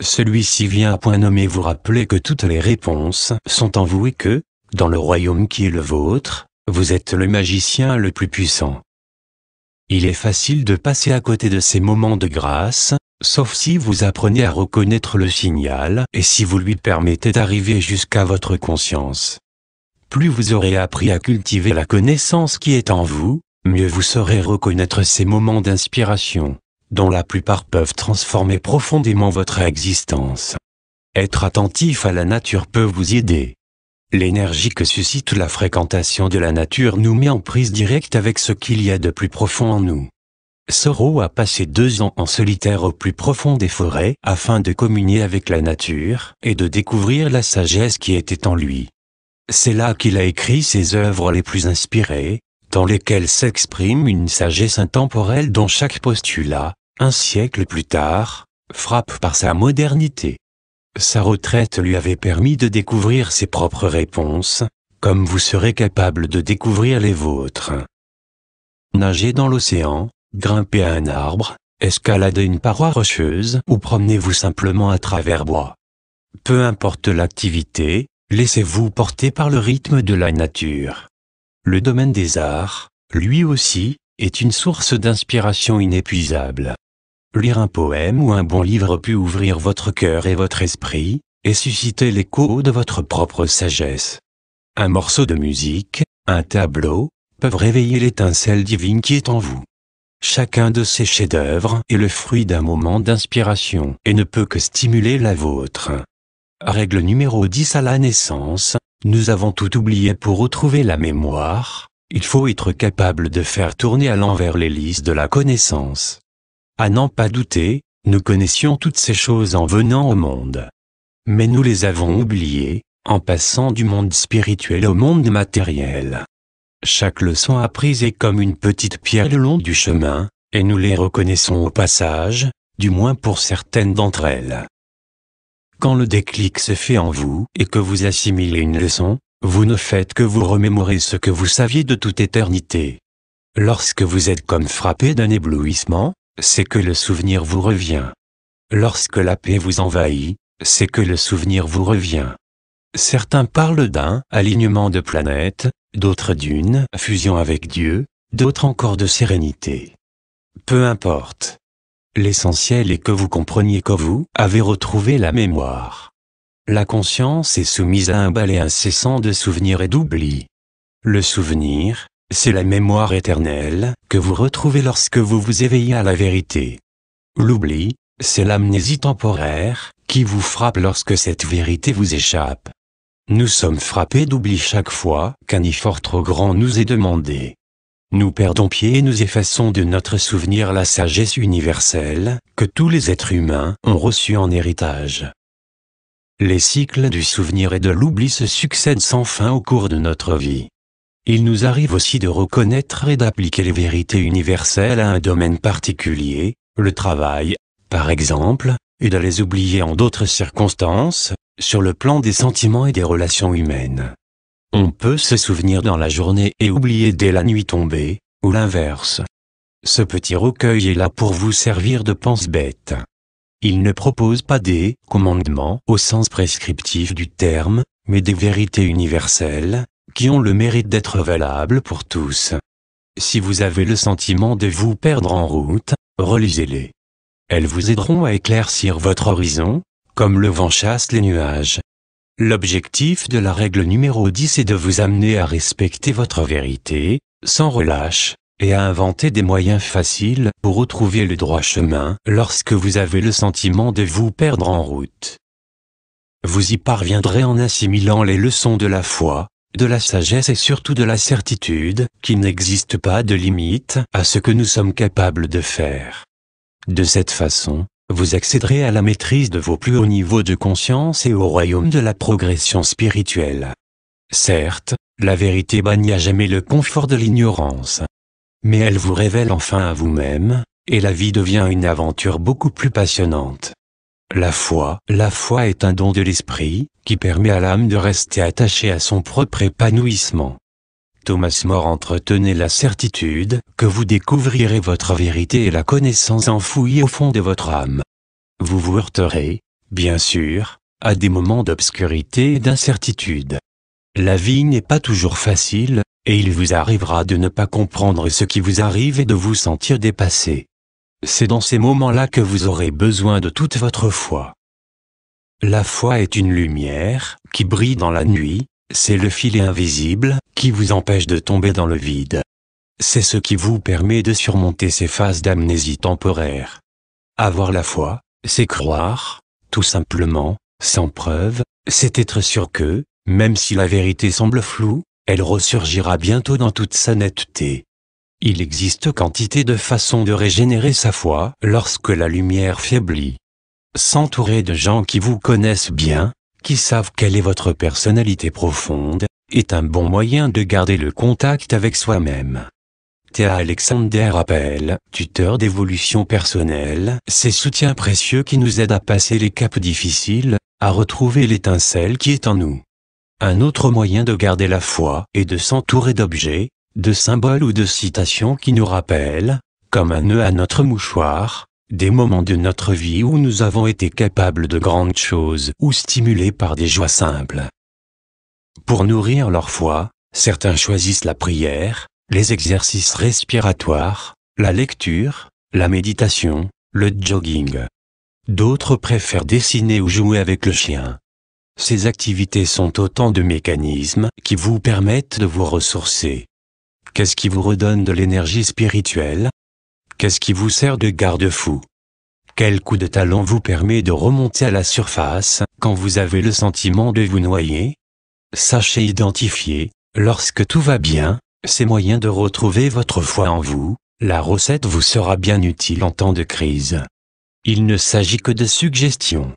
[SPEAKER 1] Celui-ci vient à point nommé vous rappeler que toutes les réponses sont en vous et que, dans le royaume qui est le vôtre, vous êtes le magicien le plus puissant. Il est facile de passer à côté de ces moments de grâce, sauf si vous apprenez à reconnaître le signal et si vous lui permettez d'arriver jusqu'à votre conscience. Plus vous aurez appris à cultiver la connaissance qui est en vous, mieux vous saurez reconnaître ces moments d'inspiration, dont la plupart peuvent transformer profondément votre existence. Être attentif à la nature peut vous aider. L'énergie que suscite la fréquentation de la nature nous met en prise directe avec ce qu'il y a de plus profond en nous. Soro a passé deux ans en solitaire au plus profond des forêts afin de communier avec la nature et de découvrir la sagesse qui était en lui. C'est là qu'il a écrit ses œuvres les plus inspirées, dans lesquelles s'exprime une sagesse intemporelle dont chaque postulat, un siècle plus tard, frappe par sa modernité. Sa retraite lui avait permis de découvrir ses propres réponses, comme vous serez capable de découvrir les vôtres. Nager dans l'océan, grimper à un arbre, escalader une paroi rocheuse ou promenez-vous simplement à travers bois. Peu importe l'activité, laissez-vous porter par le rythme de la nature. Le domaine des arts, lui aussi, est une source d'inspiration inépuisable. Lire un poème ou un bon livre peut ouvrir votre cœur et votre esprit, et susciter l'écho de votre propre sagesse. Un morceau de musique, un tableau, peuvent réveiller l'étincelle divine qui est en vous. Chacun de ces chefs-d'œuvre est le fruit d'un moment d'inspiration et ne peut que stimuler la vôtre. Règle numéro 10 à la naissance, nous avons tout oublié pour retrouver la mémoire, il faut être capable de faire tourner à l'envers l'hélice de la connaissance. À n'en pas douter, nous connaissions toutes ces choses en venant au monde. Mais nous les avons oubliées, en passant du monde spirituel au monde matériel. Chaque leçon apprise est comme une petite pierre le long du chemin, et nous les reconnaissons au passage, du moins pour certaines d'entre elles. Quand le déclic se fait en vous et que vous assimilez une leçon, vous ne faites que vous remémorer ce que vous saviez de toute éternité. Lorsque vous êtes comme frappé d'un éblouissement, c'est que le souvenir vous revient. Lorsque la paix vous envahit, c'est que le souvenir vous revient. Certains parlent d'un alignement de planètes, d'autres d'une fusion avec Dieu, d'autres encore de sérénité. Peu importe. L'essentiel est que vous compreniez que vous avez retrouvé la mémoire. La conscience est soumise à un balai incessant de souvenirs et d'oubli. Le souvenir, c'est la mémoire éternelle que vous retrouvez lorsque vous vous éveillez à la vérité. L'oubli, c'est l'amnésie temporaire qui vous frappe lorsque cette vérité vous échappe. Nous sommes frappés d'oubli chaque fois qu'un effort trop grand nous est demandé. Nous perdons pied et nous effaçons de notre souvenir la sagesse universelle que tous les êtres humains ont reçue en héritage. Les cycles du souvenir et de l'oubli se succèdent sans fin au cours de notre vie. Il nous arrive aussi de reconnaître et d'appliquer les vérités universelles à un domaine particulier, le travail, par exemple, et de les oublier en d'autres circonstances, sur le plan des sentiments et des relations humaines. On peut se souvenir dans la journée et oublier dès la nuit tombée, ou l'inverse. Ce petit recueil est là pour vous servir de pense-bête. Il ne propose pas des commandements au sens prescriptif du terme, mais des vérités universelles, qui ont le mérite d'être valables pour tous. Si vous avez le sentiment de vous perdre en route, relisez-les. Elles vous aideront à éclaircir votre horizon, comme le vent chasse les nuages. L'objectif de la règle numéro 10 est de vous amener à respecter votre vérité, sans relâche, et à inventer des moyens faciles pour retrouver le droit chemin lorsque vous avez le sentiment de vous perdre en route. Vous y parviendrez en assimilant les leçons de la foi, de la sagesse et surtout de la certitude qu'il n'existe pas de limite à ce que nous sommes capables de faire. De cette façon, vous accéderez à la maîtrise de vos plus hauts niveaux de conscience et au royaume de la progression spirituelle. Certes, la vérité bannit à jamais le confort de l'ignorance. Mais elle vous révèle enfin à vous-même, et la vie devient une aventure beaucoup plus passionnante. La foi. La foi est un don de l'esprit, qui permet à l'âme de rester attachée à son propre épanouissement. Thomas More entretenait la certitude que vous découvrirez votre vérité et la connaissance enfouie au fond de votre âme. Vous vous heurterez, bien sûr, à des moments d'obscurité et d'incertitude. La vie n'est pas toujours facile, et il vous arrivera de ne pas comprendre ce qui vous arrive et de vous sentir dépassé. C'est dans ces moments-là que vous aurez besoin de toute votre foi. La foi est une lumière, qui brille dans la nuit, c'est le filet invisible, qui vous empêche de tomber dans le vide. C'est ce qui vous permet de surmonter ces phases d'amnésie temporaire. Avoir la foi, c'est croire, tout simplement, sans preuve, c'est être sûr que, même si la vérité semble floue, elle ressurgira bientôt dans toute sa netteté. Il existe quantité de façons de régénérer sa foi lorsque la lumière faiblit. S'entourer de gens qui vous connaissent bien, qui savent quelle est votre personnalité profonde, est un bon moyen de garder le contact avec soi-même. Théa Alexander Appel, tuteur d'évolution personnelle, ces soutiens précieux qui nous aident à passer les caps difficiles, à retrouver l'étincelle qui est en nous. Un autre moyen de garder la foi est de s'entourer d'objets, de symboles ou de citations qui nous rappellent, comme un nœud à notre mouchoir, des moments de notre vie où nous avons été capables de grandes choses ou stimulés par des joies simples. Pour nourrir leur foi, certains choisissent la prière, les exercices respiratoires, la lecture, la méditation, le jogging. D'autres préfèrent dessiner ou jouer avec le chien. Ces activités sont autant de mécanismes qui vous permettent de vous ressourcer. Qu'est-ce qui vous redonne de l'énergie spirituelle Qu'est-ce qui vous sert de garde-fou Quel coup de talent vous permet de remonter à la surface quand vous avez le sentiment de vous noyer Sachez identifier, lorsque tout va bien, ces moyens de retrouver votre foi en vous, la recette vous sera bien utile en temps de crise. Il ne s'agit que de suggestions.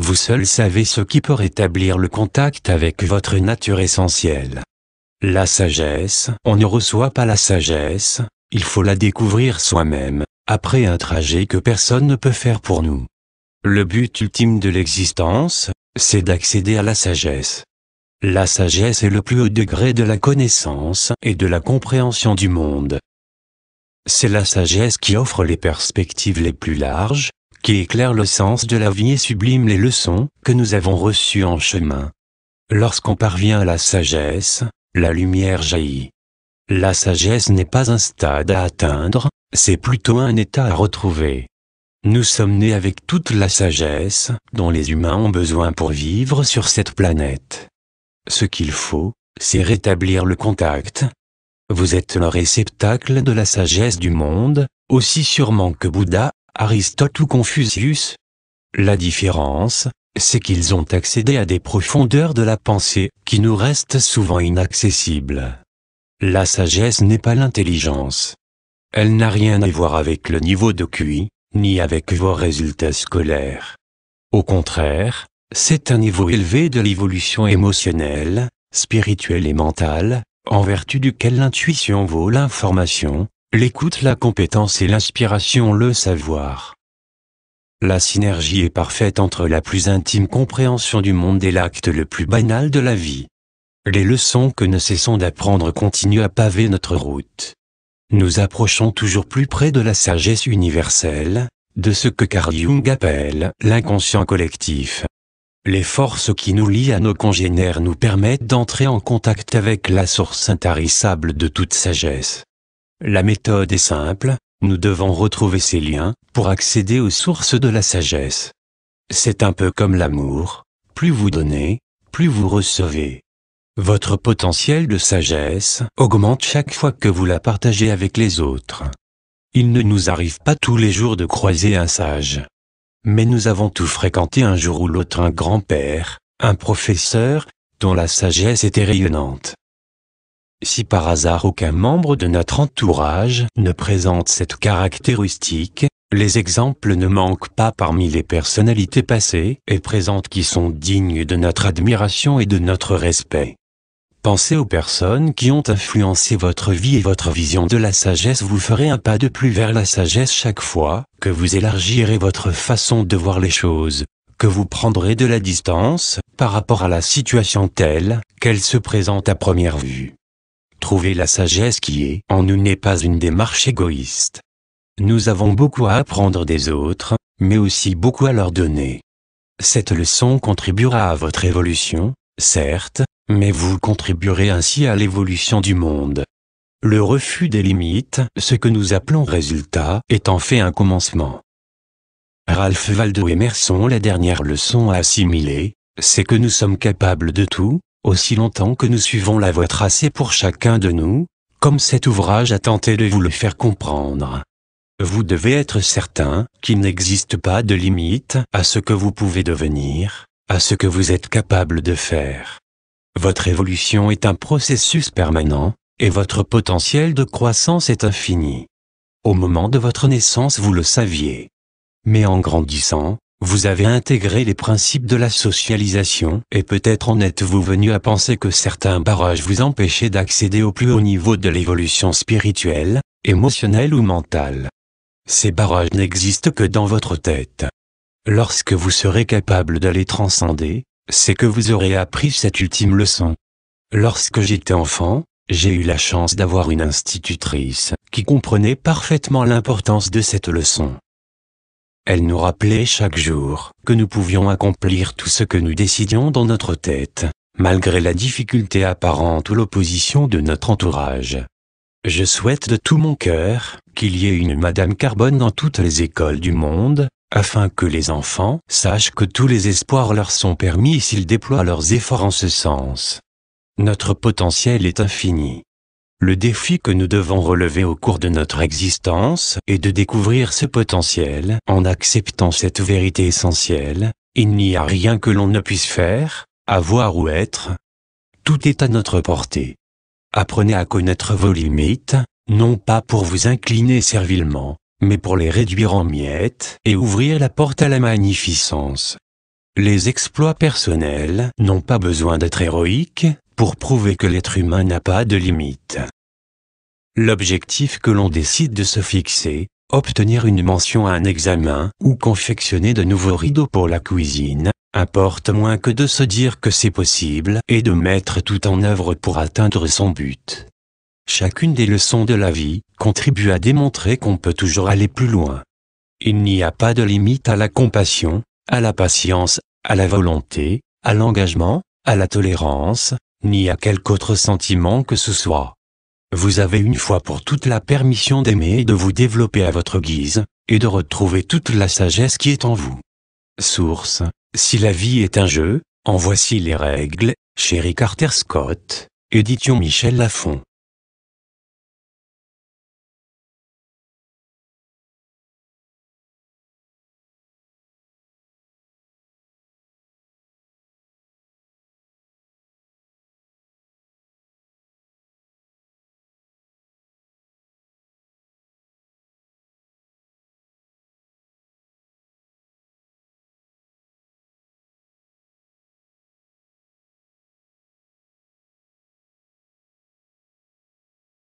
[SPEAKER 1] Vous seul savez ce qui peut rétablir le contact avec votre nature essentielle. La sagesse, on ne reçoit pas la sagesse, il faut la découvrir soi-même, après un trajet que personne ne peut faire pour nous. Le but ultime de l'existence, c'est d'accéder à la sagesse. La sagesse est le plus haut degré de la connaissance et de la compréhension du monde. C'est la sagesse qui offre les perspectives les plus larges, qui éclaire le sens de la vie et sublime les leçons que nous avons reçues en chemin. Lorsqu'on parvient à la sagesse, la lumière jaillit. La sagesse n'est pas un stade à atteindre, c'est plutôt un état à retrouver. Nous sommes nés avec toute la sagesse dont les humains ont besoin pour vivre sur cette planète. Ce qu'il faut, c'est rétablir le contact. Vous êtes le réceptacle de la sagesse du monde, aussi sûrement que Bouddha, Aristote ou Confucius. La différence, c'est qu'ils ont accédé à des profondeurs de la pensée qui nous restent souvent inaccessibles. La sagesse n'est pas l'intelligence. Elle n'a rien à voir avec le niveau de QI, ni avec vos résultats scolaires. Au contraire, c'est un niveau élevé de l'évolution émotionnelle, spirituelle et mentale, en vertu duquel l'intuition vaut l'information, l'écoute la compétence et l'inspiration le savoir. La synergie est parfaite entre la plus intime compréhension du monde et l'acte le plus banal de la vie. Les leçons que nous cessons d'apprendre continuent à paver notre route. Nous approchons toujours plus près de la sagesse universelle, de ce que Carl Jung appelle l'inconscient collectif. Les forces qui nous lient à nos congénères nous permettent d'entrer en contact avec la source intarissable de toute sagesse. La méthode est simple, nous devons retrouver ces liens pour accéder aux sources de la sagesse. C'est un peu comme l'amour, plus vous donnez, plus vous recevez. Votre potentiel de sagesse augmente chaque fois que vous la partagez avec les autres. Il ne nous arrive pas tous les jours de croiser un sage. Mais nous avons tous fréquenté un jour ou l'autre un grand-père, un professeur, dont la sagesse était rayonnante. Si par hasard aucun membre de notre entourage ne présente cette caractéristique, les exemples ne manquent pas parmi les personnalités passées et présentes qui sont dignes de notre admiration et de notre respect. Pensez aux personnes qui ont influencé votre vie et votre vision de la sagesse vous ferez un pas de plus vers la sagesse chaque fois que vous élargirez votre façon de voir les choses, que vous prendrez de la distance par rapport à la situation telle qu'elle se présente à première vue. Trouver la sagesse qui est en nous n'est pas une démarche égoïste. Nous avons beaucoup à apprendre des autres, mais aussi beaucoup à leur donner. Cette leçon contribuera à votre évolution, certes, mais vous contribuerez ainsi à l'évolution du monde. Le refus des limites, ce que nous appelons résultat, est en fait un commencement. Ralph Waldo Emerson La dernière leçon à assimiler, c'est que nous sommes capables de tout, aussi longtemps que nous suivons la voie tracée pour chacun de nous, comme cet ouvrage a tenté de vous le faire comprendre. Vous devez être certain qu'il n'existe pas de limite à ce que vous pouvez devenir, à ce que vous êtes capable de faire. Votre évolution est un processus permanent, et votre potentiel de croissance est infini. Au moment de votre naissance, vous le saviez. Mais en grandissant, vous avez intégré les principes de la socialisation, et peut-être en êtes-vous venu à penser que certains barrages vous empêchaient d'accéder au plus haut niveau de l'évolution spirituelle, émotionnelle ou mentale. Ces barrages n'existent que dans votre tête. Lorsque vous serez capable de les transcender, c'est que vous aurez appris cette ultime leçon. Lorsque j'étais enfant, j'ai eu la chance d'avoir une institutrice qui comprenait parfaitement l'importance de cette leçon. Elle nous rappelait chaque jour que nous pouvions accomplir tout ce que nous décidions dans notre tête, malgré la difficulté apparente ou l'opposition de notre entourage. Je souhaite de tout mon cœur qu'il y ait une Madame Carbone dans toutes les écoles du monde, afin que les enfants sachent que tous les espoirs leur sont permis s'ils déploient leurs efforts en ce sens. Notre potentiel est infini. Le défi que nous devons relever au cours de notre existence est de découvrir ce potentiel en acceptant cette vérité essentielle, il n'y a rien que l'on ne puisse faire, avoir ou être. Tout est à notre portée. Apprenez à connaître vos limites, non pas pour vous incliner servilement, mais pour les réduire en miettes et ouvrir la porte à la magnificence. Les exploits personnels n'ont pas besoin d'être héroïques, pour prouver que l'être humain n'a pas de limite. L'objectif que l'on décide de se fixer, obtenir une mention à un examen ou confectionner de nouveaux rideaux pour la cuisine, importe moins que de se dire que c'est possible et de mettre tout en œuvre pour atteindre son but. Chacune des leçons de la vie contribue à démontrer qu'on peut toujours aller plus loin. Il n'y a pas de limite à la compassion, à la patience, à la volonté, à l'engagement, à la tolérance, ni à quelque autre sentiment que ce soit. Vous avez une fois pour toute la permission d'aimer et de vous développer à votre guise, et de retrouver toute la sagesse qui est en vous. Source, si la vie est un jeu, en voici les règles, chéri Carter Scott, édition Michel Lafont.